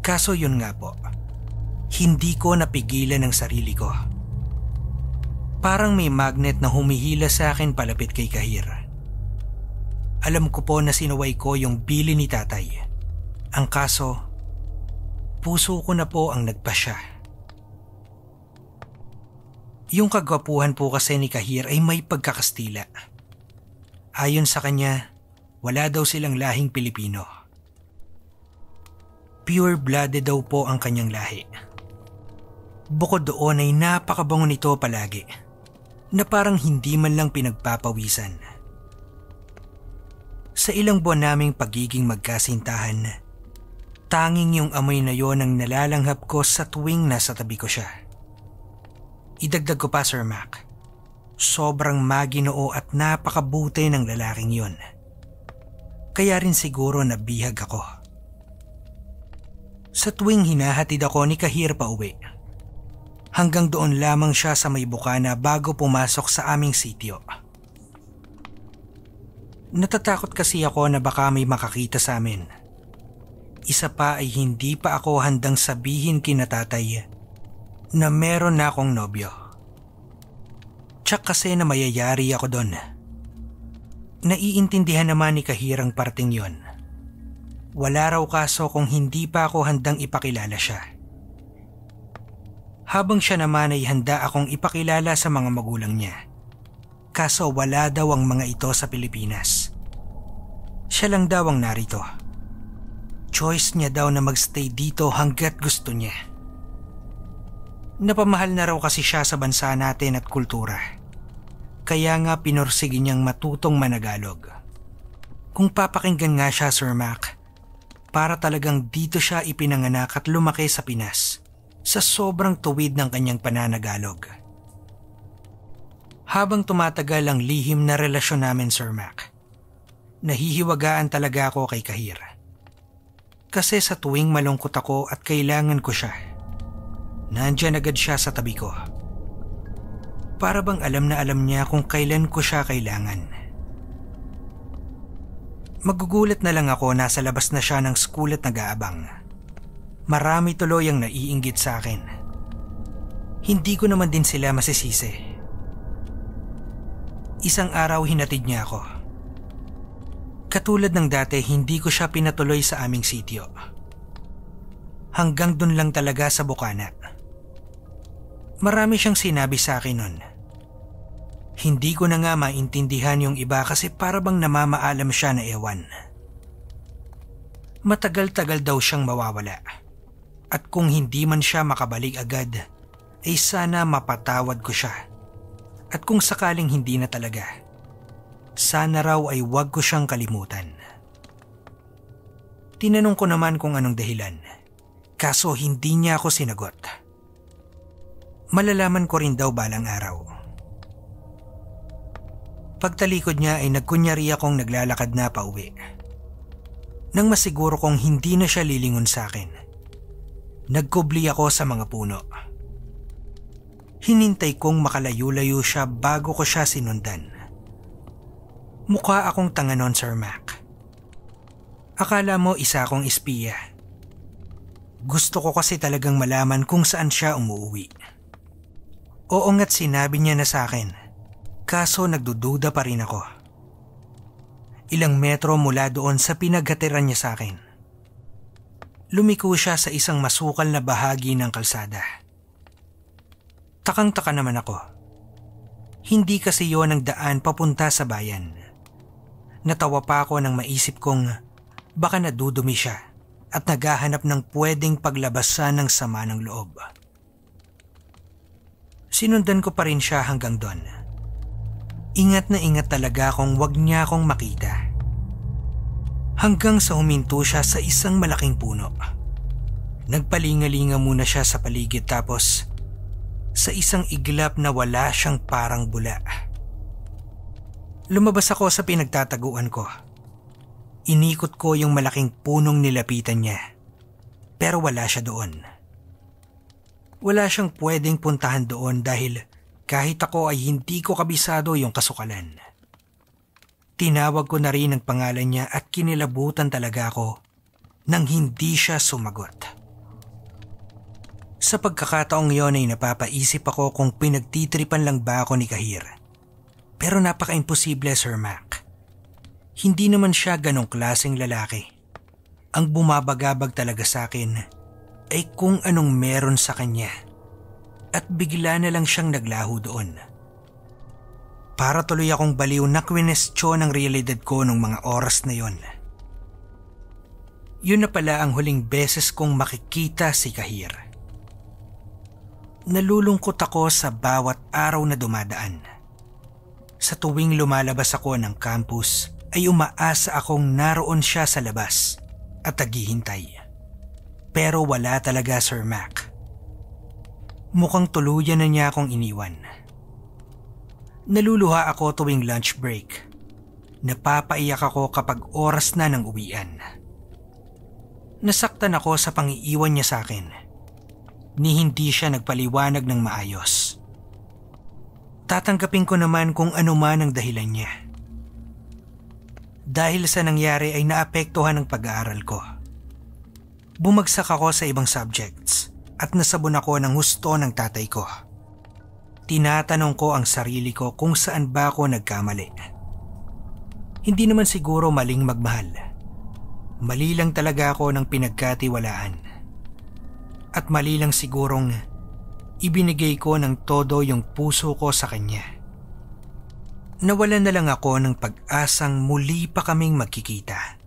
Kaso yun nga po, hindi ko napigilan ang sarili ko. Parang may magnet na humihila sa akin palapit kay Kahir. Alam ko po na sinaway ko yung bili ni tatay. Ang kaso, puso ko na po ang nagpasya. Yung kagwapuhan po kasi ni Kahir ay may pagkakastila. Ayon sa kanya, wala daw silang lahing Pilipino. Pure-blooded daw po ang kanyang lahi. Bukod doon ay napakabango nito palagi na parang hindi man lang pinagpapawisan. Sa ilang buwan naming pagiging magkasintahan, tanging yung amoy na yon ang nalalanghap ko sa tuwing nasa tabi ko siya. Idagdag ko pa, Sir Mac. Sobrang maginoo at napakabuti ng lalaking yon. Kaya rin siguro nabihag ako. Sa tuwing hinahatid ako ni Kahir pa uwi, hanggang doon lamang siya sa may bukana bago pumasok sa aming sitio. Natatakot kasi ako na baka may makakita sa amin. Isa pa ay hindi pa ako handang sabihin kinatatay na meron na akong nobyo. Tsak kasi na mayayari ako doon. Naiintindihan naman ni Kahirang parting yon. Wala raw kaso kung hindi pa ako handang ipakilala siya. Habang siya naman ay handa akong ipakilala sa mga magulang niya. Kaso wala daw ang mga ito sa Pilipinas. Siya lang daw ang narito. Choice niya daw na magstay dito hanggat gusto niya. Napamahal na raw kasi siya sa bansa natin at kultura. Kaya nga pinorsige niyang matutong managalog. Kung papakinggan nga siya, Sir Mac, para talagang dito siya ipinanganak at lumaki sa Pinas sa sobrang tuwid ng kanyang pananagalog. Habang tumatagal ang lihim na relasyon namin, Sir Mac, nahihiwagaan talaga ako kay Kahira. Kasi sa tuwing malungkot ako at kailangan ko siya, Nandyan agad siya sa tabi ko. Para bang alam na alam niya kung kailan ko siya kailangan. Magugulat na lang ako nasa labas na siya ng school at nag-aabang. Marami tuloy ang naiinggit sa akin. Hindi ko naman din sila masisisi. Isang araw hinatid niya ako. Katulad ng dati, hindi ko siya pinatuloy sa aming sityo. Hanggang dun lang talaga sa Bukanak. Marami siyang sinabi sa akin nun. Hindi ko na nga maintindihan yung iba kasi para bang namamaalam siya na ewan. Matagal-tagal daw siyang mawawala. At kung hindi man siya makabalik agad, ay sana mapatawad ko siya. At kung sakaling hindi na talaga, sana raw ay wag ko siyang kalimutan. Tinanong ko naman kung anong dahilan, kaso hindi niya ako sinagot. Malalaman ko rin daw balang araw. Pagtalikod niya ay nagkunyari akong naglalakad na pauwi. Nang masiguro kong hindi na siya lilingon sa akin, nagkubli ako sa mga puno. Hinintay kong makalayo-layo siya bago ko siya sinundan. Mukha akong tanga nun, Sir Mac. Akala mo isa akong espiya. Gusto ko kasi talagang malaman kung saan siya umuwi. Oo nga't sinabi niya na sa akin. Kaso nagdududa pa rin ako. Ilang metro mula doon sa pinaghatiran niya sa akin. Lumiko siya sa isang masukal na bahagi ng kalsada. Takang-taka naman ako. Hindi kasi yon ang daan papunta sa bayan. Natawa pa ako nang maisip kong baka nadudumi siya at naghahanap ng pwedeng paglabasan ng sama ng loob. Sinundan ko pa rin siya hanggang doon. Ingat na ingat talaga kung wag niya akong makita. Hanggang sa huminto siya sa isang malaking puno. Nagpalingalinga muna siya sa paligid tapos sa isang iglap na wala siyang parang bula. Lumabas ako sa pinagtataguan ko. Inikot ko yung malaking punong nilapitan niya. Pero wala siya doon. Wala siyang pwedeng puntahan doon dahil kahit ako ay hindi ko kabisado yung kasukalan. Tinawag ko na rin ang pangalan niya at kinilabutan talaga ako nang hindi siya sumagot. Sa pagkakataong yon ay napapaisip ako kung pinagtitripan lang ba ako ni Kahir. Pero napaka-imposible, Sir Mac. Hindi naman siya ganong klaseng lalaki. Ang bumabagabag talaga sa akin ay kung anong meron sa kanya at bigla na lang siyang naglaho doon. Para tuloy akong baliw na kwinestyon ng realidad ko nung mga oras na yon. Yun na pala ang huling beses kong makikita si Kahir. Nalulungkot ako sa bawat araw na dumadaan. Sa tuwing lumalabas ako ng campus ay umaasa akong naroon siya sa labas at naghihintay. Pero wala talaga Sir Mac. Mukhang tuluyan na niya akong iniwan. Naluluha ako tuwing lunch break. Napapaiyak ako kapag oras na ng uwian. Nasaktan ako sa pangiiwan niya sa akin. Ni hindi siya nagpaliwanag ng maayos. Tatanggapin ko naman kung ano man ang dahilan niya. Dahil sa nangyari ay naapektuhan ang pag-aaral ko Bumagsak ako sa ibang subjects at nasabon ako ng husto ng tatay ko. Tinatanong ko ang sarili ko kung saan ba ako nagkamali. Hindi naman siguro maling magmahal. Mali lang talaga ako ng pinagkatiwalaan. At mali lang sigurong ibinigay ko ng todo yung puso ko sa kanya Nawalan na lang ako ng pag-asang muli pa kaming magkikita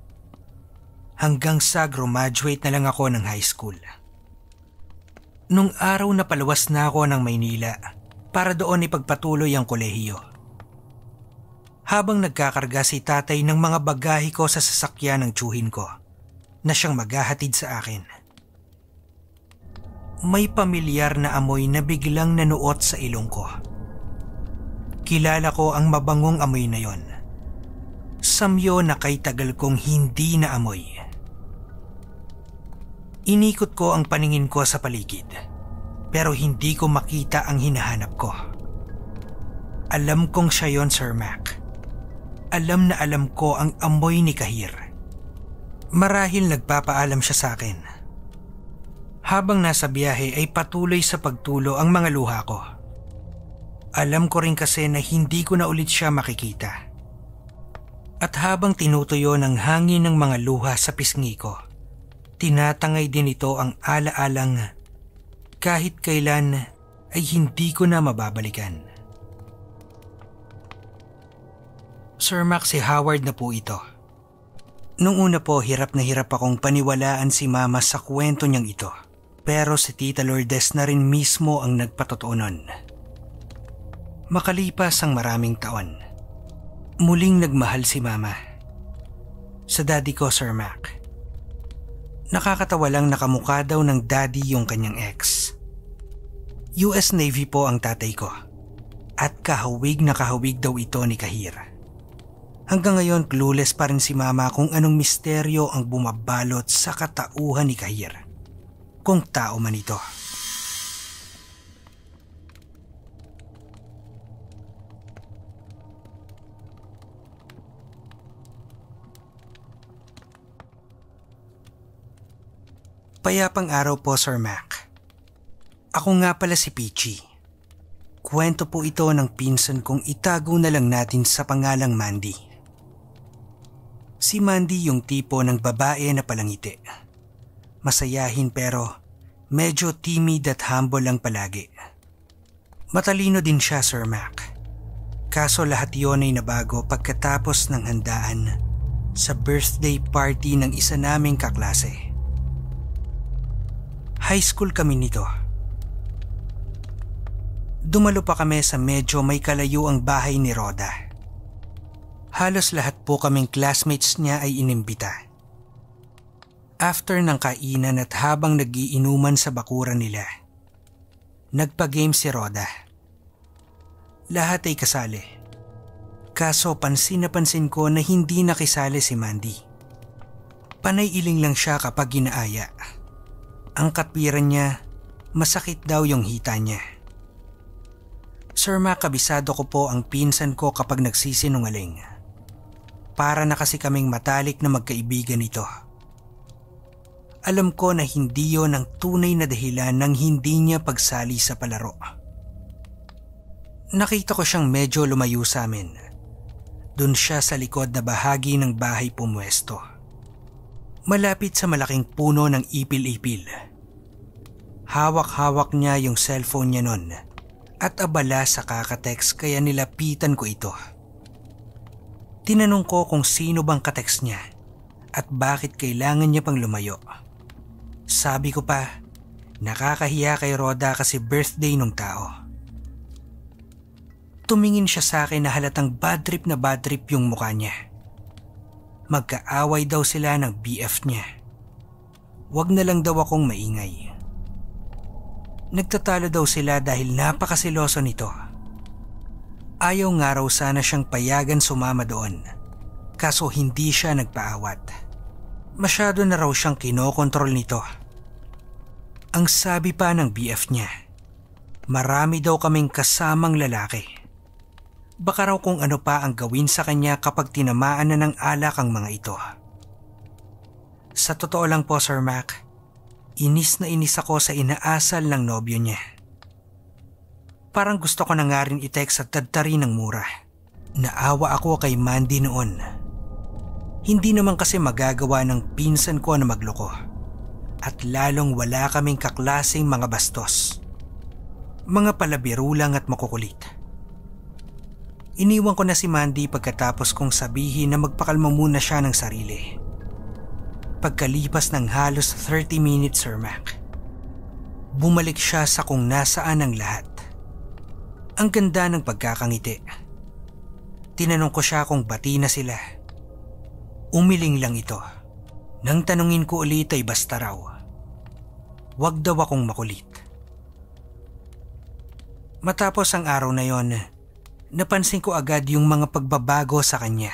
hanggang sa graduate na lang ako ng high school. Nung araw na palawas na ako ng Maynila para doon ipagpatuloy ang kolehiyo. Habang nagkakarga si tatay ng mga bagahe ko sa sasakyan ng tsuhin ko na siyang maghahatid sa akin. May pamilyar na amoy na biglang nanuot sa ilong ko. Kilala ko ang mabangong amoy na yon. Samyo na kay tagal kong hindi na amoy. Inikot ko ang paningin ko sa paligid pero hindi ko makita ang hinahanap ko. Alam kong siya yon Sir Mac. Alam na alam ko ang amoy ni Kahir. Marahil nagpapaalam siya sa akin. Habang nasa biyahe ay patuloy sa pagtulo ang mga luha ko. Alam ko rin kasi na hindi ko na ulit siya makikita. At habang tinutuyo ng hangin ng mga luha sa pisngi ko, Tinatangay din ito ang alaalang kahit kailan ay hindi ko na mababalikan. Sir Max, si Howard na po ito. Nung una po, hirap na hirap akong paniwalaan si Mama sa kwento niyang ito. Pero si Tita Lourdes na rin mismo ang nagpatotoo nun. Makalipas ang maraming taon, muling nagmahal si Mama. Sa daddy ko, Sir Mac. Nakakatawa lang nakamukha daw ng daddy yung kanyang ex. US Navy po ang tatay ko. At kahawig na kahawig daw ito ni Kahir. Hanggang ngayon clueless pa rin si mama kung anong misteryo ang bumabalot sa katauhan ni Kahir. Kung tao man ito. Payapang araw po Sir Mac. Ako nga pala si Peachy. Kwento po ito ng pinsan kong itago na lang natin sa pangalang Mandy. Si Mandy yung tipo ng babae na palangiti. Masayahin pero medyo timid at humble lang palagi. Matalino din siya Sir Mac. Kaso lahat yon ay nabago pagkatapos ng handaan sa birthday party ng isa naming kaklase. High school kami nito. Dumalo pa kami sa medyo may kalayo ang bahay ni Roda. Halos lahat po kaming classmates niya ay inimbita. After ng kainan at habang nagiinuman sa bakura nila, nagpa-game si Roda. Lahat ay kasali. Kaso pansin na pansin ko na hindi nakisali si Mandy. Panay iling lang siya kapag ginaaya. Ang katwiran niya, masakit daw yung hita niya. Sir makabisado ko po ang pinsan ko kapag nagsisinungaling. Para na kasi kaming matalik na magkaibigan ito. Alam ko na hindi yon ang tunay na dahilan ng hindi niya pagsali sa palaro. Nakita ko siyang medyo lumayo sa amin. Doon siya sa likod na bahagi ng bahay pumwesto. Malapit sa malaking puno ng ipil-ipil. Hawak-hawak niya yung cellphone niya nun at abala sa kakatext kaya nilapitan ko ito. Tinanong ko kung sino bang katext niya at bakit kailangan niya pang lumayo. Sabi ko pa, nakakahiya kay Roda kasi birthday nung tao. Tumingin siya sa akin na halatang bad trip na bad trip yung mukha niya. Magkaaway daw sila ng BF niya. Huwag na lang daw akong maingay. Nagtatalo daw sila dahil napakaseloso nito. Ayaw nga raw sana siyang payagan sumama doon. Kaso hindi siya nagpaawat. Masyado na raw siyang kinokontrol nito. Ang sabi pa ng BF niya, marami daw kaming kasamang lalaki. Baka raw kung ano pa ang gawin sa kanya kapag tinamaan na ng alak ang mga ito. Sa totoo lang po Sir Mac, Inis na inis ako sa inaasal ng nobyo niya. Parang gusto ko na nga rin i-text at tadtarin ng mura. Naawa ako kay Mandy noon. Hindi naman kasi magagawa ng pinsan ko na magloko. At lalong wala kaming kaklasing mga bastos. Mga palabiro lang at makukulit. Iniwan ko na si Mandy pagkatapos kong sabihin na magpakalma muna siya ng sarili pagkalipas ng halos 30 minutes, Sir Mac. Bumalik siya sa kung nasaan ang lahat. Ang ganda ng pagkakangiti. Tinanong ko siya kung bati na sila. Umiling lang ito. Nang tanungin ko ulit ay basta raw. Huwag daw akong makulit. Matapos ang araw na yon, napansin ko agad yung mga pagbabago sa kanya.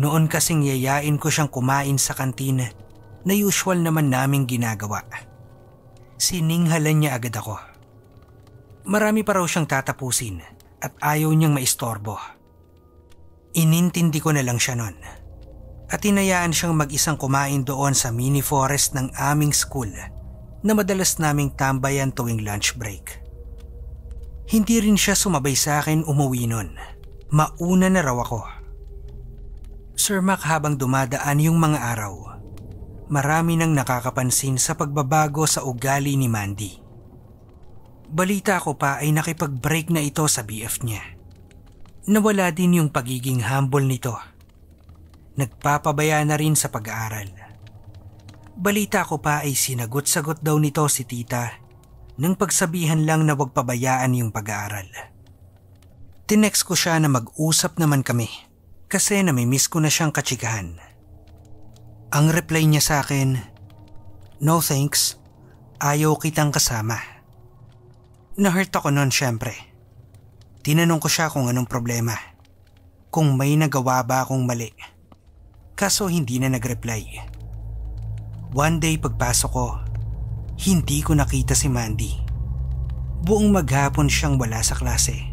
Noon kasing yayain ko siyang kumain sa kantina na usual naman naming ginagawa. Sininghalan niya agad ako. Marami pa raw siyang tatapusin at ayaw niyang maistorbo. Inintindi ko na lang siya noon. At inayaan siyang mag-isang kumain doon sa mini forest ng aming school na madalas naming tambayan tuwing lunch break. Hindi rin siya sumabay sa akin umuwi noon. Mauna na raw ako. Sir Mac habang dumadaan yung mga araw, marami nang nakakapansin sa pagbabago sa ugali ni Mandy. Balita ko pa ay nakipag-break na ito sa BF niya. Nawala din yung pagiging humble nito. Nagpapabaya na rin sa pag-aaral. Balita ko pa ay sinagot-sagot daw nito si tita nang pagsabihan lang na huwag pabayaan yung pag-aaral. Tinext ko siya na mag-usap naman kami kasi namimiss ko na siyang kachigahan. Ang reply niya sa akin, No thanks, ayaw kitang kasama. Nahurt ako noon syempre. Tinanong ko siya kung anong problema. Kung may nagawa ba akong mali. Kaso hindi na nagreply. One day pagpasok ko, hindi ko nakita si Mandy. Buong maghapon siyang wala sa klase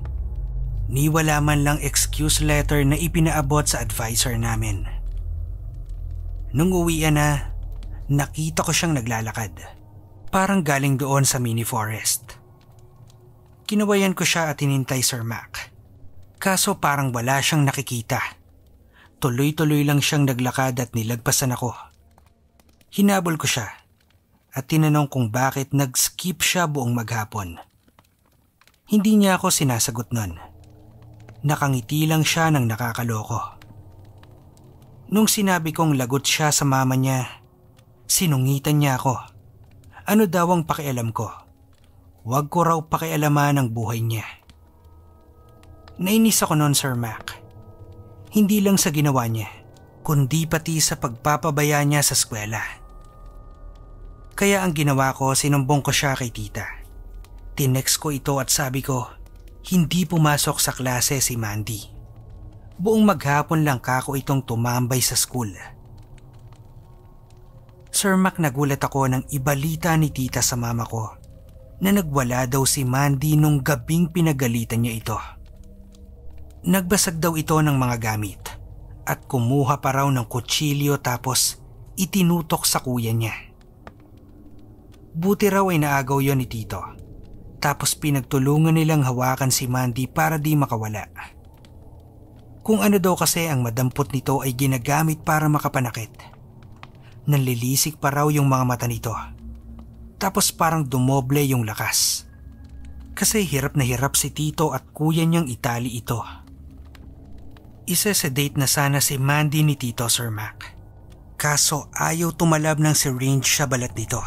ni wala man lang excuse letter na ipinaabot sa advisor namin. Nung uwian na, nakita ko siyang naglalakad. Parang galing doon sa mini forest. Kinawayan ko siya at hinintay Sir Mac. Kaso parang wala siyang nakikita. Tuloy-tuloy lang siyang naglakad at nilagpasan ako. Hinabol ko siya at tinanong kung bakit nag-skip siya buong maghapon. Hindi niya ako sinasagot noon. Nakangiti lang siya ng nakakaloko. Nung sinabi kong lagot siya sa mama niya, sinungitan niya ako. Ano daw ang pakialam ko? Huwag ko raw pakialaman ang buhay niya. Nainis ako noon Sir Mac. Hindi lang sa ginawa niya, kundi pati sa pagpapabaya niya sa eskwela. Kaya ang ginawa ko, sinumbong ko siya kay tita. Tinext ko ito at sabi ko, hindi pumasok sa klase si Mandy. Buong maghapon lang kako itong tumambay sa school. Sir Mac nagulat ako nang ibalita ni tita sa mama ko na nagwala daw si Mandy nung gabing pinagalitan niya ito. Nagbasag daw ito ng mga gamit at kumuha pa raw ng kutsilyo tapos itinutok sa kuya niya. Buti raw ay naagaw yon ni Tito tapos pinagtulungan nilang hawakan si Mandy para di makawala. Kung ano daw kasi ang madampot nito ay ginagamit para makapanakit. Nanlilisik pa raw yung mga mata nito. Tapos parang dumoble yung lakas. Kasi hirap na hirap si Tito at kuya niyang itali ito. isa date na sana si Mandy ni Tito Sir Mac. Kaso ayaw tumalab ng syringe sa balat nito.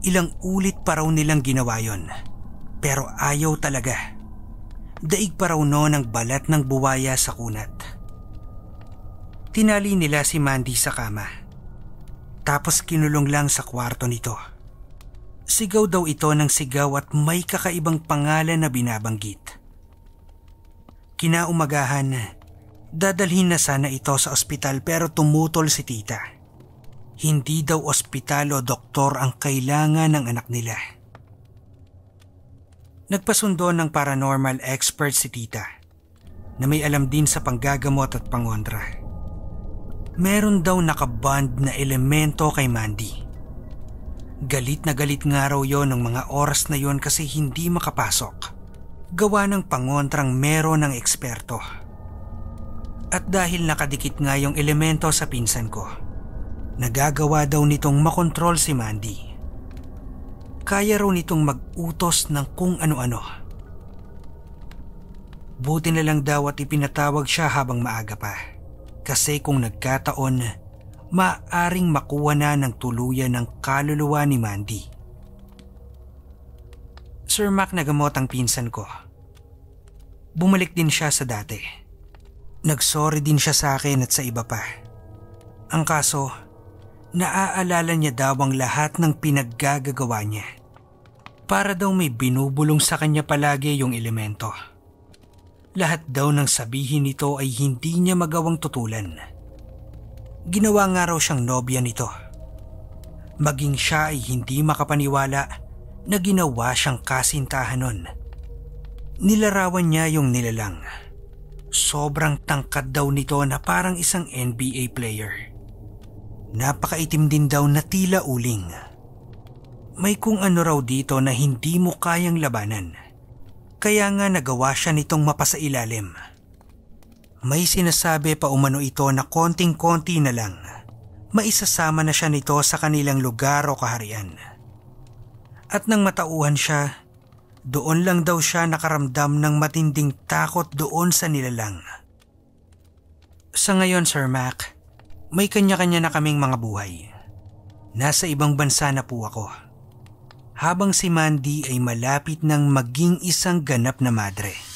Ilang ulit pa raw nilang ginawa yon. Pero ayaw talaga. Daig pa raw noon ang balat ng buwaya sa kunat. Tinali nila si Mandy sa kama. Tapos kinulong lang sa kwarto nito. Sigaw daw ito ng sigaw at may kakaibang pangalan na binabanggit. Kinaumagahan, dadalhin na sana ito sa ospital pero tumutol si tita hindi daw ospital o doktor ang kailangan ng anak nila. Nagpasundo ng paranormal expert si tita na may alam din sa panggagamot at pangontra. Meron daw nakaband na elemento kay Mandy. Galit na galit nga raw yon ng mga oras na yon kasi hindi makapasok. Gawa ng pangontrang meron ng eksperto. At dahil nakadikit nga yung elemento sa pinsan ko, Nagagawa daw nitong makontrol si Mandy. Kaya raw nitong mag-utos ng kung ano-ano. Buti na lang daw at ipinatawag siya habang maaga pa. Kasi kung nagkataon, maaring makuha na ng tuluyan ng kaluluwa ni Mandy. Sir Mac nagamot ang pinsan ko. Bumalik din siya sa dati. Nagsorry din siya sa akin at sa iba pa. Ang kaso, Naaalala niya daw ang lahat ng pinaggagawa niya. Para daw may binubulong sa kanya palagi yung elemento. Lahat daw ng sabihin nito ay hindi niya magawang tutulan. Ginawa nga raw siyang nobya nito. Maging siya ay hindi makapaniwala na ginawa siyang kasintahan nun. Nilarawan niya yung nilalang. Sobrang tangkad daw nito na parang isang NBA player Napakaitim din daw na tila uling. May kung ano raw dito na hindi mo kayang labanan. Kaya nga nagawa siya nitong mapasailalim. May sinasabi pa umano ito na konting-konti na lang. Maisasama na siya nito sa kanilang lugar o kaharian. At nang matauhan siya, doon lang daw siya nakaramdam ng matinding takot doon sa nilalang. Sa ngayon, Sir Mac, may kanya-kanya na kaming mga buhay. Nasa ibang bansa na po ako. Habang si Mandy ay malapit ng maging isang ganap na madre.